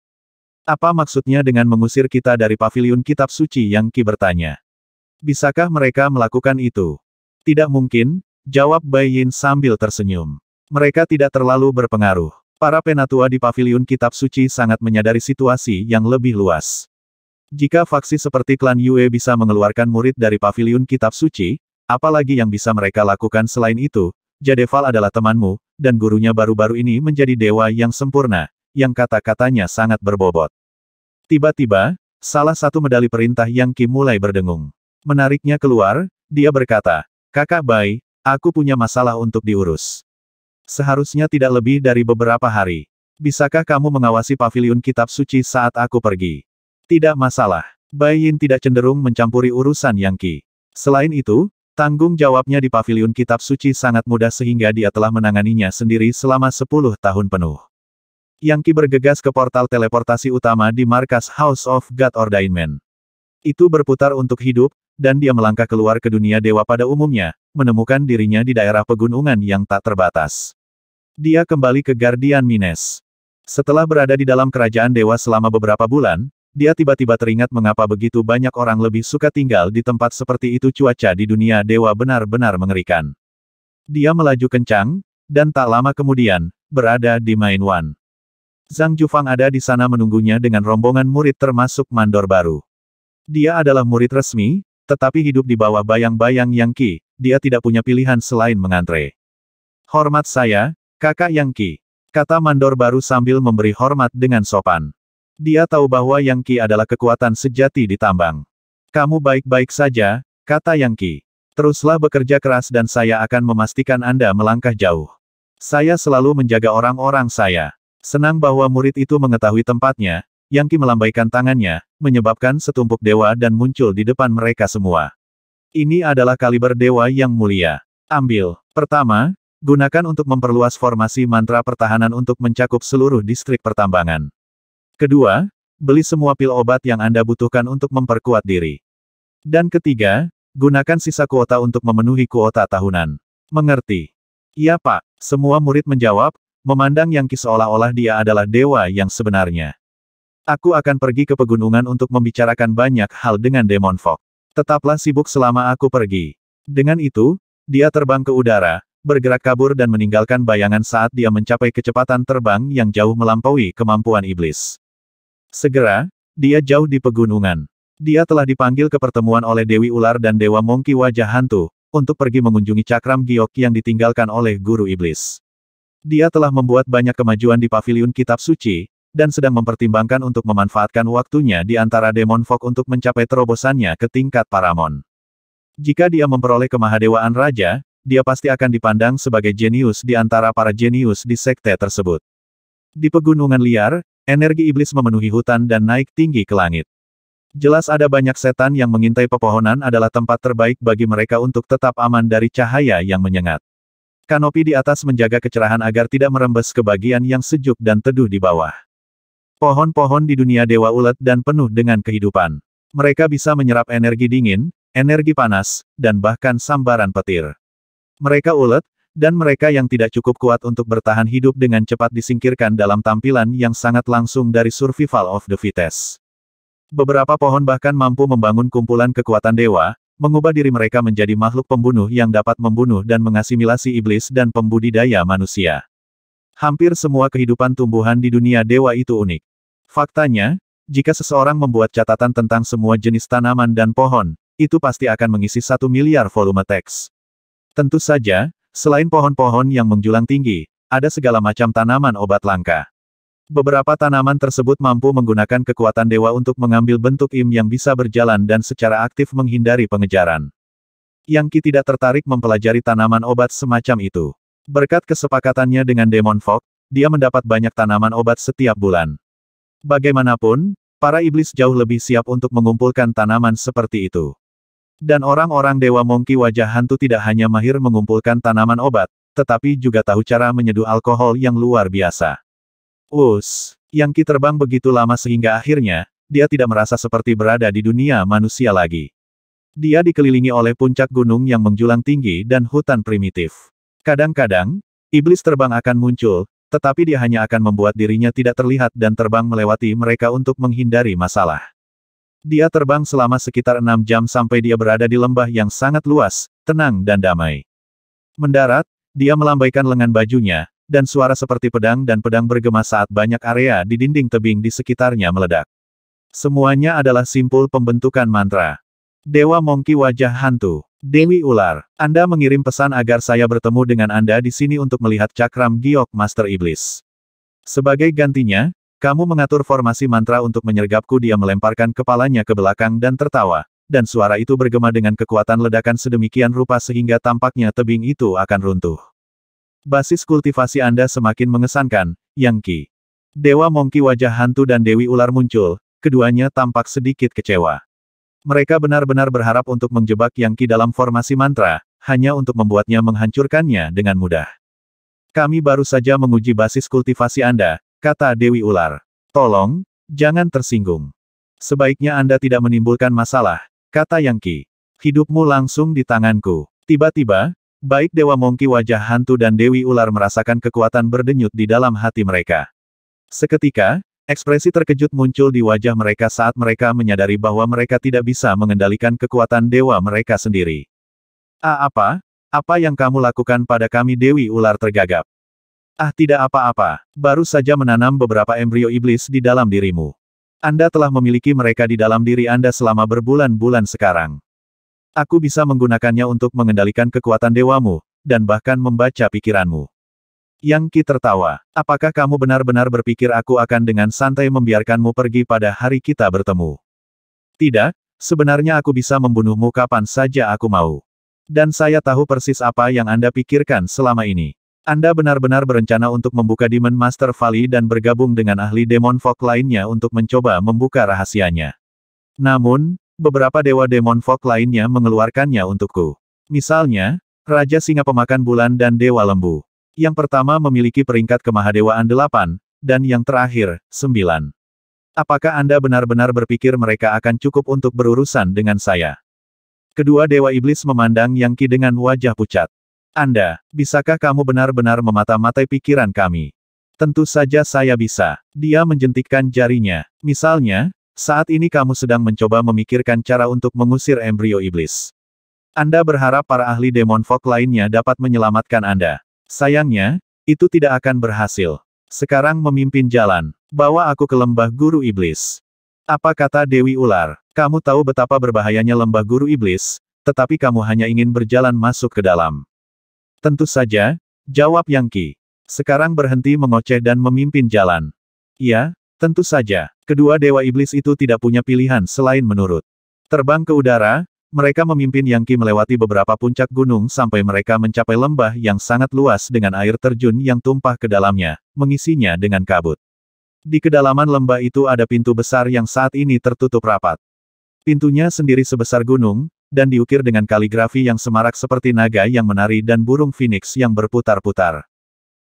Apa maksudnya dengan mengusir kita dari paviliun kitab suci yang Ki bertanya? Bisakah mereka melakukan itu? Tidak mungkin, jawab Bai Yin sambil tersenyum. Mereka tidak terlalu berpengaruh. Para penatua di paviliun kitab suci sangat menyadari situasi yang lebih luas. Jika faksi seperti klan Yue bisa mengeluarkan murid dari paviliun kitab suci, apalagi yang bisa mereka lakukan selain itu, Jadeval adalah temanmu, dan gurunya baru-baru ini menjadi dewa yang sempurna, yang kata-katanya sangat berbobot. Tiba-tiba, salah satu medali perintah Yang Qi mulai berdengung. Menariknya keluar, dia berkata, Kakak Bai, aku punya masalah untuk diurus. Seharusnya tidak lebih dari beberapa hari. Bisakah kamu mengawasi pavilion kitab suci saat aku pergi? Tidak masalah. Bai Yin tidak cenderung mencampuri urusan Yang Qi. Selain itu, tanggung jawabnya di pavilion kitab suci sangat mudah sehingga dia telah menanganinya sendiri selama 10 tahun penuh. Yang Qi bergegas ke portal teleportasi utama di markas House of God Ordainment. Itu berputar untuk hidup, dan dia melangkah keluar ke dunia dewa pada umumnya, menemukan dirinya di daerah pegunungan yang tak terbatas. Dia kembali ke Guardian Mines. Setelah berada di dalam kerajaan dewa selama beberapa bulan, dia tiba-tiba teringat mengapa begitu banyak orang lebih suka tinggal di tempat seperti itu cuaca di dunia dewa benar-benar mengerikan. Dia melaju kencang, dan tak lama kemudian, berada di Main One. Zhang Jufang ada di sana menunggunya dengan rombongan murid termasuk mandor baru. Dia adalah murid resmi, tetapi hidup di bawah bayang-bayang Yang Qi, dia tidak punya pilihan selain mengantre. Hormat saya, kakak Yang Qi, kata mandor baru sambil memberi hormat dengan sopan. Dia tahu bahwa Yang Qi adalah kekuatan sejati di tambang. Kamu baik-baik saja, kata Yang Qi. Teruslah bekerja keras dan saya akan memastikan Anda melangkah jauh. Saya selalu menjaga orang-orang saya. Senang bahwa murid itu mengetahui tempatnya, Yang Ki melambaikan tangannya, menyebabkan setumpuk dewa dan muncul di depan mereka semua. Ini adalah kaliber dewa yang mulia. Ambil. Pertama, gunakan untuk memperluas formasi mantra pertahanan untuk mencakup seluruh distrik pertambangan. Kedua, beli semua pil obat yang Anda butuhkan untuk memperkuat diri. Dan ketiga, gunakan sisa kuota untuk memenuhi kuota tahunan. Mengerti? Iya Pak, semua murid menjawab, memandang Yang Qi seolah-olah dia adalah dewa yang sebenarnya. Aku akan pergi ke pegunungan untuk membicarakan banyak hal dengan Demon Fog. Tetaplah sibuk selama aku pergi. Dengan itu, dia terbang ke udara, bergerak kabur dan meninggalkan bayangan saat dia mencapai kecepatan terbang yang jauh melampaui kemampuan iblis. Segera, dia jauh di pegunungan. Dia telah dipanggil ke pertemuan oleh Dewi Ular dan Dewa Mongki Wajah Hantu, untuk pergi mengunjungi cakram giok yang ditinggalkan oleh Guru Iblis. Dia telah membuat banyak kemajuan di pavilion kitab suci, dan sedang mempertimbangkan untuk memanfaatkan waktunya di antara Demon Fog untuk mencapai terobosannya ke tingkat Paramon. Jika dia memperoleh kemahadewaan raja, dia pasti akan dipandang sebagai jenius di antara para jenius di sekte tersebut. Di pegunungan liar, energi iblis memenuhi hutan dan naik tinggi ke langit. Jelas ada banyak setan yang mengintai pepohonan adalah tempat terbaik bagi mereka untuk tetap aman dari cahaya yang menyengat. Kanopi di atas menjaga kecerahan agar tidak merembes ke bagian yang sejuk dan teduh di bawah. Pohon-pohon di dunia dewa ulet dan penuh dengan kehidupan. Mereka bisa menyerap energi dingin, energi panas, dan bahkan sambaran petir. Mereka ulet, dan mereka yang tidak cukup kuat untuk bertahan hidup dengan cepat disingkirkan dalam tampilan yang sangat langsung dari Survival of the Fittest. Beberapa pohon bahkan mampu membangun kumpulan kekuatan dewa, mengubah diri mereka menjadi makhluk pembunuh yang dapat membunuh dan mengasimilasi iblis dan pembudidaya manusia. Hampir semua kehidupan tumbuhan di dunia dewa itu unik. Faktanya, jika seseorang membuat catatan tentang semua jenis tanaman dan pohon, itu pasti akan mengisi satu miliar volume teks. Tentu saja, selain pohon-pohon yang menjulang tinggi, ada segala macam tanaman obat langka. Beberapa tanaman tersebut mampu menggunakan kekuatan dewa untuk mengambil bentuk im yang bisa berjalan dan secara aktif menghindari pengejaran. Yang Ki tidak tertarik mempelajari tanaman obat semacam itu. Berkat kesepakatannya dengan Demon Fog, dia mendapat banyak tanaman obat setiap bulan. Bagaimanapun, para iblis jauh lebih siap untuk mengumpulkan tanaman seperti itu. Dan orang-orang Dewa Mongki wajah hantu tidak hanya mahir mengumpulkan tanaman obat, tetapi juga tahu cara menyeduh alkohol yang luar biasa. Us, yang Ki terbang begitu lama sehingga akhirnya, dia tidak merasa seperti berada di dunia manusia lagi. Dia dikelilingi oleh puncak gunung yang menjulang tinggi dan hutan primitif. Kadang-kadang, iblis terbang akan muncul, tetapi dia hanya akan membuat dirinya tidak terlihat dan terbang melewati mereka untuk menghindari masalah. Dia terbang selama sekitar enam jam sampai dia berada di lembah yang sangat luas, tenang dan damai. Mendarat, dia melambaikan lengan bajunya, dan suara seperti pedang dan pedang bergema saat banyak area di dinding tebing di sekitarnya meledak. Semuanya adalah simpul pembentukan mantra. Dewa Mongki Wajah Hantu. Dewi Ular, Anda mengirim pesan agar saya bertemu dengan Anda di sini untuk melihat cakram giok Master Iblis. Sebagai gantinya, kamu mengatur formasi mantra untuk menyergapku dia melemparkan kepalanya ke belakang dan tertawa, dan suara itu bergema dengan kekuatan ledakan sedemikian rupa sehingga tampaknya tebing itu akan runtuh. Basis kultivasi Anda semakin mengesankan, Yang Qi. Dewa Mongki wajah hantu dan Dewi Ular muncul, keduanya tampak sedikit kecewa. Mereka benar-benar berharap untuk menjebak Yang Qi dalam formasi mantra, hanya untuk membuatnya menghancurkannya dengan mudah. Kami baru saja menguji basis kultivasi Anda, kata Dewi Ular. Tolong, jangan tersinggung. Sebaiknya Anda tidak menimbulkan masalah, kata Yang Qi. Hidupmu langsung di tanganku. Tiba-tiba, Baik Dewa Mongki wajah hantu dan Dewi Ular merasakan kekuatan berdenyut di dalam hati mereka. Seketika, ekspresi terkejut muncul di wajah mereka saat mereka menyadari bahwa mereka tidak bisa mengendalikan kekuatan dewa mereka sendiri. Ah apa? Apa yang kamu lakukan pada kami Dewi Ular tergagap? Ah tidak apa-apa, baru saja menanam beberapa embrio iblis di dalam dirimu. Anda telah memiliki mereka di dalam diri Anda selama berbulan-bulan sekarang. Aku bisa menggunakannya untuk mengendalikan kekuatan dewamu, dan bahkan membaca pikiranmu. Yang Ki tertawa, apakah kamu benar-benar berpikir aku akan dengan santai membiarkanmu pergi pada hari kita bertemu? Tidak, sebenarnya aku bisa membunuhmu kapan saja aku mau. Dan saya tahu persis apa yang Anda pikirkan selama ini. Anda benar-benar berencana untuk membuka Demon Master Valley dan bergabung dengan ahli Demon Fog lainnya untuk mencoba membuka rahasianya. Namun, beberapa dewa demon folk lainnya mengeluarkannya untukku. Misalnya, Raja Singa Pemakan Bulan dan Dewa Lembu. Yang pertama memiliki peringkat kemahadewaan delapan, dan yang terakhir, sembilan. Apakah Anda benar-benar berpikir mereka akan cukup untuk berurusan dengan saya? Kedua Dewa Iblis memandang Yang Ki dengan wajah pucat. Anda, bisakah kamu benar-benar memata-matai pikiran kami? Tentu saja saya bisa. Dia menjentikkan jarinya. Misalnya, saat ini kamu sedang mencoba memikirkan cara untuk mengusir embrio iblis. Anda berharap para ahli demon fog lainnya dapat menyelamatkan Anda. Sayangnya, itu tidak akan berhasil. Sekarang memimpin jalan. Bawa aku ke lembah guru iblis. Apa kata Dewi Ular? Kamu tahu betapa berbahayanya lembah guru iblis, tetapi kamu hanya ingin berjalan masuk ke dalam. Tentu saja, jawab Yang Ki. Sekarang berhenti mengoceh dan memimpin jalan. Iya, Tentu saja, kedua dewa iblis itu tidak punya pilihan selain menurut. Terbang ke udara, mereka memimpin Yang Qi melewati beberapa puncak gunung sampai mereka mencapai lembah yang sangat luas dengan air terjun yang tumpah ke dalamnya, mengisinya dengan kabut. Di kedalaman lembah itu ada pintu besar yang saat ini tertutup rapat. Pintunya sendiri sebesar gunung, dan diukir dengan kaligrafi yang semarak seperti naga yang menari dan burung phoenix yang berputar-putar.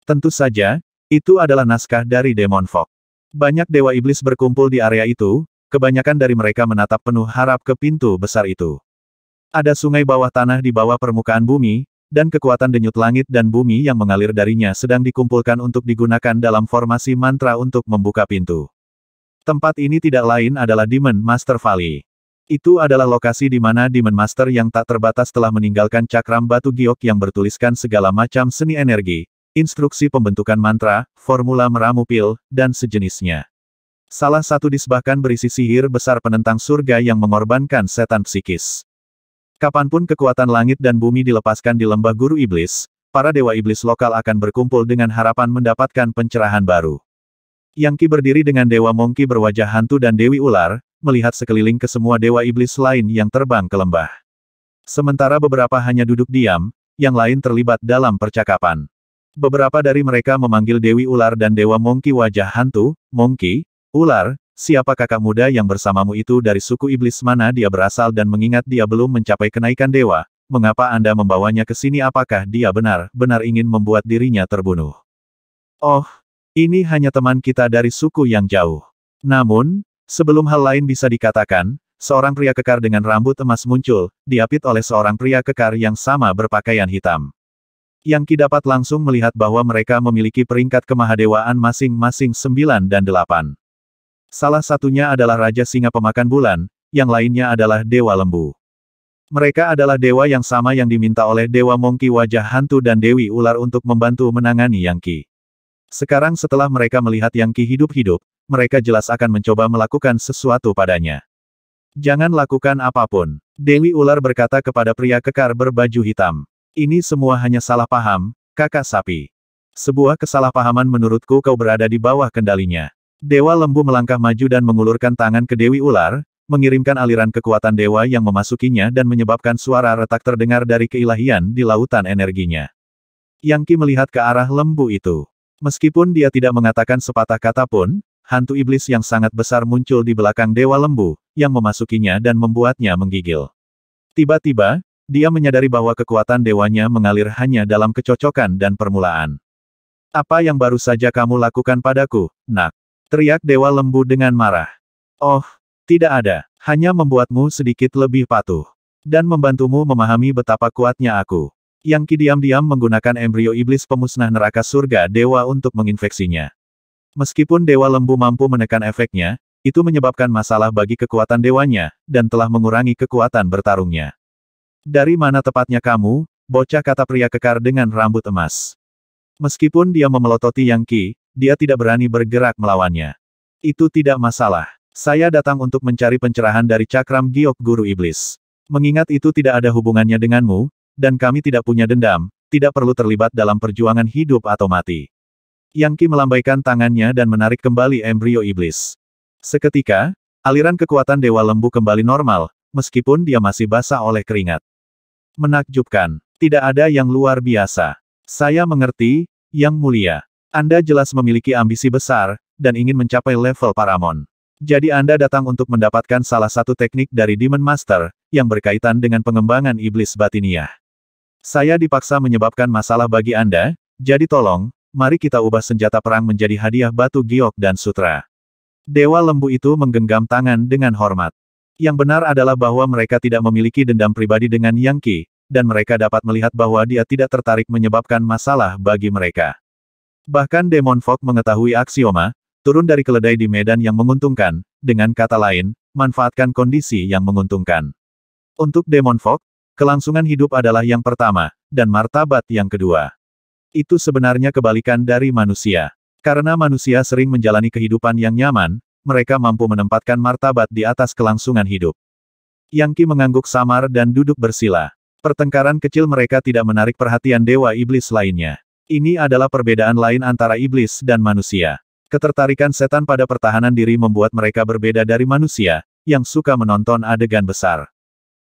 Tentu saja, itu adalah naskah dari Demon Fog. Banyak dewa iblis berkumpul di area itu, kebanyakan dari mereka menatap penuh harap ke pintu besar itu. Ada sungai bawah tanah di bawah permukaan bumi, dan kekuatan denyut langit dan bumi yang mengalir darinya sedang dikumpulkan untuk digunakan dalam formasi mantra untuk membuka pintu. Tempat ini tidak lain adalah Demon Master Valley. Itu adalah lokasi di mana Demon Master yang tak terbatas telah meninggalkan cakram batu giok yang bertuliskan segala macam seni energi, instruksi pembentukan mantra, formula meramu pil, dan sejenisnya. Salah satu disbahkan berisi sihir besar penentang surga yang mengorbankan setan psikis. Kapanpun kekuatan langit dan bumi dilepaskan di lembah guru iblis, para dewa iblis lokal akan berkumpul dengan harapan mendapatkan pencerahan baru. Yang Ki berdiri dengan dewa Mongki berwajah hantu dan dewi ular, melihat sekeliling ke semua dewa iblis lain yang terbang ke lembah. Sementara beberapa hanya duduk diam, yang lain terlibat dalam percakapan. Beberapa dari mereka memanggil Dewi Ular dan Dewa Mongki wajah hantu, Mongki, Ular, siapa kakak muda yang bersamamu itu dari suku iblis mana dia berasal dan mengingat dia belum mencapai kenaikan dewa, mengapa Anda membawanya ke sini apakah dia benar, benar ingin membuat dirinya terbunuh? Oh, ini hanya teman kita dari suku yang jauh. Namun, sebelum hal lain bisa dikatakan, seorang pria kekar dengan rambut emas muncul, diapit oleh seorang pria kekar yang sama berpakaian hitam yang Ki dapat langsung melihat bahwa mereka memiliki peringkat kemahadewaan masing-masing sembilan dan delapan. Salah satunya adalah Raja Singa Pemakan Bulan, yang lainnya adalah Dewa Lembu. Mereka adalah dewa yang sama yang diminta oleh Dewa Mongki Wajah Hantu dan Dewi Ular untuk membantu menangani Yang Ki. Sekarang setelah mereka melihat Yang Ki hidup-hidup, mereka jelas akan mencoba melakukan sesuatu padanya. Jangan lakukan apapun. Dewi Ular berkata kepada pria kekar berbaju hitam. Ini semua hanya salah paham, kakak sapi. Sebuah kesalahpahaman menurutku kau berada di bawah kendalinya. Dewa Lembu melangkah maju dan mengulurkan tangan ke Dewi Ular, mengirimkan aliran kekuatan dewa yang memasukinya dan menyebabkan suara retak terdengar dari keilahian di lautan energinya. Yang Ki melihat ke arah lembu itu. Meskipun dia tidak mengatakan sepatah kata pun, hantu iblis yang sangat besar muncul di belakang Dewa Lembu, yang memasukinya dan membuatnya menggigil. Tiba-tiba, dia menyadari bahwa kekuatan dewanya mengalir hanya dalam kecocokan dan permulaan. Apa yang baru saja kamu lakukan padaku, nak? Teriak dewa lembu dengan marah. Oh, tidak ada, hanya membuatmu sedikit lebih patuh. Dan membantumu memahami betapa kuatnya aku. Yang kidiam-diam menggunakan embrio iblis pemusnah neraka surga dewa untuk menginfeksinya. Meskipun dewa lembu mampu menekan efeknya, itu menyebabkan masalah bagi kekuatan dewanya, dan telah mengurangi kekuatan bertarungnya. Dari mana tepatnya kamu, bocah kata pria kekar dengan rambut emas. Meskipun dia memelototi Yang Qi, dia tidak berani bergerak melawannya. Itu tidak masalah. Saya datang untuk mencari pencerahan dari cakram giok guru iblis. Mengingat itu tidak ada hubungannya denganmu, dan kami tidak punya dendam, tidak perlu terlibat dalam perjuangan hidup atau mati. Yang Qi melambaikan tangannya dan menarik kembali embrio iblis. Seketika, aliran kekuatan Dewa Lembu kembali normal, meskipun dia masih basah oleh keringat. Menakjubkan. Tidak ada yang luar biasa. Saya mengerti, Yang Mulia. Anda jelas memiliki ambisi besar, dan ingin mencapai level Paramon. Jadi Anda datang untuk mendapatkan salah satu teknik dari Demon Master, yang berkaitan dengan pengembangan iblis batiniah. Saya dipaksa menyebabkan masalah bagi Anda, jadi tolong, mari kita ubah senjata perang menjadi hadiah batu giok dan sutra. Dewa lembu itu menggenggam tangan dengan hormat. Yang benar adalah bahwa mereka tidak memiliki dendam pribadi dengan Yang Qi, dan mereka dapat melihat bahwa dia tidak tertarik menyebabkan masalah bagi mereka. Bahkan Demon Fog mengetahui aksioma, turun dari keledai di medan yang menguntungkan, dengan kata lain, manfaatkan kondisi yang menguntungkan. Untuk Demon Fog, kelangsungan hidup adalah yang pertama, dan martabat yang kedua. Itu sebenarnya kebalikan dari manusia. Karena manusia sering menjalani kehidupan yang nyaman, mereka mampu menempatkan martabat di atas kelangsungan hidup. Yang Qi mengangguk samar dan duduk bersila. Pertengkaran kecil mereka tidak menarik perhatian dewa iblis lainnya. Ini adalah perbedaan lain antara iblis dan manusia. Ketertarikan setan pada pertahanan diri membuat mereka berbeda dari manusia, yang suka menonton adegan besar.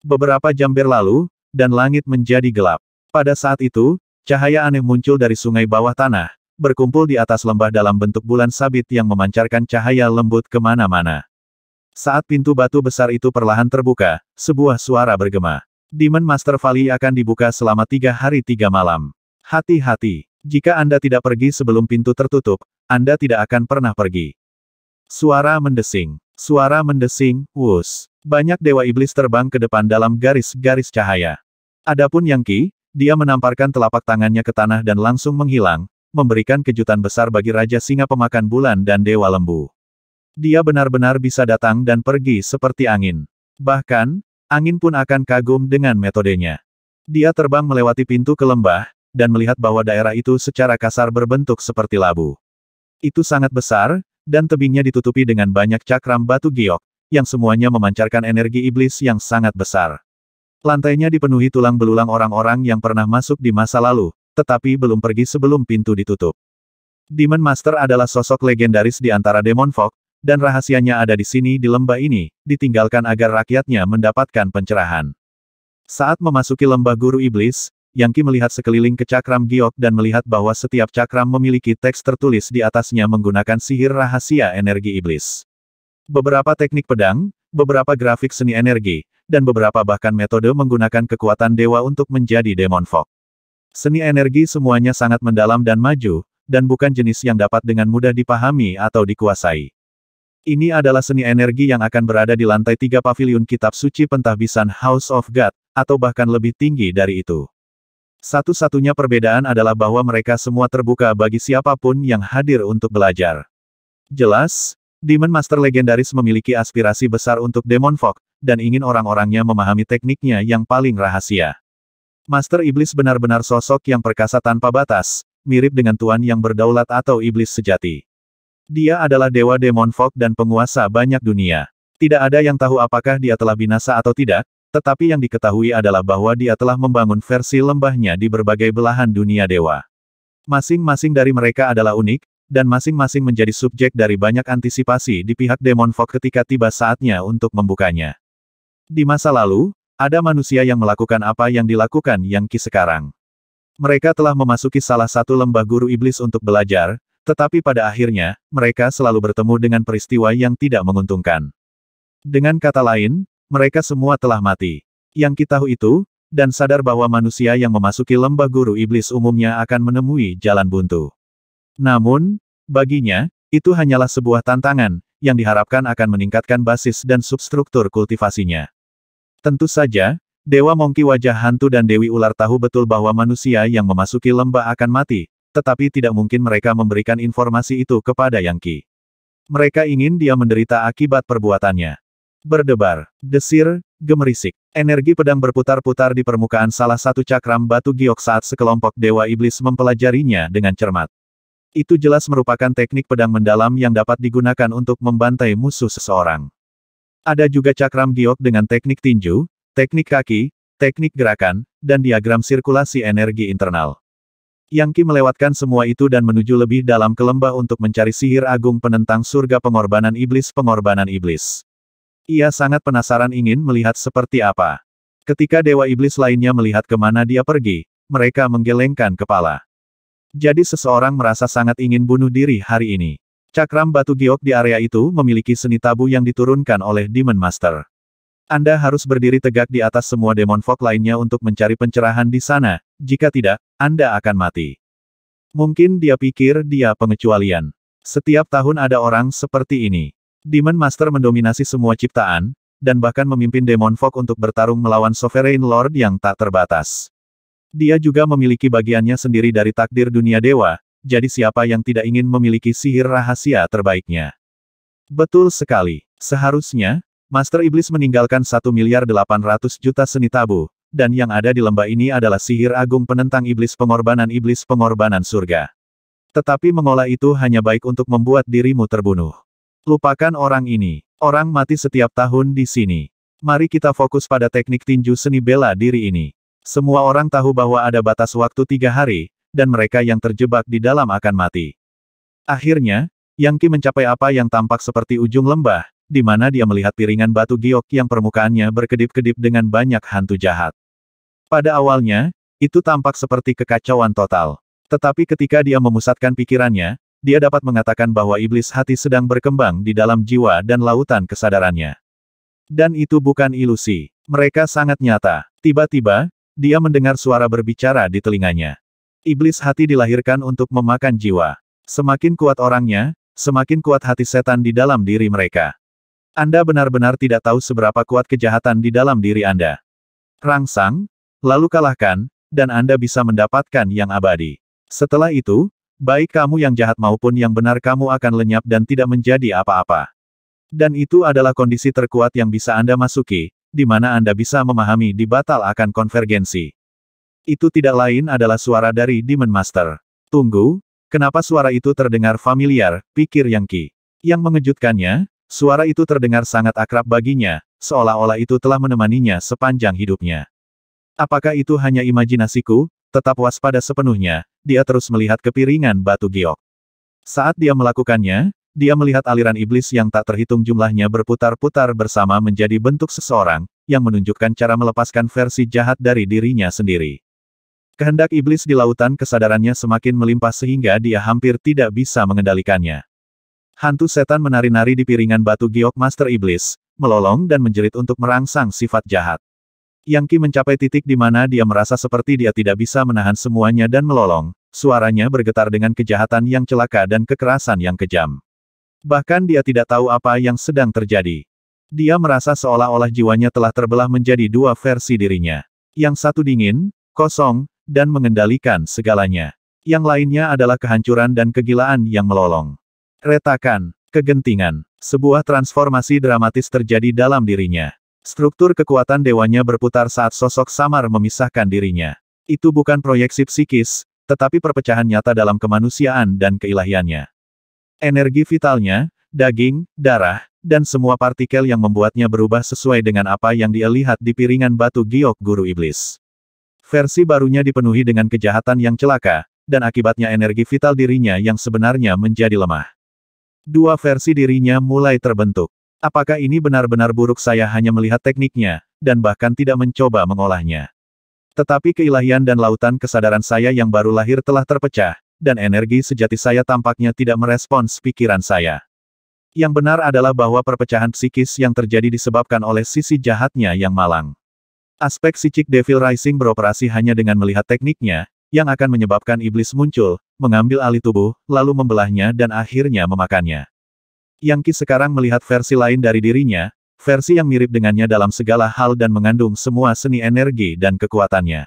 Beberapa jam berlalu, dan langit menjadi gelap. Pada saat itu, cahaya aneh muncul dari sungai bawah tanah, berkumpul di atas lembah dalam bentuk bulan sabit yang memancarkan cahaya lembut kemana-mana. Saat pintu batu besar itu perlahan terbuka, sebuah suara bergema. Demon Master Valley akan dibuka selama tiga hari tiga malam. Hati-hati, jika Anda tidak pergi sebelum pintu tertutup, Anda tidak akan pernah pergi. Suara mendesing, suara mendesing, wus. Banyak dewa iblis terbang ke depan dalam garis-garis cahaya. Adapun Yang Ki, dia menamparkan telapak tangannya ke tanah dan langsung menghilang, memberikan kejutan besar bagi Raja Singa Pemakan Bulan dan Dewa Lembu. Dia benar-benar bisa datang dan pergi seperti angin. Bahkan, angin pun akan kagum dengan metodenya. Dia terbang melewati pintu ke lembah, dan melihat bahwa daerah itu secara kasar berbentuk seperti labu. Itu sangat besar, dan tebingnya ditutupi dengan banyak cakram batu giok, yang semuanya memancarkan energi iblis yang sangat besar. Lantainya dipenuhi tulang belulang orang-orang yang pernah masuk di masa lalu, tetapi belum pergi sebelum pintu ditutup. Demon Master adalah sosok legendaris di antara Demon Fog, dan rahasianya ada di sini di lembah ini, ditinggalkan agar rakyatnya mendapatkan pencerahan. Saat memasuki lembah Guru Iblis, Yang Yangki melihat sekeliling ke cakram giok dan melihat bahwa setiap cakram memiliki teks tertulis di atasnya menggunakan sihir rahasia energi iblis. Beberapa teknik pedang, beberapa grafik seni energi, dan beberapa bahkan metode menggunakan kekuatan dewa untuk menjadi demon fog. Seni energi semuanya sangat mendalam dan maju, dan bukan jenis yang dapat dengan mudah dipahami atau dikuasai. Ini adalah seni energi yang akan berada di lantai tiga pavilion kitab suci pentahbisan House of God, atau bahkan lebih tinggi dari itu. Satu-satunya perbedaan adalah bahwa mereka semua terbuka bagi siapapun yang hadir untuk belajar. Jelas, Demon Master legendaris memiliki aspirasi besar untuk Demon Fog, dan ingin orang-orangnya memahami tekniknya yang paling rahasia. Master Iblis benar-benar sosok yang perkasa tanpa batas, mirip dengan Tuan yang berdaulat atau Iblis sejati. Dia adalah Dewa Demon Fog dan penguasa banyak dunia. Tidak ada yang tahu apakah dia telah binasa atau tidak, tetapi yang diketahui adalah bahwa dia telah membangun versi lembahnya di berbagai belahan dunia dewa. Masing-masing dari mereka adalah unik, dan masing-masing menjadi subjek dari banyak antisipasi di pihak Demon Fog ketika tiba saatnya untuk membukanya. Di masa lalu, ada manusia yang melakukan apa yang dilakukan Yang Qi sekarang. Mereka telah memasuki salah satu lembah guru iblis untuk belajar, tetapi pada akhirnya, mereka selalu bertemu dengan peristiwa yang tidak menguntungkan. Dengan kata lain, mereka semua telah mati. Yang kita tahu itu, dan sadar bahwa manusia yang memasuki lembah guru iblis umumnya akan menemui jalan buntu. Namun, baginya, itu hanyalah sebuah tantangan, yang diharapkan akan meningkatkan basis dan substruktur kultivasinya. Tentu saja, Dewa Mongki Wajah Hantu dan Dewi Ular tahu betul bahwa manusia yang memasuki lembah akan mati, tetapi tidak mungkin mereka memberikan informasi itu kepada Yang Qi. Mereka ingin dia menderita akibat perbuatannya. Berdebar, desir, gemerisik. Energi pedang berputar-putar di permukaan salah satu cakram batu giok saat sekelompok dewa iblis mempelajarinya dengan cermat. Itu jelas merupakan teknik pedang mendalam yang dapat digunakan untuk membantai musuh seseorang. Ada juga cakram giok dengan teknik tinju, teknik kaki, teknik gerakan, dan diagram sirkulasi energi internal. Yang Ki melewatkan semua itu dan menuju lebih dalam ke lembah untuk mencari sihir agung penentang surga pengorbanan iblis pengorbanan iblis. Ia sangat penasaran ingin melihat seperti apa. Ketika dewa iblis lainnya melihat kemana dia pergi, mereka menggelengkan kepala. Jadi seseorang merasa sangat ingin bunuh diri hari ini. Cakram batu giok di area itu memiliki seni tabu yang diturunkan oleh Demon Master. Anda harus berdiri tegak di atas semua demon fog lainnya untuk mencari pencerahan di sana, jika tidak, Anda akan mati. Mungkin dia pikir dia pengecualian. Setiap tahun ada orang seperti ini. Demon Master mendominasi semua ciptaan, dan bahkan memimpin Demon Fog untuk bertarung melawan Sovereign Lord yang tak terbatas. Dia juga memiliki bagiannya sendiri dari takdir dunia dewa, jadi siapa yang tidak ingin memiliki sihir rahasia terbaiknya? Betul sekali. Seharusnya, Master Iblis meninggalkan 1 miliar 800 juta seni tabu, dan yang ada di lembah ini adalah sihir agung penentang iblis pengorbanan iblis pengorbanan surga. Tetapi mengolah itu hanya baik untuk membuat dirimu terbunuh. Lupakan orang ini. Orang mati setiap tahun di sini. Mari kita fokus pada teknik tinju seni bela diri ini. Semua orang tahu bahwa ada batas waktu tiga hari, dan mereka yang terjebak di dalam akan mati. Akhirnya, Yang Qi mencapai apa yang tampak seperti ujung lembah, di mana dia melihat piringan batu giok yang permukaannya berkedip-kedip dengan banyak hantu jahat. Pada awalnya, itu tampak seperti kekacauan total. Tetapi ketika dia memusatkan pikirannya, dia dapat mengatakan bahwa iblis hati sedang berkembang di dalam jiwa dan lautan kesadarannya. Dan itu bukan ilusi. Mereka sangat nyata. Tiba-tiba, dia mendengar suara berbicara di telinganya. Iblis hati dilahirkan untuk memakan jiwa. Semakin kuat orangnya, semakin kuat hati setan di dalam diri mereka. Anda benar-benar tidak tahu seberapa kuat kejahatan di dalam diri Anda. Rangsang, lalu kalahkan, dan Anda bisa mendapatkan yang abadi. Setelah itu, baik kamu yang jahat maupun yang benar kamu akan lenyap dan tidak menjadi apa-apa. Dan itu adalah kondisi terkuat yang bisa Anda masuki, di mana Anda bisa memahami di batal akan konvergensi. Itu tidak lain adalah suara dari Demon Master. Tunggu, kenapa suara itu terdengar familiar, pikir Yang Qi. Yang mengejutkannya, suara itu terdengar sangat akrab baginya, seolah-olah itu telah menemaninya sepanjang hidupnya. Apakah itu hanya imajinasiku? Tetap waspada sepenuhnya, dia terus melihat ke piringan batu giok. Saat dia melakukannya, dia melihat aliran iblis yang tak terhitung jumlahnya berputar-putar bersama menjadi bentuk seseorang, yang menunjukkan cara melepaskan versi jahat dari dirinya sendiri. Kehendak iblis di lautan kesadarannya semakin melimpah sehingga dia hampir tidak bisa mengendalikannya. Hantu setan menari-nari di piringan batu giok Master Iblis, melolong dan menjerit untuk merangsang sifat jahat. Yang Ki mencapai titik di mana dia merasa seperti dia tidak bisa menahan semuanya dan melolong, suaranya bergetar dengan kejahatan yang celaka dan kekerasan yang kejam. Bahkan dia tidak tahu apa yang sedang terjadi. Dia merasa seolah-olah jiwanya telah terbelah menjadi dua versi dirinya. Yang satu dingin, kosong, dan mengendalikan segalanya. Yang lainnya adalah kehancuran dan kegilaan yang melolong. Retakan, kegentingan, sebuah transformasi dramatis terjadi dalam dirinya. Struktur kekuatan dewanya berputar saat sosok samar memisahkan dirinya. Itu bukan proyeksi psikis, tetapi perpecahan nyata dalam kemanusiaan dan keilahiannya. Energi vitalnya, daging, darah, dan semua partikel yang membuatnya berubah sesuai dengan apa yang dia lihat di piringan batu giok guru iblis. Versi barunya dipenuhi dengan kejahatan yang celaka, dan akibatnya energi vital dirinya yang sebenarnya menjadi lemah. Dua versi dirinya mulai terbentuk. Apakah ini benar-benar buruk saya hanya melihat tekniknya, dan bahkan tidak mencoba mengolahnya. Tetapi keilahian dan lautan kesadaran saya yang baru lahir telah terpecah, dan energi sejati saya tampaknya tidak merespons pikiran saya. Yang benar adalah bahwa perpecahan psikis yang terjadi disebabkan oleh sisi jahatnya yang malang. Aspek Sicik Devil Rising beroperasi hanya dengan melihat tekniknya, yang akan menyebabkan iblis muncul, mengambil alih tubuh, lalu membelahnya dan akhirnya memakannya. Yangki sekarang melihat versi lain dari dirinya, versi yang mirip dengannya dalam segala hal dan mengandung semua seni energi dan kekuatannya.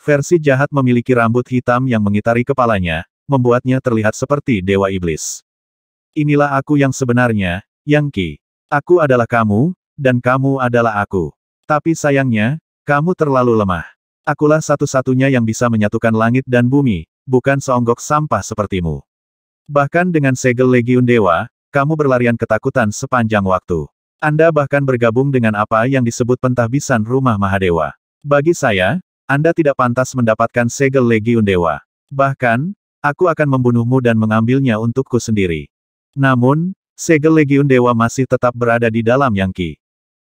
Versi jahat memiliki rambut hitam yang mengitari kepalanya, membuatnya terlihat seperti dewa iblis. Inilah aku yang sebenarnya, Yang Ki. Aku adalah kamu, dan kamu adalah aku. Tapi sayangnya, kamu terlalu lemah. Akulah satu-satunya yang bisa menyatukan langit dan bumi, bukan seonggok sampah sepertimu. Bahkan dengan segel Legiun Dewa, kamu berlarian ketakutan sepanjang waktu. Anda bahkan bergabung dengan apa yang disebut pentahbisan rumah Mahadewa. Bagi saya, Anda tidak pantas mendapatkan segel Legiun Dewa. Bahkan, aku akan membunuhmu dan mengambilnya untukku sendiri. Namun, segel Legiun Dewa masih tetap berada di dalam Yangki.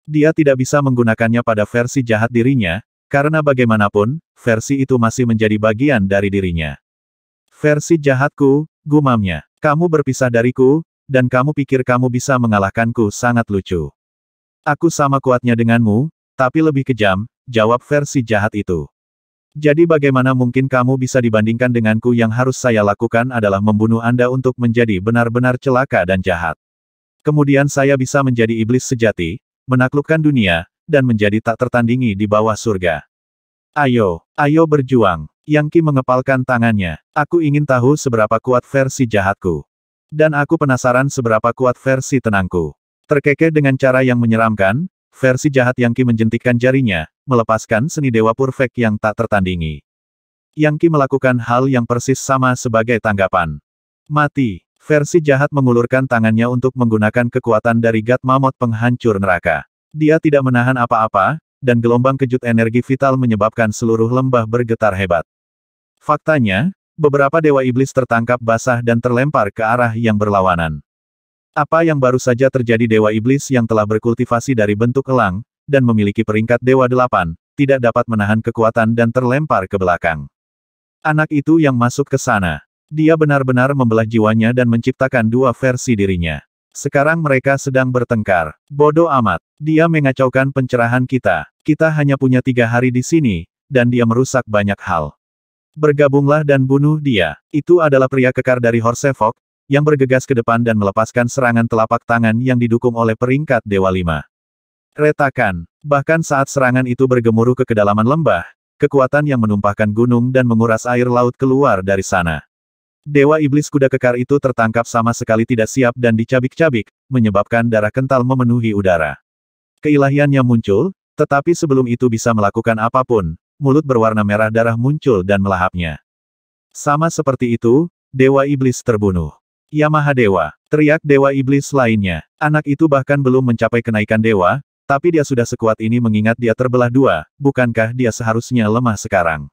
Dia tidak bisa menggunakannya pada versi jahat dirinya, karena bagaimanapun, versi itu masih menjadi bagian dari dirinya. Versi jahatku, gumamnya. Kamu berpisah dariku, dan kamu pikir kamu bisa mengalahkanku sangat lucu. Aku sama kuatnya denganmu, tapi lebih kejam, jawab versi jahat itu. Jadi bagaimana mungkin kamu bisa dibandingkan denganku yang harus saya lakukan adalah membunuh Anda untuk menjadi benar-benar celaka dan jahat. Kemudian saya bisa menjadi iblis sejati, menaklukkan dunia, dan menjadi tak tertandingi di bawah surga. Ayo, ayo berjuang. Yang Yangki mengepalkan tangannya. Aku ingin tahu seberapa kuat versi jahatku. Dan aku penasaran seberapa kuat versi tenangku. Terkekeh dengan cara yang menyeramkan, versi jahat Yang Ki menjentikkan jarinya, melepaskan seni dewa perfect yang tak tertandingi. Yang Yangki melakukan hal yang persis sama sebagai tanggapan. Mati. Versi jahat mengulurkan tangannya untuk menggunakan kekuatan dari Gat Mamot penghancur neraka. Dia tidak menahan apa-apa, dan gelombang kejut energi vital menyebabkan seluruh lembah bergetar hebat. Faktanya, beberapa dewa iblis tertangkap basah dan terlempar ke arah yang berlawanan. Apa yang baru saja terjadi dewa iblis yang telah berkultivasi dari bentuk elang, dan memiliki peringkat dewa delapan, tidak dapat menahan kekuatan dan terlempar ke belakang. Anak itu yang masuk ke sana. Dia benar-benar membelah jiwanya dan menciptakan dua versi dirinya. Sekarang mereka sedang bertengkar. Bodoh amat. Dia mengacaukan pencerahan kita. Kita hanya punya tiga hari di sini, dan dia merusak banyak hal. Bergabunglah dan bunuh dia. Itu adalah pria kekar dari Horsefok, yang bergegas ke depan dan melepaskan serangan telapak tangan yang didukung oleh peringkat Dewa Lima. Retakan. Bahkan saat serangan itu bergemuruh ke kedalaman lembah, kekuatan yang menumpahkan gunung dan menguras air laut keluar dari sana. Dewa Iblis Kuda Kekar itu tertangkap sama sekali tidak siap dan dicabik-cabik, menyebabkan darah kental memenuhi udara. Keilahiannya muncul, tetapi sebelum itu bisa melakukan apapun, mulut berwarna merah darah muncul dan melahapnya. Sama seperti itu, Dewa Iblis terbunuh. Yamaha Dewa, teriak Dewa Iblis lainnya. Anak itu bahkan belum mencapai kenaikan Dewa, tapi dia sudah sekuat ini mengingat dia terbelah dua, bukankah dia seharusnya lemah sekarang?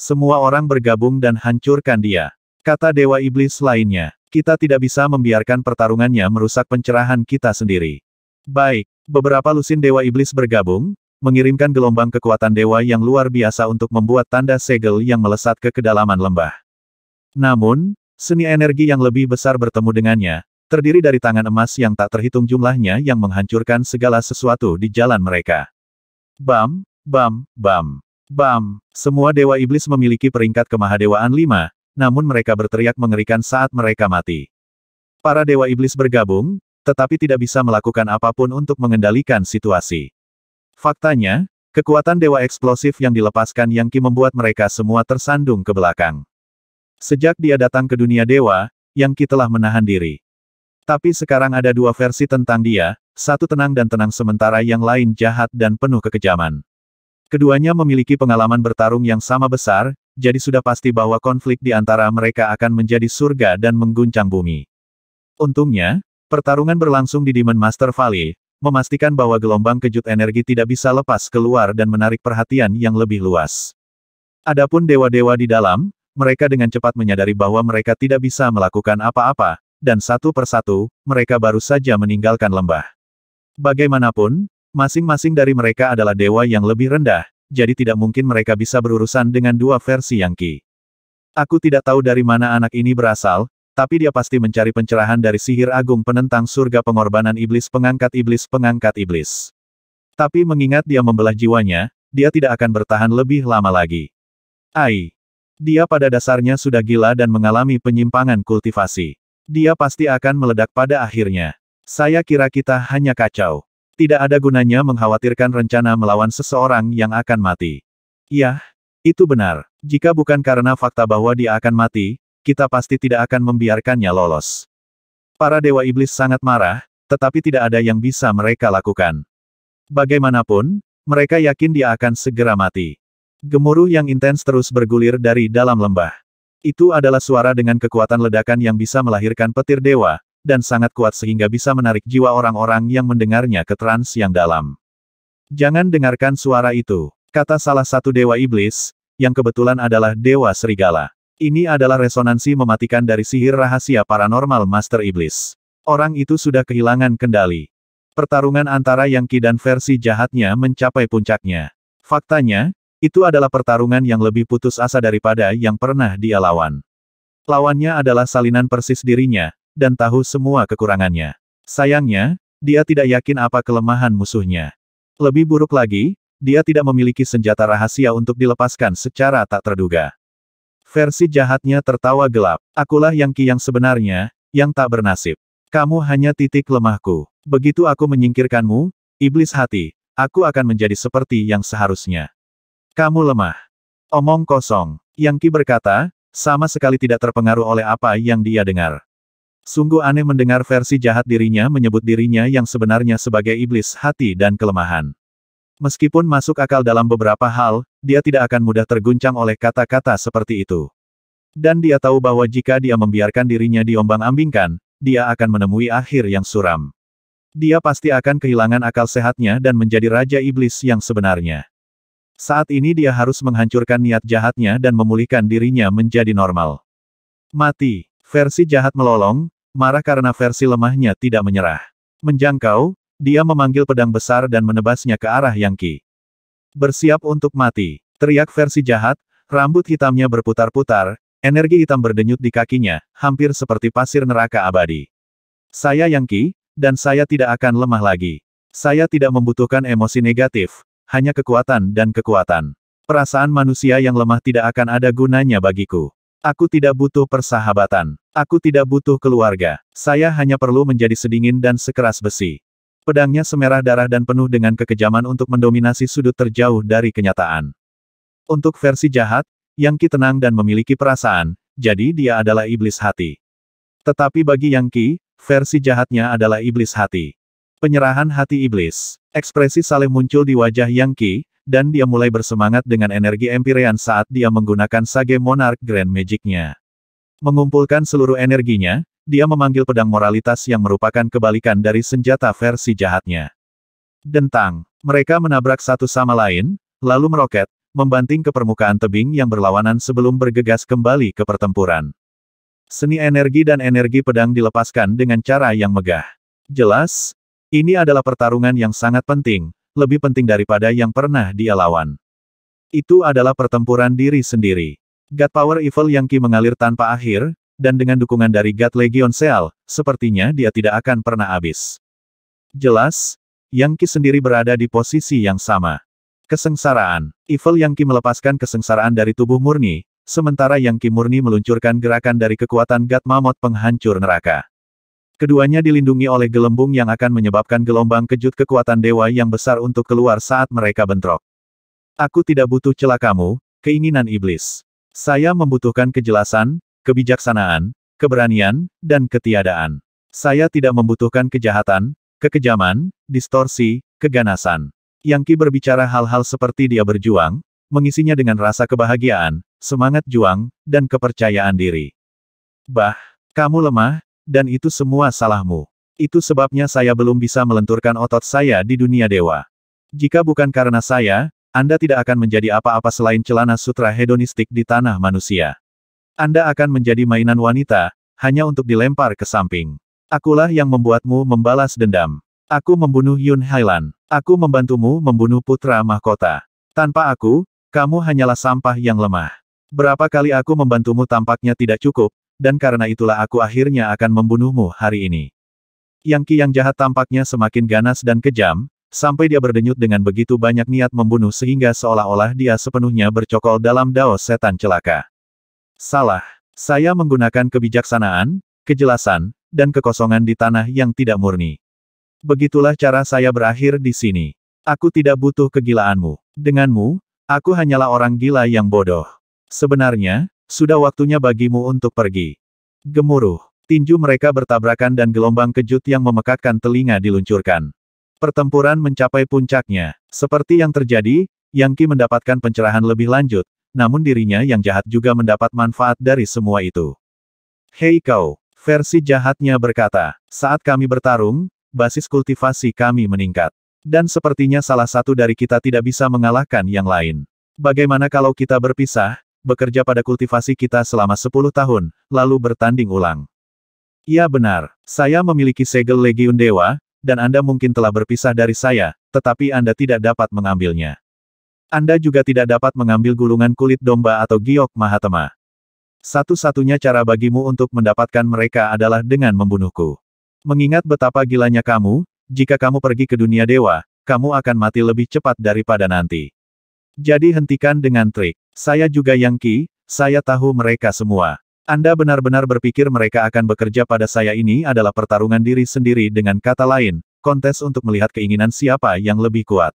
Semua orang bergabung dan hancurkan dia. Kata Dewa Iblis lainnya, kita tidak bisa membiarkan pertarungannya merusak pencerahan kita sendiri. Baik, beberapa lusin Dewa Iblis bergabung, mengirimkan gelombang kekuatan dewa yang luar biasa untuk membuat tanda segel yang melesat ke kedalaman lembah. Namun, seni energi yang lebih besar bertemu dengannya, terdiri dari tangan emas yang tak terhitung jumlahnya yang menghancurkan segala sesuatu di jalan mereka. Bam, bam, bam, bam. Semua dewa iblis memiliki peringkat kemahadewaan lima namun mereka berteriak mengerikan saat mereka mati. Para dewa iblis bergabung, tetapi tidak bisa melakukan apapun untuk mengendalikan situasi. Faktanya, kekuatan dewa eksplosif yang dilepaskan Yangqi membuat mereka semua tersandung ke belakang. Sejak dia datang ke dunia dewa, Yangqi telah menahan diri. Tapi sekarang ada dua versi tentang dia, satu tenang dan tenang sementara yang lain jahat dan penuh kekejaman. Keduanya memiliki pengalaman bertarung yang sama besar, jadi sudah pasti bahwa konflik di antara mereka akan menjadi surga dan mengguncang bumi. Untungnya, pertarungan berlangsung di Demon Master Valley, memastikan bahwa gelombang kejut energi tidak bisa lepas keluar dan menarik perhatian yang lebih luas. Adapun dewa-dewa di dalam, mereka dengan cepat menyadari bahwa mereka tidak bisa melakukan apa-apa, dan satu persatu, mereka baru saja meninggalkan lembah. Bagaimanapun, masing-masing dari mereka adalah dewa yang lebih rendah, jadi tidak mungkin mereka bisa berurusan dengan dua versi yang Qi. Aku tidak tahu dari mana anak ini berasal, tapi dia pasti mencari pencerahan dari sihir agung penentang surga pengorbanan iblis pengangkat iblis pengangkat iblis. Tapi mengingat dia membelah jiwanya, dia tidak akan bertahan lebih lama lagi. Ai. Dia pada dasarnya sudah gila dan mengalami penyimpangan kultivasi. Dia pasti akan meledak pada akhirnya. Saya kira kita hanya kacau. Tidak ada gunanya mengkhawatirkan rencana melawan seseorang yang akan mati. Iya, itu benar. Jika bukan karena fakta bahwa dia akan mati, kita pasti tidak akan membiarkannya lolos. Para dewa iblis sangat marah, tetapi tidak ada yang bisa mereka lakukan. Bagaimanapun, mereka yakin dia akan segera mati. Gemuruh yang intens terus bergulir dari dalam lembah. Itu adalah suara dengan kekuatan ledakan yang bisa melahirkan petir dewa, dan sangat kuat sehingga bisa menarik jiwa orang-orang yang mendengarnya ke trans yang dalam. Jangan dengarkan suara itu, kata salah satu dewa iblis, yang kebetulan adalah dewa serigala. Ini adalah resonansi mematikan dari sihir rahasia paranormal Master Iblis. Orang itu sudah kehilangan kendali. Pertarungan antara Yang Ki dan versi jahatnya mencapai puncaknya. Faktanya, itu adalah pertarungan yang lebih putus asa daripada yang pernah dia lawan. Lawannya adalah salinan persis dirinya, dan tahu semua kekurangannya. Sayangnya, dia tidak yakin apa kelemahan musuhnya. Lebih buruk lagi, dia tidak memiliki senjata rahasia untuk dilepaskan secara tak terduga. Versi jahatnya tertawa gelap. Akulah yang ki yang sebenarnya, yang tak bernasib. Kamu hanya titik lemahku. Begitu aku menyingkirkanmu, iblis hati, aku akan menjadi seperti yang seharusnya. Kamu lemah. Omong kosong. Yang ki berkata, sama sekali tidak terpengaruh oleh apa yang dia dengar. Sungguh aneh mendengar versi jahat dirinya menyebut dirinya yang sebenarnya sebagai iblis hati dan kelemahan. Meskipun masuk akal dalam beberapa hal, dia tidak akan mudah terguncang oleh kata-kata seperti itu. Dan dia tahu bahwa jika dia membiarkan dirinya diombang-ambingkan, dia akan menemui akhir yang suram. Dia pasti akan kehilangan akal sehatnya dan menjadi raja iblis yang sebenarnya. Saat ini dia harus menghancurkan niat jahatnya dan memulihkan dirinya menjadi normal. Mati. Versi jahat melolong, marah karena versi lemahnya tidak menyerah. Menjangkau, dia memanggil pedang besar dan menebasnya ke arah Yang Qi. Bersiap untuk mati, teriak versi jahat, rambut hitamnya berputar-putar, energi hitam berdenyut di kakinya, hampir seperti pasir neraka abadi. Saya Yang Qi, dan saya tidak akan lemah lagi. Saya tidak membutuhkan emosi negatif, hanya kekuatan dan kekuatan. Perasaan manusia yang lemah tidak akan ada gunanya bagiku. Aku tidak butuh persahabatan. Aku tidak butuh keluarga. Saya hanya perlu menjadi sedingin dan sekeras besi. Pedangnya semerah darah dan penuh dengan kekejaman untuk mendominasi sudut terjauh dari kenyataan. Untuk versi jahat, Yang Qi tenang dan memiliki perasaan, jadi dia adalah iblis hati. Tetapi bagi Yang Qi, versi jahatnya adalah iblis hati. Penyerahan hati iblis. Ekspresi saleh muncul di wajah Yang Qi, dan dia mulai bersemangat dengan energi Empyrean saat dia menggunakan Sage Monarch Grand Magic-nya. Mengumpulkan seluruh energinya, dia memanggil pedang moralitas yang merupakan kebalikan dari senjata versi jahatnya. Dentang. Mereka menabrak satu sama lain, lalu meroket, membanting ke permukaan tebing yang berlawanan sebelum bergegas kembali ke pertempuran. Seni energi dan energi pedang dilepaskan dengan cara yang megah. Jelas, ini adalah pertarungan yang sangat penting, lebih penting daripada yang pernah dia lawan. Itu adalah pertempuran diri sendiri. God Power Evil yang Qi mengalir tanpa akhir, dan dengan dukungan dari God Legion Seal, sepertinya dia tidak akan pernah habis. Jelas, Yang Qi sendiri berada di posisi yang sama. Kesengsaraan. Evil Yang Qi melepaskan kesengsaraan dari tubuh murni, sementara Yang Qi murni meluncurkan gerakan dari kekuatan God Mamot penghancur neraka. Keduanya dilindungi oleh gelembung yang akan menyebabkan gelombang kejut kekuatan dewa yang besar untuk keluar saat mereka bentrok. Aku tidak butuh celah kamu, keinginan iblis. Saya membutuhkan kejelasan, kebijaksanaan, keberanian, dan ketiadaan. Saya tidak membutuhkan kejahatan, kekejaman, distorsi, keganasan. Yangki berbicara hal-hal seperti dia berjuang, mengisinya dengan rasa kebahagiaan, semangat juang, dan kepercayaan diri. Bah, kamu lemah, dan itu semua salahmu. Itu sebabnya saya belum bisa melenturkan otot saya di dunia dewa. Jika bukan karena saya, Anda tidak akan menjadi apa-apa selain celana sutra hedonistik di tanah manusia. Anda akan menjadi mainan wanita, hanya untuk dilempar ke samping. Akulah yang membuatmu membalas dendam. Aku membunuh Yun Hailan. Aku membantumu membunuh putra mahkota. Tanpa aku, kamu hanyalah sampah yang lemah. Berapa kali aku membantumu tampaknya tidak cukup, dan karena itulah aku akhirnya akan membunuhmu hari ini. Yang Ki yang jahat tampaknya semakin ganas dan kejam, sampai dia berdenyut dengan begitu banyak niat membunuh sehingga seolah-olah dia sepenuhnya bercokol dalam dao setan celaka. Salah. Saya menggunakan kebijaksanaan, kejelasan, dan kekosongan di tanah yang tidak murni. Begitulah cara saya berakhir di sini. Aku tidak butuh kegilaanmu. Denganmu, aku hanyalah orang gila yang bodoh. Sebenarnya, sudah waktunya bagimu untuk pergi. Gemuruh. Tinju mereka bertabrakan dan gelombang kejut yang memekakkan telinga diluncurkan. Pertempuran mencapai puncaknya. Seperti yang terjadi, Yang Qi mendapatkan pencerahan lebih lanjut, namun dirinya yang jahat juga mendapat manfaat dari semua itu. Hei kau, versi jahatnya berkata, saat kami bertarung, basis kultivasi kami meningkat. Dan sepertinya salah satu dari kita tidak bisa mengalahkan yang lain. Bagaimana kalau kita berpisah, bekerja pada kultivasi kita selama 10 tahun, lalu bertanding ulang. Ya benar, saya memiliki segel legiun Dewa, dan Anda mungkin telah berpisah dari saya, tetapi Anda tidak dapat mengambilnya. Anda juga tidak dapat mengambil gulungan kulit domba atau giok Mahatma. Satu-satunya cara bagimu untuk mendapatkan mereka adalah dengan membunuhku. Mengingat betapa gilanya kamu, jika kamu pergi ke dunia dewa, kamu akan mati lebih cepat daripada nanti. Jadi hentikan dengan trik. Saya juga Yang Qi, saya tahu mereka semua. Anda benar-benar berpikir mereka akan bekerja pada saya ini adalah pertarungan diri sendiri dengan kata lain, kontes untuk melihat keinginan siapa yang lebih kuat.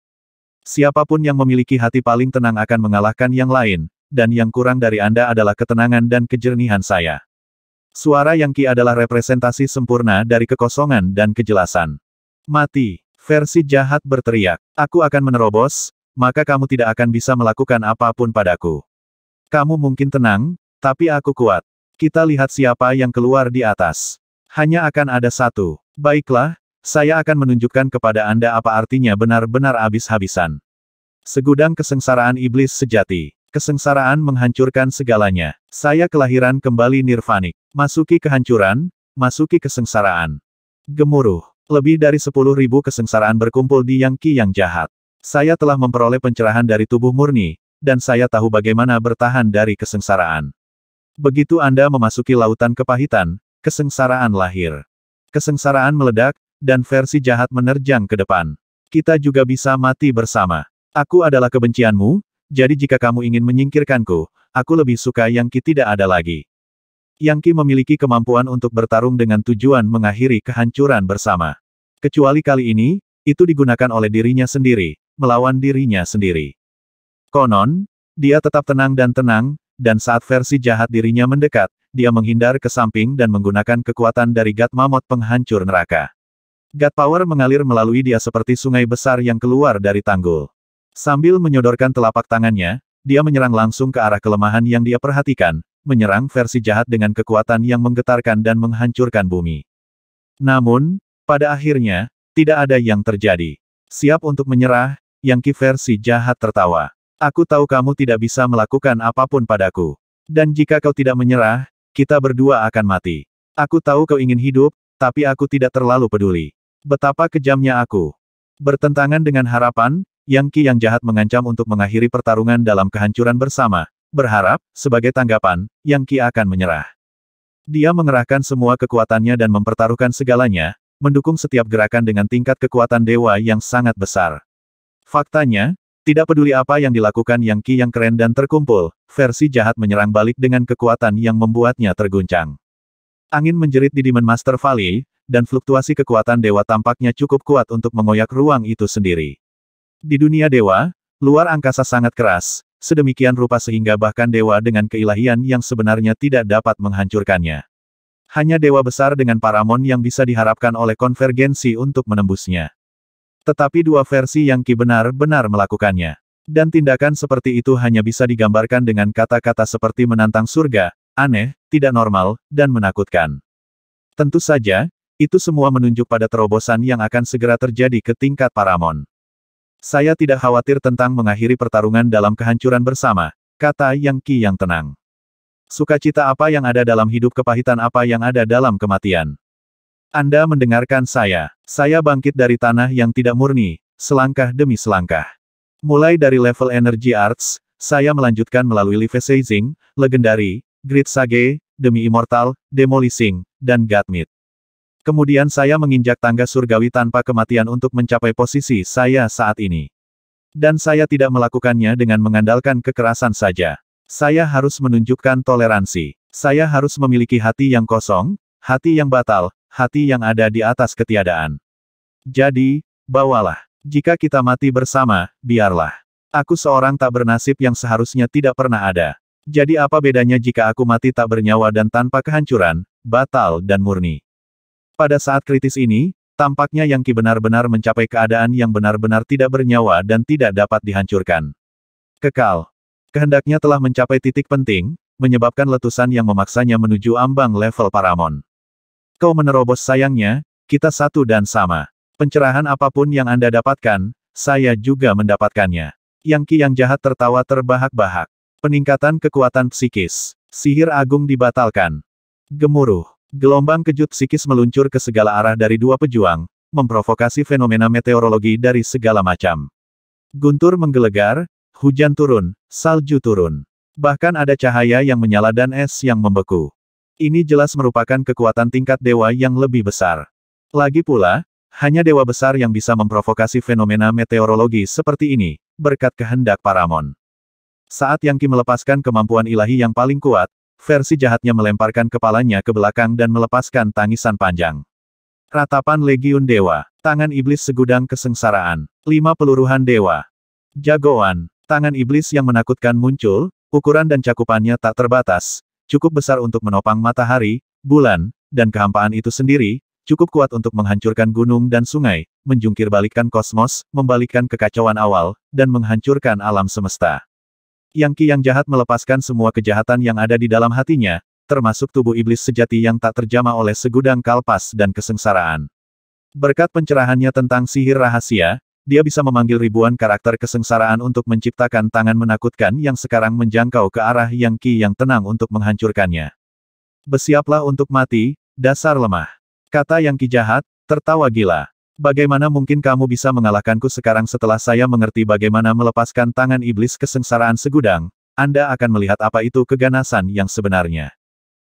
Siapapun yang memiliki hati paling tenang akan mengalahkan yang lain, dan yang kurang dari Anda adalah ketenangan dan kejernihan saya. Suara Yang Qi adalah representasi sempurna dari kekosongan dan kejelasan. Mati, versi jahat berteriak. Aku akan menerobos, maka kamu tidak akan bisa melakukan apapun padaku. Kamu mungkin tenang, tapi aku kuat. Kita lihat siapa yang keluar di atas. Hanya akan ada satu. Baiklah, saya akan menunjukkan kepada Anda apa artinya benar-benar habis-habisan. Segudang kesengsaraan iblis sejati. Kesengsaraan menghancurkan segalanya. Saya kelahiran kembali nirvanik. Masuki kehancuran, masuki kesengsaraan. Gemuruh. Lebih dari sepuluh ribu kesengsaraan berkumpul di Yang ki yang jahat. Saya telah memperoleh pencerahan dari tubuh murni, dan saya tahu bagaimana bertahan dari kesengsaraan. Begitu Anda memasuki lautan kepahitan, kesengsaraan lahir. Kesengsaraan meledak, dan versi jahat menerjang ke depan. Kita juga bisa mati bersama. Aku adalah kebencianmu, jadi jika kamu ingin menyingkirkanku, aku lebih suka yang Ki tidak ada lagi. Yang Ki memiliki kemampuan untuk bertarung dengan tujuan mengakhiri kehancuran bersama. Kecuali kali ini, itu digunakan oleh dirinya sendiri, melawan dirinya sendiri. Konon, dia tetap tenang dan tenang, dan saat versi jahat dirinya mendekat, dia menghindar ke samping dan menggunakan kekuatan dari Gat Mamot penghancur neraka. Gat Power mengalir melalui dia seperti sungai besar yang keluar dari tanggul. Sambil menyodorkan telapak tangannya, dia menyerang langsung ke arah kelemahan yang dia perhatikan, menyerang versi jahat dengan kekuatan yang menggetarkan dan menghancurkan bumi. Namun, pada akhirnya, tidak ada yang terjadi. Siap untuk menyerah, yang versi jahat tertawa. Aku tahu kamu tidak bisa melakukan apapun padaku. Dan jika kau tidak menyerah, kita berdua akan mati. Aku tahu kau ingin hidup, tapi aku tidak terlalu peduli. Betapa kejamnya aku. Bertentangan dengan harapan, Yang Qi yang jahat mengancam untuk mengakhiri pertarungan dalam kehancuran bersama. Berharap, sebagai tanggapan, Yang Qi akan menyerah. Dia mengerahkan semua kekuatannya dan mempertaruhkan segalanya, mendukung setiap gerakan dengan tingkat kekuatan dewa yang sangat besar. Faktanya, tidak peduli apa yang dilakukan Yang Qi yang keren dan terkumpul, versi jahat menyerang balik dengan kekuatan yang membuatnya terguncang. Angin menjerit di Demon Master Valley, dan fluktuasi kekuatan dewa tampaknya cukup kuat untuk mengoyak ruang itu sendiri. Di dunia dewa, luar angkasa sangat keras, sedemikian rupa sehingga bahkan dewa dengan keilahian yang sebenarnya tidak dapat menghancurkannya. Hanya dewa besar dengan paramon yang bisa diharapkan oleh konvergensi untuk menembusnya. Tetapi dua versi yang Ki benar-benar melakukannya. Dan tindakan seperti itu hanya bisa digambarkan dengan kata-kata seperti menantang surga, aneh, tidak normal, dan menakutkan. Tentu saja, itu semua menunjuk pada terobosan yang akan segera terjadi ke tingkat Paramon. Saya tidak khawatir tentang mengakhiri pertarungan dalam kehancuran bersama, kata Yang Ki yang tenang. Sukacita apa yang ada dalam hidup kepahitan apa yang ada dalam kematian. Anda mendengarkan saya. Saya bangkit dari tanah yang tidak murni, selangkah demi selangkah. Mulai dari level Energy Arts, saya melanjutkan melalui Levisizing, Legendary, Great Sage, Demi Immortal, Demolishing, dan Godmit. Kemudian saya menginjak tangga surgawi tanpa kematian untuk mencapai posisi saya saat ini. Dan saya tidak melakukannya dengan mengandalkan kekerasan saja. Saya harus menunjukkan toleransi. Saya harus memiliki hati yang kosong, hati yang batal, hati yang ada di atas ketiadaan. Jadi, bawalah. Jika kita mati bersama, biarlah. Aku seorang tak bernasib yang seharusnya tidak pernah ada. Jadi apa bedanya jika aku mati tak bernyawa dan tanpa kehancuran, batal dan murni? Pada saat kritis ini, tampaknya Yang Ki benar-benar mencapai keadaan yang benar-benar tidak bernyawa dan tidak dapat dihancurkan. Kekal. Kehendaknya telah mencapai titik penting, menyebabkan letusan yang memaksanya menuju ambang level Paramon. Kau menerobos sayangnya, kita satu dan sama. Pencerahan apapun yang Anda dapatkan, saya juga mendapatkannya. Yang Ki yang jahat tertawa terbahak-bahak. Peningkatan kekuatan psikis. Sihir agung dibatalkan. Gemuruh. Gelombang kejut psikis meluncur ke segala arah dari dua pejuang, memprovokasi fenomena meteorologi dari segala macam. Guntur menggelegar, hujan turun, salju turun. Bahkan ada cahaya yang menyala dan es yang membeku. Ini jelas merupakan kekuatan tingkat dewa yang lebih besar. Lagi pula, hanya dewa besar yang bisa memprovokasi fenomena meteorologi seperti ini, berkat kehendak Paramon. Saat Yang Qi melepaskan kemampuan ilahi yang paling kuat, versi jahatnya melemparkan kepalanya ke belakang dan melepaskan tangisan panjang. Ratapan Legiun Dewa, tangan iblis segudang kesengsaraan, lima peluruhan dewa. Jagoan, tangan iblis yang menakutkan muncul, ukuran dan cakupannya tak terbatas, cukup besar untuk menopang matahari, bulan, dan kehampaan itu sendiri, cukup kuat untuk menghancurkan gunung dan sungai, menjungkir balikan kosmos, membalikkan kekacauan awal, dan menghancurkan alam semesta. Yang Ki yang jahat melepaskan semua kejahatan yang ada di dalam hatinya, termasuk tubuh iblis sejati yang tak terjama oleh segudang kalpas dan kesengsaraan. Berkat pencerahannya tentang sihir rahasia, dia bisa memanggil ribuan karakter kesengsaraan untuk menciptakan tangan menakutkan yang sekarang menjangkau ke arah yang Qi yang tenang untuk menghancurkannya. Bersiaplah untuk mati, dasar lemah. Kata yang Qi jahat, tertawa gila. Bagaimana mungkin kamu bisa mengalahkanku sekarang setelah saya mengerti bagaimana melepaskan tangan iblis kesengsaraan segudang, Anda akan melihat apa itu keganasan yang sebenarnya.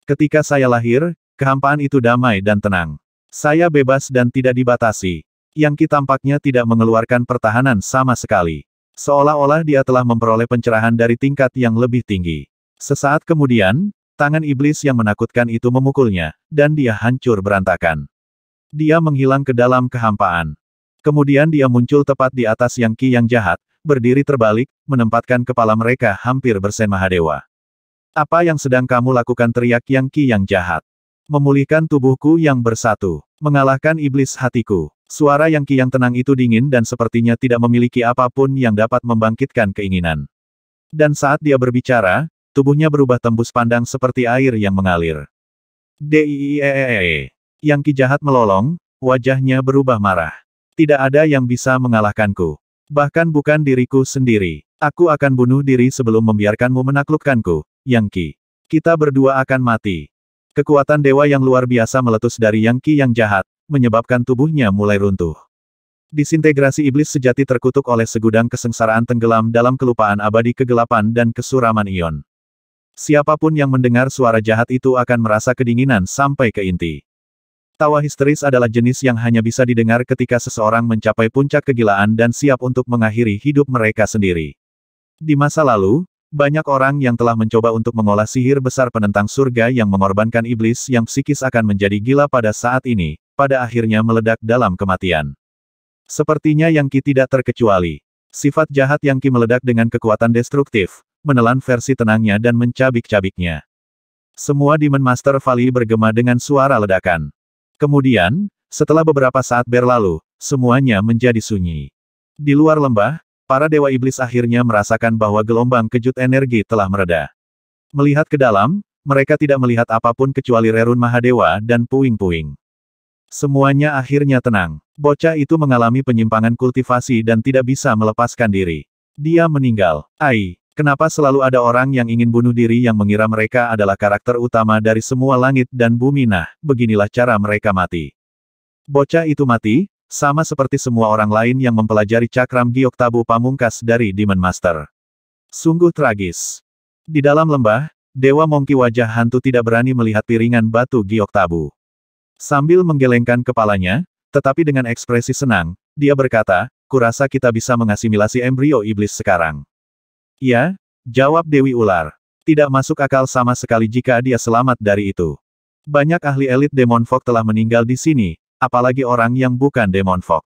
Ketika saya lahir, kehampaan itu damai dan tenang. Saya bebas dan tidak dibatasi. Yang tampaknya tidak mengeluarkan pertahanan sama sekali. Seolah-olah dia telah memperoleh pencerahan dari tingkat yang lebih tinggi. Sesaat kemudian, tangan iblis yang menakutkan itu memukulnya, dan dia hancur berantakan. Dia menghilang ke dalam kehampaan. Kemudian dia muncul tepat di atas Yang Qi yang jahat, berdiri terbalik, menempatkan kepala mereka hampir Mahadewa. Apa yang sedang kamu lakukan teriak Yang Qi yang jahat. Memulihkan tubuhku yang bersatu. Mengalahkan iblis hatiku. Suara yang kian tenang itu dingin dan sepertinya tidak memiliki apapun yang dapat membangkitkan keinginan. Dan saat dia berbicara, tubuhnya berubah tembus pandang seperti air yang mengalir. Dieee. E e e. Yang ki jahat melolong, wajahnya berubah marah. Tidak ada yang bisa mengalahkanku. Bahkan bukan diriku sendiri. Aku akan bunuh diri sebelum membiarkanmu menaklukkanku, Yang Ki. Kita berdua akan mati. Kekuatan dewa yang luar biasa meletus dari Yang Ki yang jahat, menyebabkan tubuhnya mulai runtuh. Disintegrasi iblis sejati terkutuk oleh segudang kesengsaraan tenggelam dalam kelupaan abadi kegelapan dan kesuraman ion. Siapapun yang mendengar suara jahat itu akan merasa kedinginan sampai ke inti. Tawa histeris adalah jenis yang hanya bisa didengar ketika seseorang mencapai puncak kegilaan dan siap untuk mengakhiri hidup mereka sendiri. Di masa lalu, banyak orang yang telah mencoba untuk mengolah sihir besar penentang surga yang mengorbankan iblis yang psikis akan menjadi gila pada saat ini, pada akhirnya meledak dalam kematian. Sepertinya yang Ki tidak terkecuali. Sifat jahat yang Ki meledak dengan kekuatan destruktif, menelan versi tenangnya dan mencabik-cabiknya. Semua Demon Master Valley bergema dengan suara ledakan. Kemudian, setelah beberapa saat berlalu, semuanya menjadi sunyi. Di luar lembah, Para dewa iblis akhirnya merasakan bahwa gelombang kejut energi telah mereda. Melihat ke dalam, mereka tidak melihat apapun kecuali Rerun Mahadewa dan puing-puing. Semuanya akhirnya tenang. Bocah itu mengalami penyimpangan kultivasi dan tidak bisa melepaskan diri. Dia meninggal. Ai, kenapa selalu ada orang yang ingin bunuh diri yang mengira mereka adalah karakter utama dari semua langit dan bumi nah, beginilah cara mereka mati. Bocah itu mati, sama seperti semua orang lain yang mempelajari cakram giok tabu pamungkas dari Demon Master. Sungguh tragis. Di dalam lembah, Dewa Mongki wajah hantu tidak berani melihat piringan batu giok tabu. Sambil menggelengkan kepalanya, tetapi dengan ekspresi senang, dia berkata, kurasa kita bisa mengasimilasi embrio iblis sekarang. Ya, jawab Dewi Ular. Tidak masuk akal sama sekali jika dia selamat dari itu. Banyak ahli elit Demon Fog telah meninggal di sini, apalagi orang yang bukan demon fog.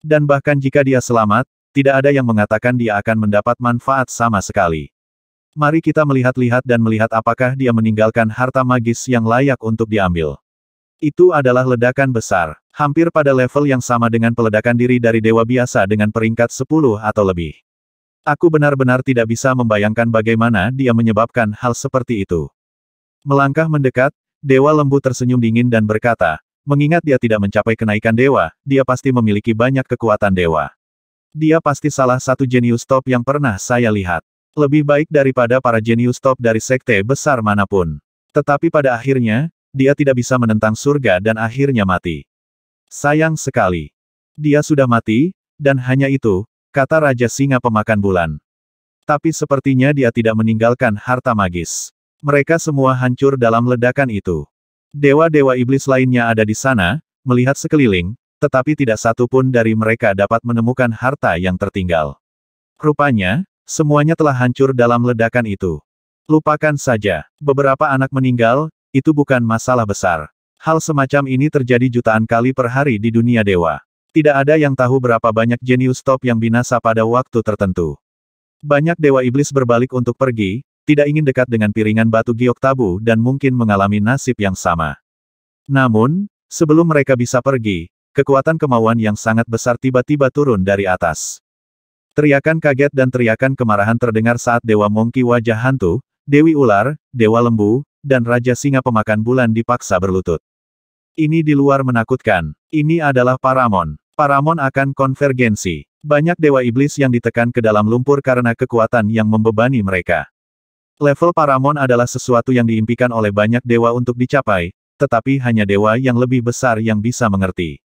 Dan bahkan jika dia selamat, tidak ada yang mengatakan dia akan mendapat manfaat sama sekali. Mari kita melihat-lihat dan melihat apakah dia meninggalkan harta magis yang layak untuk diambil. Itu adalah ledakan besar, hampir pada level yang sama dengan peledakan diri dari dewa biasa dengan peringkat 10 atau lebih. Aku benar-benar tidak bisa membayangkan bagaimana dia menyebabkan hal seperti itu. Melangkah mendekat, Dewa Lembu tersenyum dingin dan berkata, Mengingat dia tidak mencapai kenaikan dewa, dia pasti memiliki banyak kekuatan dewa. Dia pasti salah satu jenius top yang pernah saya lihat. Lebih baik daripada para jenius top dari sekte besar manapun. Tetapi pada akhirnya, dia tidak bisa menentang surga dan akhirnya mati. Sayang sekali. Dia sudah mati, dan hanya itu, kata Raja Singa Pemakan Bulan. Tapi sepertinya dia tidak meninggalkan harta magis. Mereka semua hancur dalam ledakan itu. Dewa-dewa iblis lainnya ada di sana, melihat sekeliling, tetapi tidak satu pun dari mereka dapat menemukan harta yang tertinggal. Rupanya, semuanya telah hancur dalam ledakan itu. Lupakan saja, beberapa anak meninggal, itu bukan masalah besar. Hal semacam ini terjadi jutaan kali per hari di dunia dewa. Tidak ada yang tahu berapa banyak jenius top yang binasa pada waktu tertentu. Banyak dewa iblis berbalik untuk pergi, tidak ingin dekat dengan piringan batu giok tabu dan mungkin mengalami nasib yang sama. Namun, sebelum mereka bisa pergi, kekuatan kemauan yang sangat besar tiba-tiba turun dari atas. Teriakan kaget dan teriakan kemarahan terdengar saat Dewa Mongki Wajah Hantu, Dewi Ular, Dewa Lembu, dan Raja Singa Pemakan Bulan dipaksa berlutut. Ini di luar menakutkan. Ini adalah Paramon. Paramon akan konvergensi. Banyak dewa iblis yang ditekan ke dalam lumpur karena kekuatan yang membebani mereka. Level Paramon adalah sesuatu yang diimpikan oleh banyak dewa untuk dicapai, tetapi hanya dewa yang lebih besar yang bisa mengerti.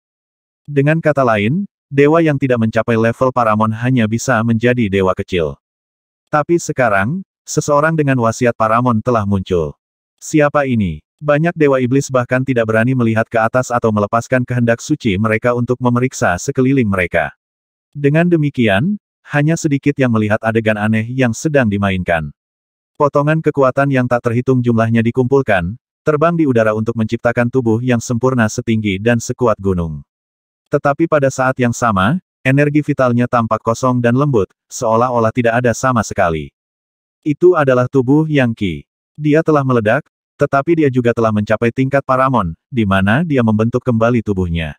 Dengan kata lain, dewa yang tidak mencapai level Paramon hanya bisa menjadi dewa kecil. Tapi sekarang, seseorang dengan wasiat Paramon telah muncul. Siapa ini? Banyak dewa iblis bahkan tidak berani melihat ke atas atau melepaskan kehendak suci mereka untuk memeriksa sekeliling mereka. Dengan demikian, hanya sedikit yang melihat adegan aneh yang sedang dimainkan. Potongan kekuatan yang tak terhitung jumlahnya dikumpulkan, terbang di udara untuk menciptakan tubuh yang sempurna setinggi dan sekuat gunung. Tetapi pada saat yang sama, energi vitalnya tampak kosong dan lembut, seolah-olah tidak ada sama sekali. Itu adalah tubuh yang Qi. Dia telah meledak, tetapi dia juga telah mencapai tingkat paramon, di mana dia membentuk kembali tubuhnya.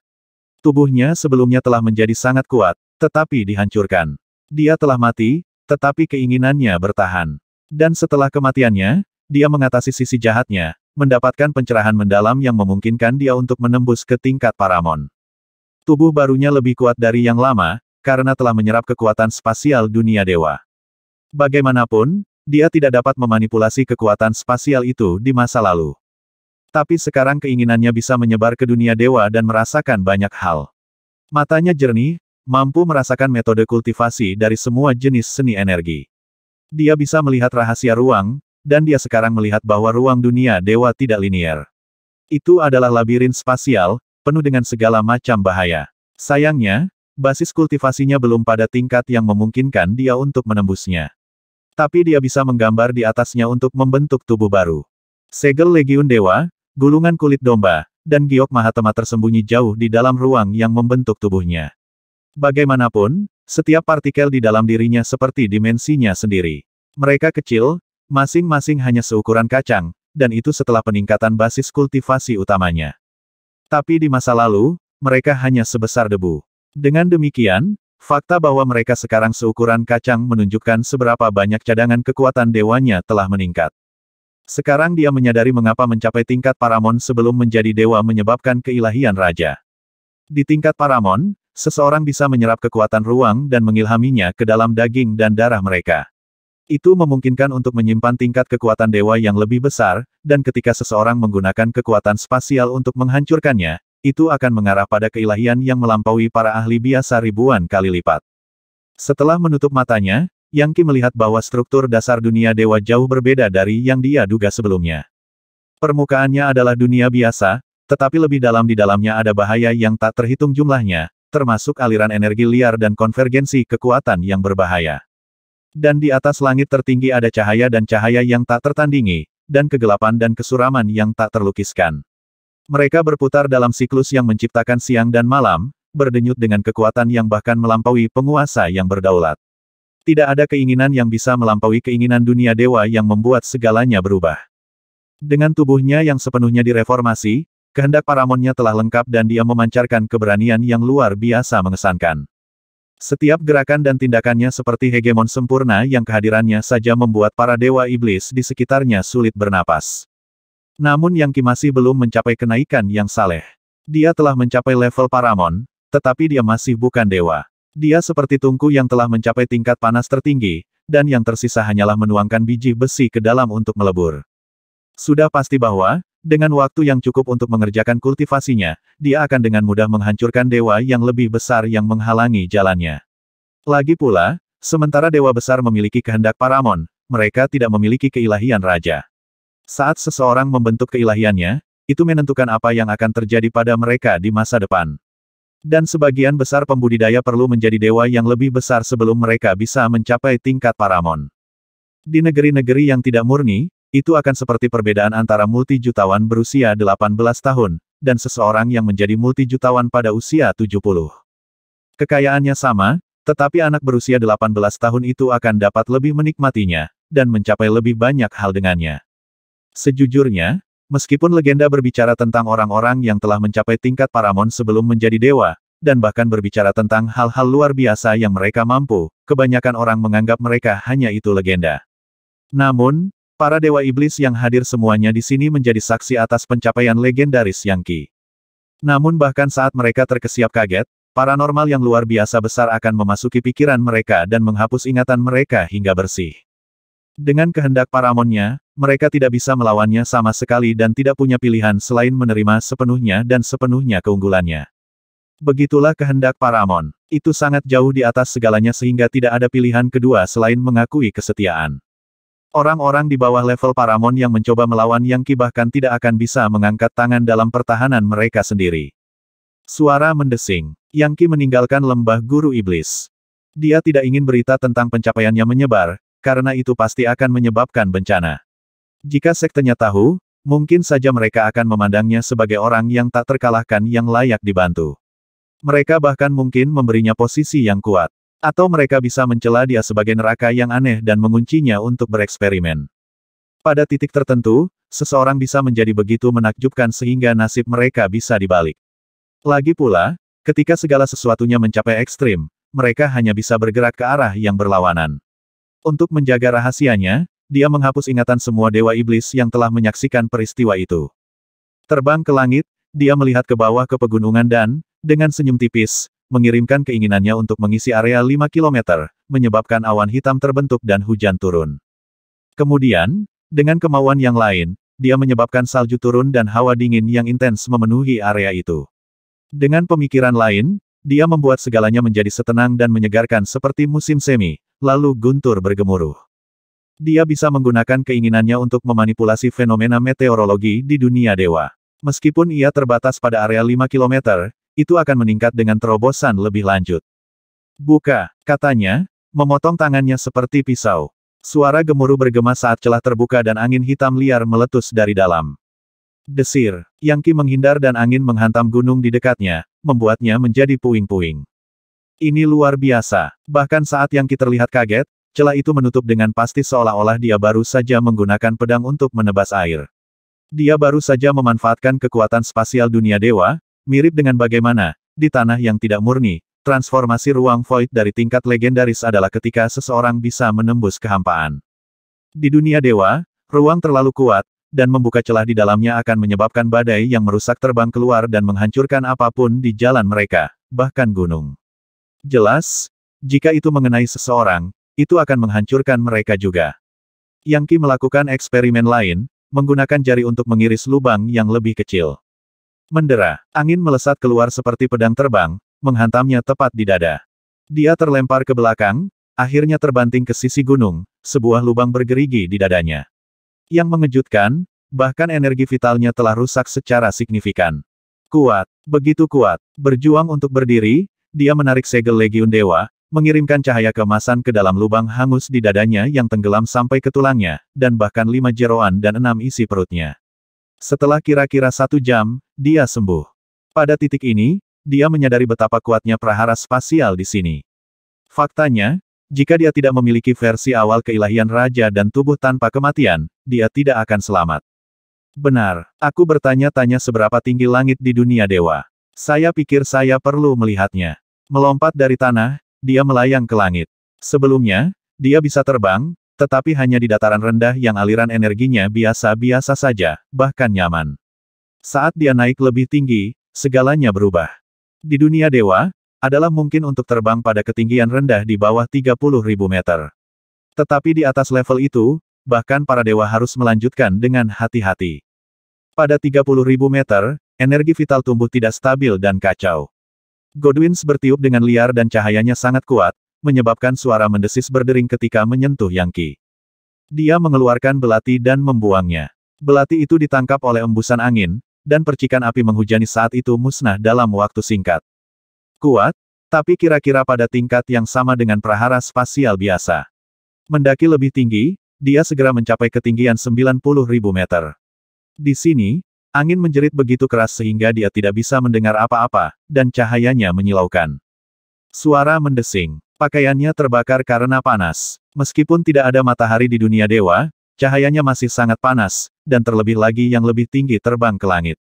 Tubuhnya sebelumnya telah menjadi sangat kuat, tetapi dihancurkan. Dia telah mati, tetapi keinginannya bertahan. Dan setelah kematiannya, dia mengatasi sisi jahatnya, mendapatkan pencerahan mendalam yang memungkinkan dia untuk menembus ke tingkat paramon. Tubuh barunya lebih kuat dari yang lama, karena telah menyerap kekuatan spasial dunia dewa. Bagaimanapun, dia tidak dapat memanipulasi kekuatan spasial itu di masa lalu. Tapi sekarang keinginannya bisa menyebar ke dunia dewa dan merasakan banyak hal. Matanya jernih, mampu merasakan metode kultivasi dari semua jenis seni energi. Dia bisa melihat rahasia ruang, dan dia sekarang melihat bahwa ruang dunia dewa tidak linier. Itu adalah labirin spasial, penuh dengan segala macam bahaya. Sayangnya, basis kultivasinya belum pada tingkat yang memungkinkan dia untuk menembusnya. Tapi dia bisa menggambar di atasnya untuk membentuk tubuh baru. Segel Legiun Dewa, gulungan kulit domba, dan giok mahatema tersembunyi jauh di dalam ruang yang membentuk tubuhnya. Bagaimanapun, setiap partikel di dalam dirinya seperti dimensinya sendiri. Mereka kecil, masing-masing hanya seukuran kacang, dan itu setelah peningkatan basis kultivasi utamanya. Tapi di masa lalu, mereka hanya sebesar debu. Dengan demikian, fakta bahwa mereka sekarang seukuran kacang menunjukkan seberapa banyak cadangan kekuatan dewanya telah meningkat. Sekarang dia menyadari mengapa mencapai tingkat paramon sebelum menjadi dewa menyebabkan keilahian raja. Di tingkat paramon, seseorang bisa menyerap kekuatan ruang dan mengilhaminya ke dalam daging dan darah mereka. Itu memungkinkan untuk menyimpan tingkat kekuatan dewa yang lebih besar, dan ketika seseorang menggunakan kekuatan spasial untuk menghancurkannya, itu akan mengarah pada keilahian yang melampaui para ahli biasa ribuan kali lipat. Setelah menutup matanya, Yang Ki melihat bahwa struktur dasar dunia dewa jauh berbeda dari yang dia duga sebelumnya. Permukaannya adalah dunia biasa, tetapi lebih dalam di dalamnya ada bahaya yang tak terhitung jumlahnya, termasuk aliran energi liar dan konvergensi kekuatan yang berbahaya. Dan di atas langit tertinggi ada cahaya dan cahaya yang tak tertandingi, dan kegelapan dan kesuraman yang tak terlukiskan. Mereka berputar dalam siklus yang menciptakan siang dan malam, berdenyut dengan kekuatan yang bahkan melampaui penguasa yang berdaulat. Tidak ada keinginan yang bisa melampaui keinginan dunia dewa yang membuat segalanya berubah. Dengan tubuhnya yang sepenuhnya direformasi, Kehendak paramonnya telah lengkap dan dia memancarkan keberanian yang luar biasa mengesankan. Setiap gerakan dan tindakannya seperti hegemon sempurna yang kehadirannya saja membuat para dewa iblis di sekitarnya sulit bernapas. Namun Yang Ki masih belum mencapai kenaikan yang saleh. Dia telah mencapai level paramon, tetapi dia masih bukan dewa. Dia seperti tungku yang telah mencapai tingkat panas tertinggi, dan yang tersisa hanyalah menuangkan biji besi ke dalam untuk melebur. Sudah pasti bahwa, dengan waktu yang cukup untuk mengerjakan kultivasinya, dia akan dengan mudah menghancurkan dewa yang lebih besar yang menghalangi jalannya. Lagi pula, sementara dewa besar memiliki kehendak paramon, mereka tidak memiliki keilahian raja. Saat seseorang membentuk keilahiannya, itu menentukan apa yang akan terjadi pada mereka di masa depan. Dan sebagian besar pembudidaya perlu menjadi dewa yang lebih besar sebelum mereka bisa mencapai tingkat paramon. Di negeri-negeri yang tidak murni, itu akan seperti perbedaan antara multijutawan berusia 18 tahun, dan seseorang yang menjadi multijutawan pada usia 70. Kekayaannya sama, tetapi anak berusia 18 tahun itu akan dapat lebih menikmatinya, dan mencapai lebih banyak hal dengannya. Sejujurnya, meskipun legenda berbicara tentang orang-orang yang telah mencapai tingkat paramon sebelum menjadi dewa, dan bahkan berbicara tentang hal-hal luar biasa yang mereka mampu, kebanyakan orang menganggap mereka hanya itu legenda. Namun, Para dewa iblis yang hadir semuanya di sini menjadi saksi atas pencapaian legendaris Yang Qi. Namun bahkan saat mereka terkesiap kaget, paranormal yang luar biasa besar akan memasuki pikiran mereka dan menghapus ingatan mereka hingga bersih. Dengan kehendak paramonnya, mereka tidak bisa melawannya sama sekali dan tidak punya pilihan selain menerima sepenuhnya dan sepenuhnya keunggulannya. Begitulah kehendak paramon. Itu sangat jauh di atas segalanya sehingga tidak ada pilihan kedua selain mengakui kesetiaan. Orang-orang di bawah level Paramon yang mencoba melawan Yang Ki bahkan tidak akan bisa mengangkat tangan dalam pertahanan mereka sendiri. Suara mendesing. Yang Ki meninggalkan lembah guru iblis. Dia tidak ingin berita tentang pencapaiannya menyebar, karena itu pasti akan menyebabkan bencana. Jika sektenya tahu, mungkin saja mereka akan memandangnya sebagai orang yang tak terkalahkan yang layak dibantu. Mereka bahkan mungkin memberinya posisi yang kuat. Atau mereka bisa mencela dia sebagai neraka yang aneh dan menguncinya untuk bereksperimen. Pada titik tertentu, seseorang bisa menjadi begitu menakjubkan sehingga nasib mereka bisa dibalik. Lagi pula, ketika segala sesuatunya mencapai ekstrim, mereka hanya bisa bergerak ke arah yang berlawanan. Untuk menjaga rahasianya, dia menghapus ingatan semua dewa iblis yang telah menyaksikan peristiwa itu. Terbang ke langit, dia melihat ke bawah ke pegunungan dan, dengan senyum tipis, mengirimkan keinginannya untuk mengisi area 5 km, menyebabkan awan hitam terbentuk dan hujan turun. Kemudian, dengan kemauan yang lain, dia menyebabkan salju turun dan hawa dingin yang intens memenuhi area itu. Dengan pemikiran lain, dia membuat segalanya menjadi setenang dan menyegarkan seperti musim semi, lalu guntur bergemuruh. Dia bisa menggunakan keinginannya untuk memanipulasi fenomena meteorologi di dunia dewa. Meskipun ia terbatas pada area 5 km, itu akan meningkat dengan terobosan lebih lanjut. Buka, katanya, memotong tangannya seperti pisau. Suara gemuruh bergema saat celah terbuka dan angin hitam liar meletus dari dalam. Desir, Yang Yangki menghindar dan angin menghantam gunung di dekatnya, membuatnya menjadi puing-puing. Ini luar biasa, bahkan saat Yang Yangki terlihat kaget, celah itu menutup dengan pasti seolah-olah dia baru saja menggunakan pedang untuk menebas air. Dia baru saja memanfaatkan kekuatan spasial dunia dewa, Mirip dengan bagaimana, di tanah yang tidak murni, transformasi ruang void dari tingkat legendaris adalah ketika seseorang bisa menembus kehampaan. Di dunia dewa, ruang terlalu kuat, dan membuka celah di dalamnya akan menyebabkan badai yang merusak terbang keluar dan menghancurkan apapun di jalan mereka, bahkan gunung. Jelas, jika itu mengenai seseorang, itu akan menghancurkan mereka juga. Yang Ki melakukan eksperimen lain, menggunakan jari untuk mengiris lubang yang lebih kecil. Mendera, angin melesat keluar seperti pedang terbang, menghantamnya tepat di dada. Dia terlempar ke belakang, akhirnya terbanting ke sisi gunung, sebuah lubang bergerigi di dadanya. Yang mengejutkan, bahkan energi vitalnya telah rusak secara signifikan. Kuat, begitu kuat, berjuang untuk berdiri, dia menarik segel Legiun Dewa, mengirimkan cahaya kemasan ke dalam lubang hangus di dadanya yang tenggelam sampai ke tulangnya, dan bahkan lima jeroan dan enam isi perutnya. Setelah kira-kira satu jam, dia sembuh. Pada titik ini, dia menyadari betapa kuatnya prahara spasial di sini. Faktanya, jika dia tidak memiliki versi awal keilahian raja dan tubuh tanpa kematian, dia tidak akan selamat. Benar, aku bertanya-tanya seberapa tinggi langit di dunia dewa. Saya pikir saya perlu melihatnya. Melompat dari tanah, dia melayang ke langit. Sebelumnya, dia bisa terbang, tetapi hanya di dataran rendah yang aliran energinya biasa-biasa saja, bahkan nyaman. Saat dia naik lebih tinggi, segalanya berubah. Di dunia dewa, adalah mungkin untuk terbang pada ketinggian rendah di bawah ribu meter. Tetapi di atas level itu, bahkan para dewa harus melanjutkan dengan hati-hati. Pada ribu meter, energi vital tumbuh tidak stabil dan kacau. Godwins bertiup dengan liar dan cahayanya sangat kuat, menyebabkan suara mendesis berdering ketika menyentuh Yangki. Dia mengeluarkan belati dan membuangnya. Belati itu ditangkap oleh embusan angin, dan percikan api menghujani saat itu musnah dalam waktu singkat. Kuat, tapi kira-kira pada tingkat yang sama dengan prahara spasial biasa. Mendaki lebih tinggi, dia segera mencapai ketinggian 90.000 meter. Di sini, angin menjerit begitu keras sehingga dia tidak bisa mendengar apa-apa, dan cahayanya menyilaukan. Suara mendesing, pakaiannya terbakar karena panas. Meskipun tidak ada matahari di dunia dewa, cahayanya masih sangat panas, dan terlebih lagi yang lebih tinggi terbang ke langit.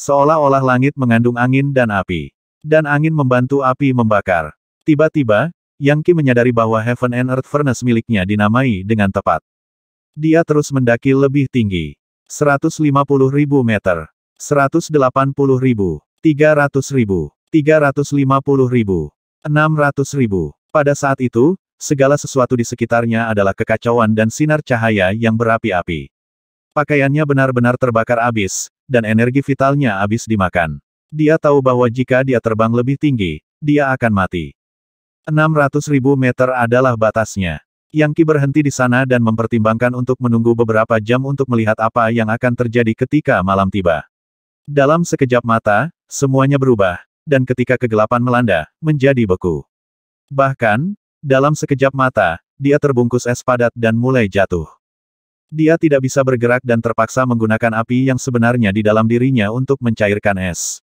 Seolah-olah langit mengandung angin dan api. Dan angin membantu api membakar. Tiba-tiba, Yang Qi menyadari bahwa Heaven and Earth Furnace miliknya dinamai dengan tepat. Dia terus mendaki lebih tinggi. ribu meter. ribu, ribu, 180.000. 300.000. 600 ribu. Pada saat itu, segala sesuatu di sekitarnya adalah kekacauan dan sinar cahaya yang berapi-api. Pakaiannya benar-benar terbakar abis, dan energi vitalnya abis dimakan. Dia tahu bahwa jika dia terbang lebih tinggi, dia akan mati. 600.000 meter adalah batasnya. Yang Ki berhenti di sana dan mempertimbangkan untuk menunggu beberapa jam untuk melihat apa yang akan terjadi ketika malam tiba. Dalam sekejap mata, semuanya berubah, dan ketika kegelapan melanda, menjadi beku. Bahkan, dalam sekejap mata, dia terbungkus es padat dan mulai jatuh. Dia tidak bisa bergerak dan terpaksa menggunakan api yang sebenarnya di dalam dirinya untuk mencairkan es.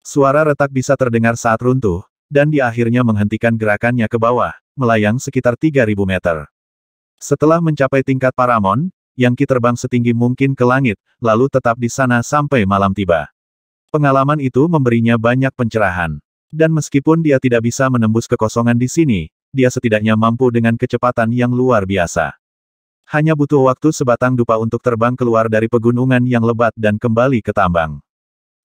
Suara retak bisa terdengar saat runtuh, dan dia akhirnya menghentikan gerakannya ke bawah, melayang sekitar 3.000 meter. Setelah mencapai tingkat paramon, yang Ki terbang setinggi mungkin ke langit, lalu tetap di sana sampai malam tiba. Pengalaman itu memberinya banyak pencerahan. Dan meskipun dia tidak bisa menembus kekosongan di sini, dia setidaknya mampu dengan kecepatan yang luar biasa. Hanya butuh waktu sebatang dupa untuk terbang keluar dari pegunungan yang lebat dan kembali ke tambang.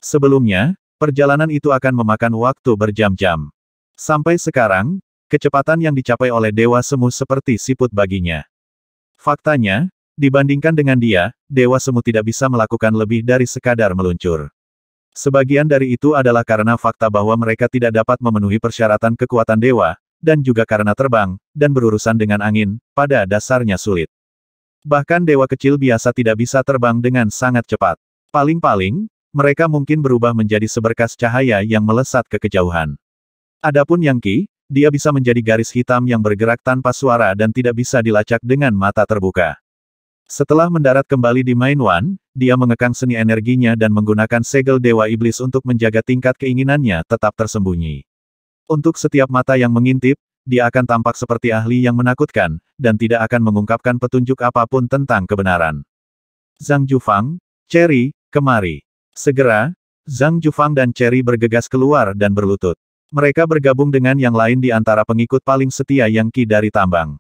Sebelumnya, perjalanan itu akan memakan waktu berjam-jam. Sampai sekarang, kecepatan yang dicapai oleh Dewa Semu seperti siput baginya. Faktanya, dibandingkan dengan dia, Dewa Semu tidak bisa melakukan lebih dari sekadar meluncur. Sebagian dari itu adalah karena fakta bahwa mereka tidak dapat memenuhi persyaratan kekuatan dewa, dan juga karena terbang, dan berurusan dengan angin, pada dasarnya sulit. Bahkan dewa kecil biasa tidak bisa terbang dengan sangat cepat. Paling-paling, mereka mungkin berubah menjadi seberkas cahaya yang melesat ke kejauhan. Adapun Yang Qi, dia bisa menjadi garis hitam yang bergerak tanpa suara dan tidak bisa dilacak dengan mata terbuka. Setelah mendarat kembali di Mainwan, dia mengekang seni energinya dan menggunakan segel Dewa Iblis untuk menjaga tingkat keinginannya tetap tersembunyi. Untuk setiap mata yang mengintip, dia akan tampak seperti ahli yang menakutkan, dan tidak akan mengungkapkan petunjuk apapun tentang kebenaran. Zhang Jufang, Cherry, kemari. Segera, Zhang Jufang dan Cherry bergegas keluar dan berlutut. Mereka bergabung dengan yang lain di antara pengikut paling setia yang Qi dari tambang.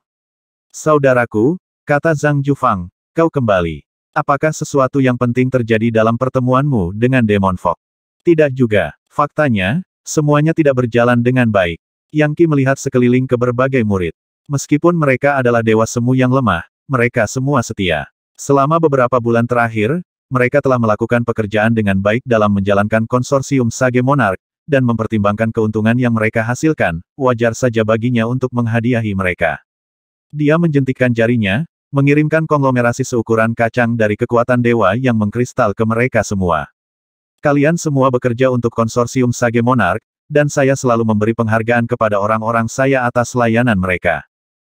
Saudaraku, kata Zhang Jufang, kau kembali. Apakah sesuatu yang penting terjadi dalam pertemuanmu dengan Demon Fox? Tidak juga. Faktanya, semuanya tidak berjalan dengan baik. Yang Qi melihat sekeliling ke berbagai murid. Meskipun mereka adalah dewa semu yang lemah, mereka semua setia. Selama beberapa bulan terakhir, mereka telah melakukan pekerjaan dengan baik dalam menjalankan konsorsium Sage Monarch, dan mempertimbangkan keuntungan yang mereka hasilkan, wajar saja baginya untuk menghadiahi mereka. Dia menjentikkan jarinya, mengirimkan konglomerasi seukuran kacang dari kekuatan dewa yang mengkristal ke mereka semua. Kalian semua bekerja untuk konsorsium Sage Monarch, dan saya selalu memberi penghargaan kepada orang-orang saya atas layanan mereka.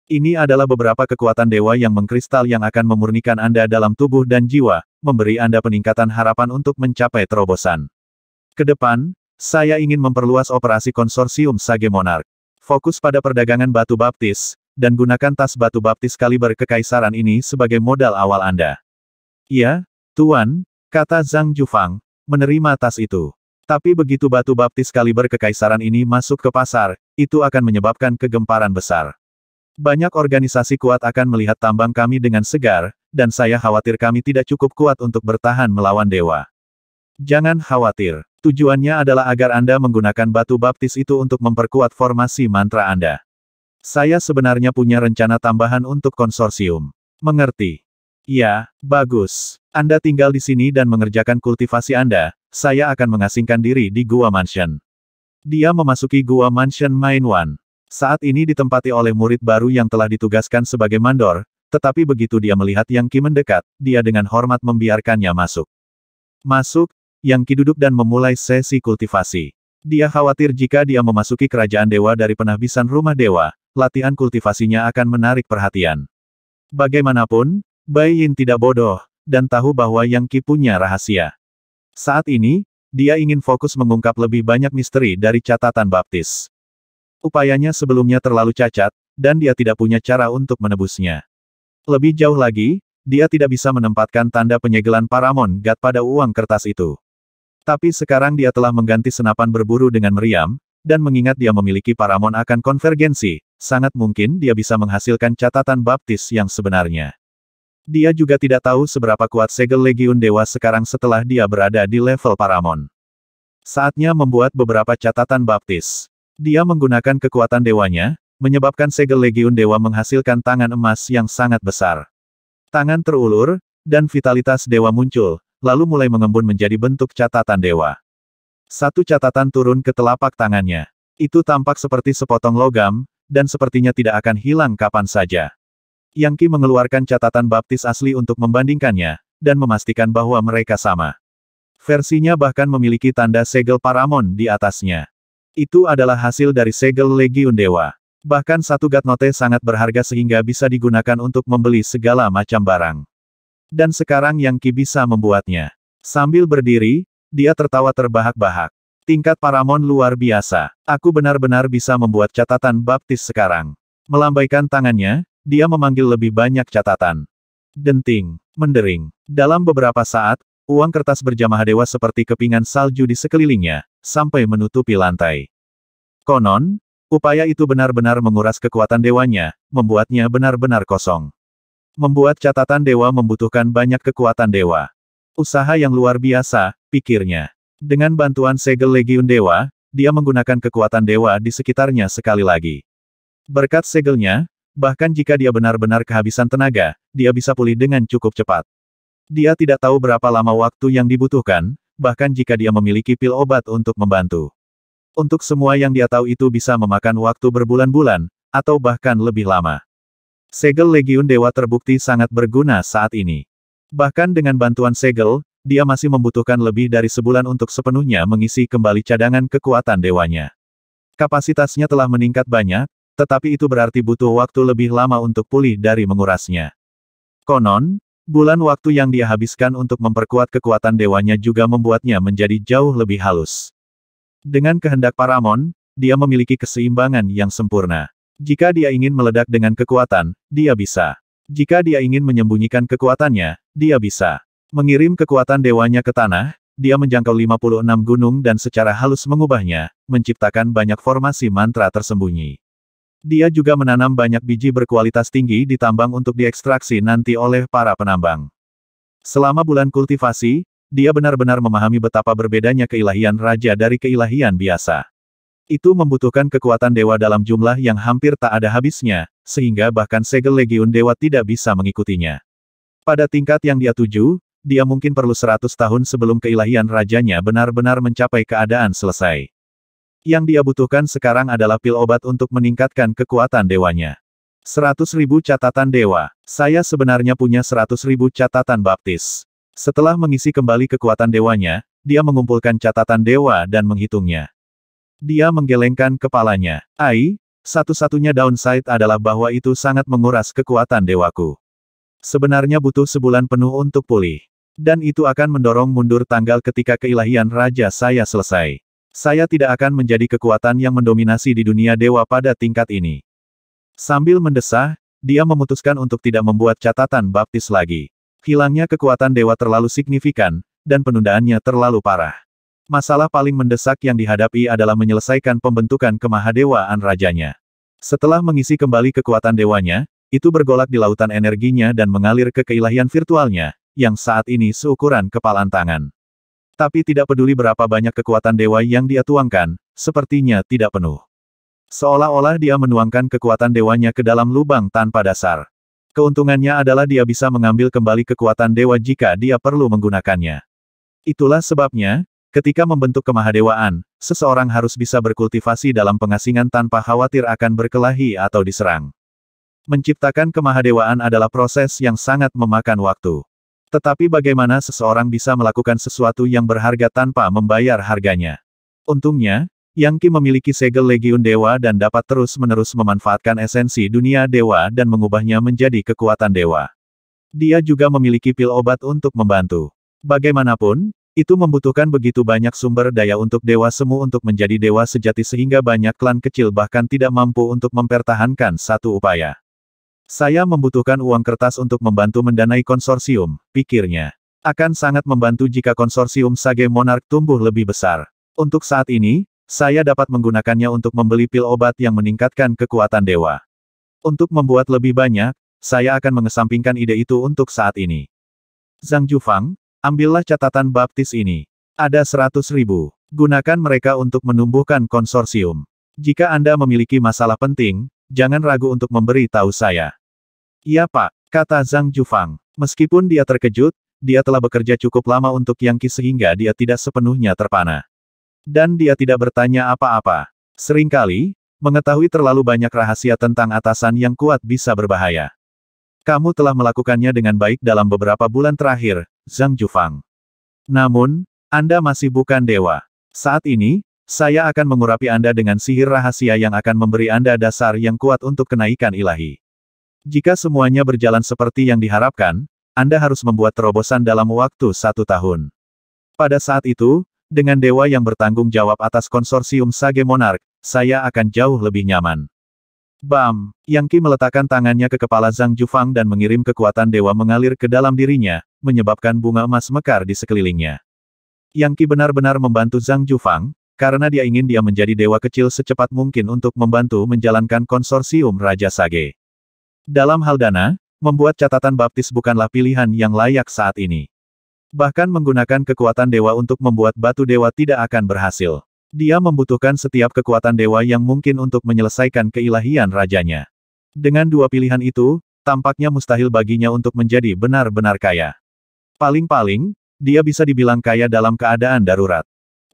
Ini adalah beberapa kekuatan dewa yang mengkristal yang akan memurnikan Anda dalam tubuh dan jiwa, memberi Anda peningkatan harapan untuk mencapai terobosan. Kedepan, saya ingin memperluas operasi konsorsium Sage Monarch. Fokus pada perdagangan batu baptis, dan gunakan tas batu baptis kaliber kekaisaran ini sebagai modal awal Anda. Ya, Tuan, kata Zhang Jufang, menerima tas itu. Tapi begitu batu baptis kaliber kekaisaran ini masuk ke pasar, itu akan menyebabkan kegemparan besar. Banyak organisasi kuat akan melihat tambang kami dengan segar, dan saya khawatir kami tidak cukup kuat untuk bertahan melawan dewa. Jangan khawatir. Tujuannya adalah agar Anda menggunakan batu baptis itu untuk memperkuat formasi mantra Anda. Saya sebenarnya punya rencana tambahan untuk konsorsium. Mengerti? Ya, bagus. Anda tinggal di sini dan mengerjakan kultivasi Anda, saya akan mengasingkan diri di Gua Mansion. Dia memasuki Gua Mansion Main One. Saat ini ditempati oleh murid baru yang telah ditugaskan sebagai mandor, tetapi begitu dia melihat Yang Qi mendekat, dia dengan hormat membiarkannya masuk. Masuk, Yang Qi duduk dan memulai sesi kultivasi. Dia khawatir jika dia memasuki kerajaan dewa dari penahbisan rumah dewa, latihan kultivasinya akan menarik perhatian. Bagaimanapun, Bai Yin tidak bodoh, dan tahu bahwa Yang Ki punya rahasia. Saat ini, dia ingin fokus mengungkap lebih banyak misteri dari catatan baptis. Upayanya sebelumnya terlalu cacat, dan dia tidak punya cara untuk menebusnya. Lebih jauh lagi, dia tidak bisa menempatkan tanda penyegelan Paramon Gat pada uang kertas itu. Tapi sekarang dia telah mengganti senapan berburu dengan meriam, dan mengingat dia memiliki Paramon akan konvergensi, sangat mungkin dia bisa menghasilkan catatan baptis yang sebenarnya. Dia juga tidak tahu seberapa kuat segel Legiun Dewa sekarang setelah dia berada di level Paramon. Saatnya membuat beberapa catatan baptis. Dia menggunakan kekuatan dewanya, menyebabkan segel Legiun Dewa menghasilkan tangan emas yang sangat besar. Tangan terulur, dan vitalitas dewa muncul, lalu mulai mengembun menjadi bentuk catatan dewa. Satu catatan turun ke telapak tangannya. Itu tampak seperti sepotong logam, dan sepertinya tidak akan hilang kapan saja. Yang Qi mengeluarkan catatan baptis asli untuk membandingkannya, dan memastikan bahwa mereka sama. Versinya bahkan memiliki tanda segel paramon di atasnya. Itu adalah hasil dari segel Legiun Dewa. Bahkan satu gatnote sangat berharga sehingga bisa digunakan untuk membeli segala macam barang. Dan sekarang Yang Qi bisa membuatnya. Sambil berdiri, dia tertawa terbahak-bahak. Tingkat paramon luar biasa. Aku benar-benar bisa membuat catatan baptis sekarang. Melambaikan tangannya, dia memanggil lebih banyak catatan. Denting, mendering. Dalam beberapa saat, uang kertas berjamaah dewa seperti kepingan salju di sekelilingnya, sampai menutupi lantai. Konon, upaya itu benar-benar menguras kekuatan dewanya, membuatnya benar-benar kosong. Membuat catatan dewa membutuhkan banyak kekuatan dewa. Usaha yang luar biasa, pikirnya. Dengan bantuan segel legiun dewa, dia menggunakan kekuatan dewa di sekitarnya sekali lagi. Berkat segelnya, Bahkan jika dia benar-benar kehabisan tenaga, dia bisa pulih dengan cukup cepat. Dia tidak tahu berapa lama waktu yang dibutuhkan, bahkan jika dia memiliki pil obat untuk membantu. Untuk semua yang dia tahu itu bisa memakan waktu berbulan-bulan, atau bahkan lebih lama. Segel Legiun Dewa terbukti sangat berguna saat ini. Bahkan dengan bantuan segel, dia masih membutuhkan lebih dari sebulan untuk sepenuhnya mengisi kembali cadangan kekuatan dewanya. Kapasitasnya telah meningkat banyak, tetapi itu berarti butuh waktu lebih lama untuk pulih dari mengurasnya. Konon, bulan waktu yang dia habiskan untuk memperkuat kekuatan dewanya juga membuatnya menjadi jauh lebih halus. Dengan kehendak Paramon, dia memiliki keseimbangan yang sempurna. Jika dia ingin meledak dengan kekuatan, dia bisa. Jika dia ingin menyembunyikan kekuatannya, dia bisa. Mengirim kekuatan dewanya ke tanah, dia menjangkau 56 gunung dan secara halus mengubahnya, menciptakan banyak formasi mantra tersembunyi. Dia juga menanam banyak biji berkualitas tinggi di tambang untuk diekstraksi nanti oleh para penambang. Selama bulan kultivasi, dia benar-benar memahami betapa berbedanya keilahian raja dari keilahian biasa. Itu membutuhkan kekuatan dewa dalam jumlah yang hampir tak ada habisnya, sehingga bahkan segel legiun dewa tidak bisa mengikutinya. Pada tingkat yang dia tuju, dia mungkin perlu seratus tahun sebelum keilahian rajanya benar-benar mencapai keadaan selesai. Yang dia butuhkan sekarang adalah pil obat untuk meningkatkan kekuatan dewanya. 100.000 catatan dewa. Saya sebenarnya punya 100.000 catatan baptis. Setelah mengisi kembali kekuatan dewanya, dia mengumpulkan catatan dewa dan menghitungnya. Dia menggelengkan kepalanya. Ai, satu-satunya downside adalah bahwa itu sangat menguras kekuatan dewaku. Sebenarnya butuh sebulan penuh untuk pulih. Dan itu akan mendorong mundur tanggal ketika keilahian raja saya selesai. Saya tidak akan menjadi kekuatan yang mendominasi di dunia dewa pada tingkat ini. Sambil mendesah, dia memutuskan untuk tidak membuat catatan baptis lagi. Hilangnya kekuatan dewa terlalu signifikan, dan penundaannya terlalu parah. Masalah paling mendesak yang dihadapi adalah menyelesaikan pembentukan kemahadewaan rajanya. Setelah mengisi kembali kekuatan dewanya, itu bergolak di lautan energinya dan mengalir ke keilahian virtualnya, yang saat ini seukuran kepalan tangan. Tapi tidak peduli berapa banyak kekuatan dewa yang dia tuangkan, sepertinya tidak penuh. Seolah-olah dia menuangkan kekuatan dewanya ke dalam lubang tanpa dasar. Keuntungannya adalah dia bisa mengambil kembali kekuatan dewa jika dia perlu menggunakannya. Itulah sebabnya, ketika membentuk kemahadewaan, seseorang harus bisa berkultivasi dalam pengasingan tanpa khawatir akan berkelahi atau diserang. Menciptakan kemahadewaan adalah proses yang sangat memakan waktu. Tetapi bagaimana seseorang bisa melakukan sesuatu yang berharga tanpa membayar harganya? Untungnya, Yang Qi memiliki segel legiun dewa dan dapat terus-menerus memanfaatkan esensi dunia dewa dan mengubahnya menjadi kekuatan dewa. Dia juga memiliki pil obat untuk membantu. Bagaimanapun, itu membutuhkan begitu banyak sumber daya untuk dewa semu untuk menjadi dewa sejati sehingga banyak klan kecil bahkan tidak mampu untuk mempertahankan satu upaya. Saya membutuhkan uang kertas untuk membantu mendanai konsorsium, pikirnya. Akan sangat membantu jika konsorsium Sage Monarch tumbuh lebih besar. Untuk saat ini, saya dapat menggunakannya untuk membeli pil obat yang meningkatkan kekuatan dewa. Untuk membuat lebih banyak, saya akan mengesampingkan ide itu untuk saat ini. Zhang Jufang, ambillah catatan baptis ini. Ada seratus ribu. Gunakan mereka untuk menumbuhkan konsorsium. Jika Anda memiliki masalah penting, Jangan ragu untuk memberi tahu saya. Iya pak, kata Zhang Jufang. Meskipun dia terkejut, dia telah bekerja cukup lama untuk Yang Qi sehingga dia tidak sepenuhnya terpana. Dan dia tidak bertanya apa-apa. Seringkali, mengetahui terlalu banyak rahasia tentang atasan yang kuat bisa berbahaya. Kamu telah melakukannya dengan baik dalam beberapa bulan terakhir, Zhang Jufang. Namun, Anda masih bukan dewa. Saat ini, saya akan mengurapi Anda dengan sihir rahasia yang akan memberi Anda dasar yang kuat untuk kenaikan ilahi. Jika semuanya berjalan seperti yang diharapkan, Anda harus membuat terobosan dalam waktu satu tahun. Pada saat itu, dengan dewa yang bertanggung jawab atas konsorsium Sage Monarch, saya akan jauh lebih nyaman. Bam! Yang Qi meletakkan tangannya ke kepala Zhang Jufang dan mengirim kekuatan dewa mengalir ke dalam dirinya, menyebabkan bunga emas mekar di sekelilingnya. Yang Qi benar-benar membantu Zhang Jufang, karena dia ingin dia menjadi dewa kecil secepat mungkin untuk membantu menjalankan konsorsium Raja Sage. Dalam hal dana, membuat catatan baptis bukanlah pilihan yang layak saat ini. Bahkan menggunakan kekuatan dewa untuk membuat batu dewa tidak akan berhasil. Dia membutuhkan setiap kekuatan dewa yang mungkin untuk menyelesaikan keilahian rajanya. Dengan dua pilihan itu, tampaknya mustahil baginya untuk menjadi benar-benar kaya. Paling-paling, dia bisa dibilang kaya dalam keadaan darurat.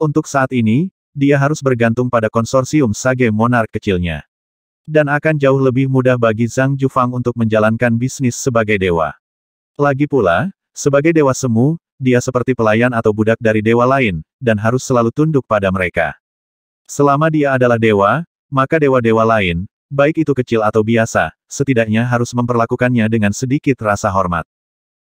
Untuk saat ini, dia harus bergantung pada konsorsium Sage Monar kecilnya. Dan akan jauh lebih mudah bagi Zhang Jufang untuk menjalankan bisnis sebagai dewa. Lagi pula, sebagai dewa semu, dia seperti pelayan atau budak dari dewa lain, dan harus selalu tunduk pada mereka. Selama dia adalah dewa, maka dewa-dewa lain, baik itu kecil atau biasa, setidaknya harus memperlakukannya dengan sedikit rasa hormat.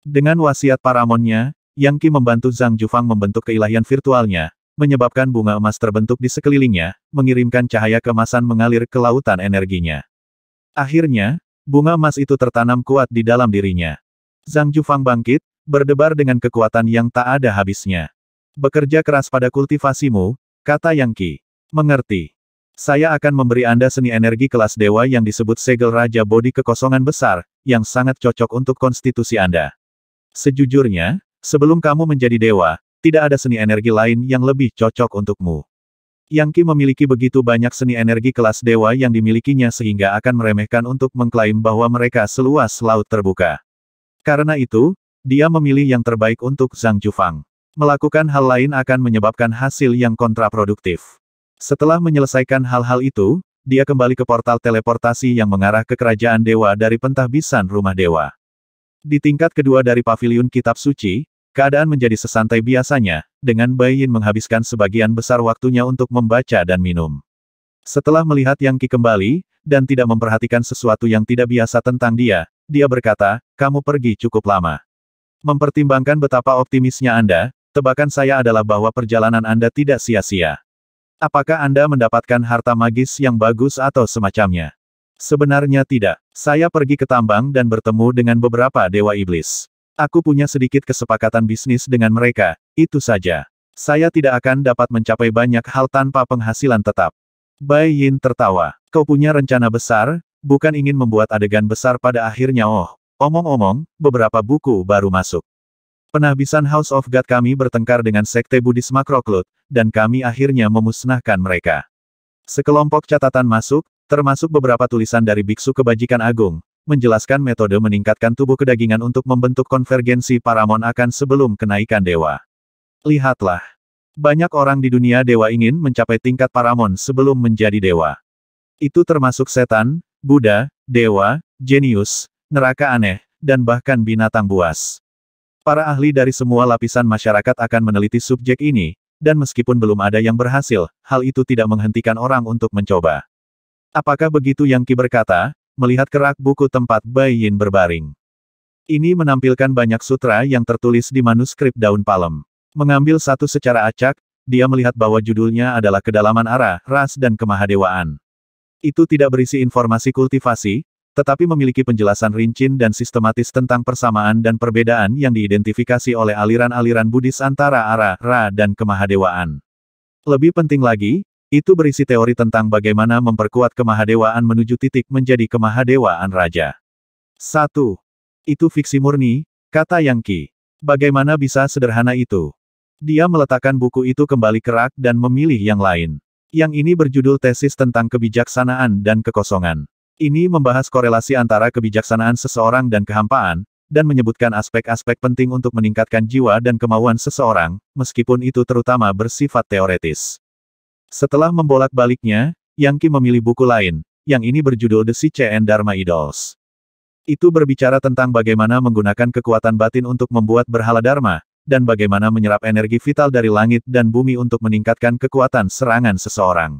Dengan wasiat paramonnya, Yang Qi membantu Zhang Jufang membentuk keilahian virtualnya, menyebabkan bunga emas terbentuk di sekelilingnya, mengirimkan cahaya kemasan mengalir ke lautan energinya. Akhirnya, bunga emas itu tertanam kuat di dalam dirinya. Zhang Jufang bangkit, berdebar dengan kekuatan yang tak ada habisnya. Bekerja keras pada kultivasimu, kata Yang Qi. Mengerti. Saya akan memberi Anda seni energi kelas dewa yang disebut segel Raja Bodi Kekosongan Besar, yang sangat cocok untuk konstitusi Anda. Sejujurnya, sebelum kamu menjadi dewa, tidak ada seni energi lain yang lebih cocok untukmu. Yang Qi memiliki begitu banyak seni energi kelas dewa yang dimilikinya sehingga akan meremehkan untuk mengklaim bahwa mereka seluas laut terbuka. Karena itu, dia memilih yang terbaik untuk Zhang Jufang. Melakukan hal lain akan menyebabkan hasil yang kontraproduktif. Setelah menyelesaikan hal-hal itu, dia kembali ke portal teleportasi yang mengarah ke kerajaan dewa dari pentahbisan rumah dewa. Di tingkat kedua dari paviliun kitab suci, Keadaan menjadi sesantai biasanya, dengan Bai Yin menghabiskan sebagian besar waktunya untuk membaca dan minum. Setelah melihat Yang Ki kembali, dan tidak memperhatikan sesuatu yang tidak biasa tentang dia, dia berkata, kamu pergi cukup lama. Mempertimbangkan betapa optimisnya Anda, tebakan saya adalah bahwa perjalanan Anda tidak sia-sia. Apakah Anda mendapatkan harta magis yang bagus atau semacamnya? Sebenarnya tidak. Saya pergi ke tambang dan bertemu dengan beberapa dewa iblis. Aku punya sedikit kesepakatan bisnis dengan mereka, itu saja. Saya tidak akan dapat mencapai banyak hal tanpa penghasilan tetap. Bai Yin tertawa. Kau punya rencana besar, bukan ingin membuat adegan besar pada akhirnya oh. Omong-omong, beberapa buku baru masuk. Penahbisan House of God kami bertengkar dengan sekte Buddhis Makroklut, dan kami akhirnya memusnahkan mereka. Sekelompok catatan masuk, termasuk beberapa tulisan dari Biksu Kebajikan Agung, menjelaskan metode meningkatkan tubuh kedagingan untuk membentuk konvergensi paramon akan sebelum kenaikan dewa. Lihatlah. Banyak orang di dunia dewa ingin mencapai tingkat paramon sebelum menjadi dewa. Itu termasuk setan, Buddha, dewa, jenius, neraka aneh, dan bahkan binatang buas. Para ahli dari semua lapisan masyarakat akan meneliti subjek ini, dan meskipun belum ada yang berhasil, hal itu tidak menghentikan orang untuk mencoba. Apakah begitu yang Ki berkata, melihat kerak buku tempat Bai Yin berbaring. Ini menampilkan banyak sutra yang tertulis di manuskrip daun palem. Mengambil satu secara acak, dia melihat bahwa judulnya adalah Kedalaman Arah, Ras dan Kemahadewaan. Itu tidak berisi informasi kultivasi, tetapi memiliki penjelasan rincin dan sistematis tentang persamaan dan perbedaan yang diidentifikasi oleh aliran-aliran Buddhis antara Arah, Ra dan Kemahadewaan. Lebih penting lagi, itu berisi teori tentang bagaimana memperkuat kemahadewaan menuju titik menjadi kemahadewaan raja. Satu, Itu fiksi murni, kata Yang Qi. Bagaimana bisa sederhana itu? Dia meletakkan buku itu kembali ke rak dan memilih yang lain. Yang ini berjudul tesis tentang kebijaksanaan dan kekosongan. Ini membahas korelasi antara kebijaksanaan seseorang dan kehampaan, dan menyebutkan aspek-aspek penting untuk meningkatkan jiwa dan kemauan seseorang, meskipun itu terutama bersifat teoretis. Setelah membolak-baliknya, Yang Qi memilih buku lain, yang ini berjudul The Si Chen Dharma Idols. Itu berbicara tentang bagaimana menggunakan kekuatan batin untuk membuat berhala Dharma, dan bagaimana menyerap energi vital dari langit dan bumi untuk meningkatkan kekuatan serangan seseorang.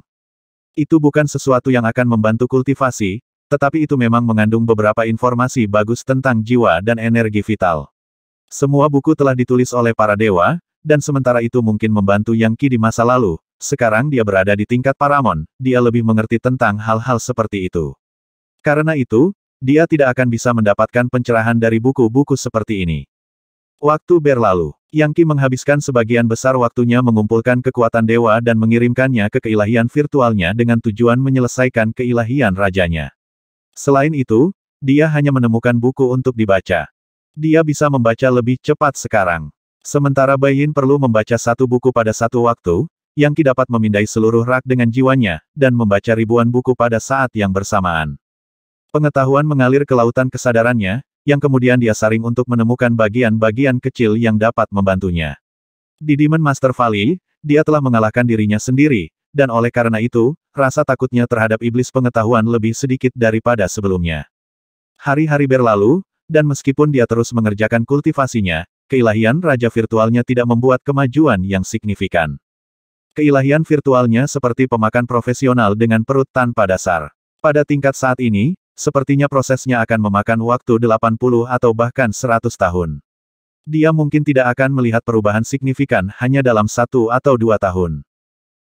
Itu bukan sesuatu yang akan membantu kultivasi, tetapi itu memang mengandung beberapa informasi bagus tentang jiwa dan energi vital. Semua buku telah ditulis oleh para dewa, dan sementara itu mungkin membantu Yang Qi di masa lalu, sekarang dia berada di tingkat Paramon, dia lebih mengerti tentang hal-hal seperti itu. Karena itu, dia tidak akan bisa mendapatkan pencerahan dari buku-buku seperti ini. Waktu berlalu, Yang Qi menghabiskan sebagian besar waktunya mengumpulkan kekuatan dewa dan mengirimkannya ke keilahian virtualnya dengan tujuan menyelesaikan keilahian rajanya. Selain itu, dia hanya menemukan buku untuk dibaca. Dia bisa membaca lebih cepat sekarang. Sementara Bai Yin perlu membaca satu buku pada satu waktu, yang Ki dapat memindai seluruh rak dengan jiwanya, dan membaca ribuan buku pada saat yang bersamaan. Pengetahuan mengalir ke lautan kesadarannya, yang kemudian dia saring untuk menemukan bagian-bagian kecil yang dapat membantunya. Di Demon Master Valley, dia telah mengalahkan dirinya sendiri, dan oleh karena itu, rasa takutnya terhadap iblis pengetahuan lebih sedikit daripada sebelumnya. Hari-hari berlalu, dan meskipun dia terus mengerjakan kultivasinya, keilahian raja virtualnya tidak membuat kemajuan yang signifikan. Keilahian virtualnya seperti pemakan profesional dengan perut tanpa dasar. Pada tingkat saat ini, sepertinya prosesnya akan memakan waktu 80 atau bahkan 100 tahun. Dia mungkin tidak akan melihat perubahan signifikan hanya dalam satu atau dua tahun.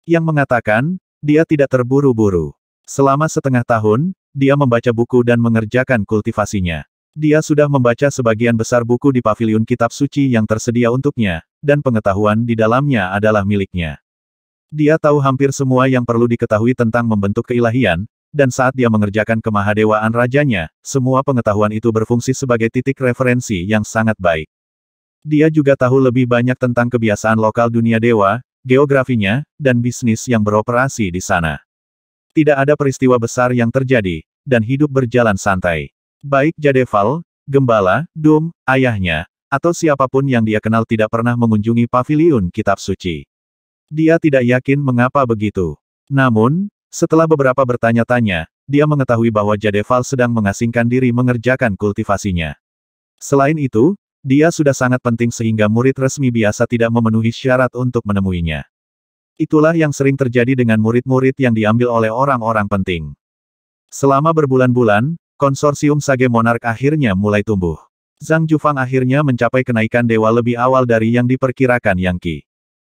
Yang mengatakan, dia tidak terburu-buru. Selama setengah tahun, dia membaca buku dan mengerjakan kultivasinya. Dia sudah membaca sebagian besar buku di pavilion kitab suci yang tersedia untuknya, dan pengetahuan di dalamnya adalah miliknya. Dia tahu hampir semua yang perlu diketahui tentang membentuk keilahian, dan saat dia mengerjakan kemahadewaan rajanya, semua pengetahuan itu berfungsi sebagai titik referensi yang sangat baik. Dia juga tahu lebih banyak tentang kebiasaan lokal dunia dewa, geografinya, dan bisnis yang beroperasi di sana. Tidak ada peristiwa besar yang terjadi, dan hidup berjalan santai. Baik Jadeval, Gembala, Dum, ayahnya, atau siapapun yang dia kenal tidak pernah mengunjungi paviliun kitab suci. Dia tidak yakin mengapa begitu. Namun, setelah beberapa bertanya-tanya, dia mengetahui bahwa Jadeval sedang mengasingkan diri mengerjakan kultivasinya. Selain itu, dia sudah sangat penting sehingga murid resmi biasa tidak memenuhi syarat untuk menemuinya. Itulah yang sering terjadi dengan murid-murid yang diambil oleh orang-orang penting. Selama berbulan-bulan, Konsorsium Sage Monark akhirnya mulai tumbuh. Zhang Jufang akhirnya mencapai kenaikan dewa lebih awal dari yang diperkirakan Yang Qi.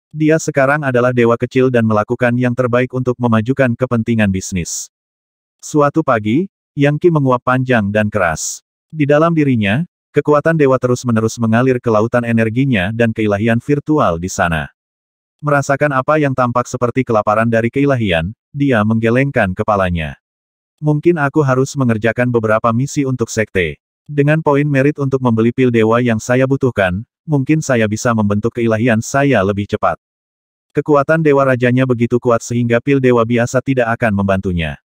Dia sekarang adalah dewa kecil dan melakukan yang terbaik untuk memajukan kepentingan bisnis. Suatu pagi, Yang Qi menguap panjang dan keras. Di dalam dirinya, kekuatan dewa terus-menerus mengalir ke lautan energinya dan keilahian virtual di sana. Merasakan apa yang tampak seperti kelaparan dari keilahian, dia menggelengkan kepalanya. Mungkin aku harus mengerjakan beberapa misi untuk sekte. Dengan poin merit untuk membeli pil dewa yang saya butuhkan, mungkin saya bisa membentuk keilahian saya lebih cepat. Kekuatan dewa rajanya begitu kuat sehingga pil dewa biasa tidak akan membantunya.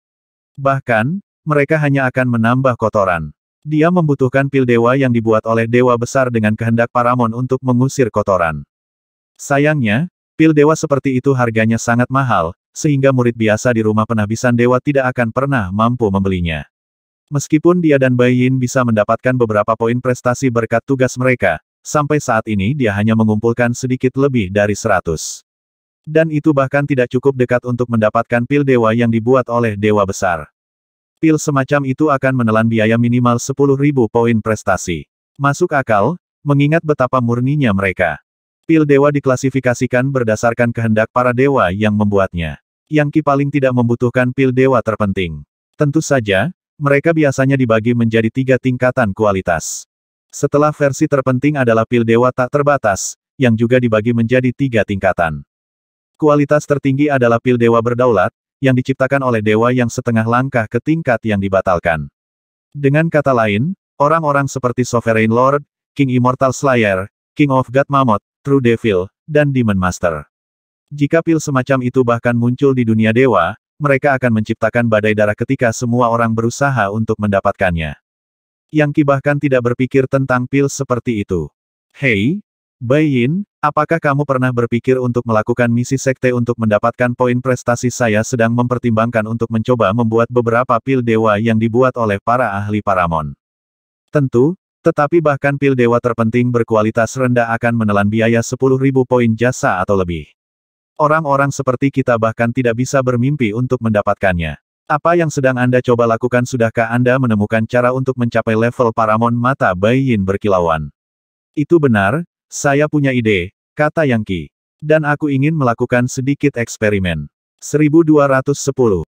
Bahkan, mereka hanya akan menambah kotoran. Dia membutuhkan pil dewa yang dibuat oleh dewa besar dengan kehendak Paramon untuk mengusir kotoran. Sayangnya, pil dewa seperti itu harganya sangat mahal, sehingga murid biasa di rumah penabisan dewa tidak akan pernah mampu membelinya. Meskipun dia dan Bai Yin bisa mendapatkan beberapa poin prestasi berkat tugas mereka, sampai saat ini dia hanya mengumpulkan sedikit lebih dari seratus, Dan itu bahkan tidak cukup dekat untuk mendapatkan pil dewa yang dibuat oleh dewa besar. Pil semacam itu akan menelan biaya minimal sepuluh ribu poin prestasi. Masuk akal, mengingat betapa murninya mereka. Pil dewa diklasifikasikan berdasarkan kehendak para dewa yang membuatnya yang Ki paling tidak membutuhkan pil dewa terpenting. Tentu saja, mereka biasanya dibagi menjadi tiga tingkatan kualitas. Setelah versi terpenting adalah pil dewa tak terbatas, yang juga dibagi menjadi tiga tingkatan. Kualitas tertinggi adalah pil dewa berdaulat, yang diciptakan oleh dewa yang setengah langkah ke tingkat yang dibatalkan. Dengan kata lain, orang-orang seperti Sovereign Lord, King Immortal Slayer, King of God Mammoth, True Devil, dan Demon Master. Jika pil semacam itu bahkan muncul di dunia dewa, mereka akan menciptakan badai darah ketika semua orang berusaha untuk mendapatkannya. Yang bahkan tidak berpikir tentang pil seperti itu. Hei, Bai Yin, apakah kamu pernah berpikir untuk melakukan misi sekte untuk mendapatkan poin prestasi saya sedang mempertimbangkan untuk mencoba membuat beberapa pil dewa yang dibuat oleh para ahli paramon. Tentu, tetapi bahkan pil dewa terpenting berkualitas rendah akan menelan biaya 10.000 poin jasa atau lebih. Orang-orang seperti kita bahkan tidak bisa bermimpi untuk mendapatkannya. Apa yang sedang Anda coba lakukan sudahkah Anda menemukan cara untuk mencapai level Paramon mata Bai Yin berkilauan? Itu benar, saya punya ide, kata Yang Qi. Dan aku ingin melakukan sedikit eksperimen. 1210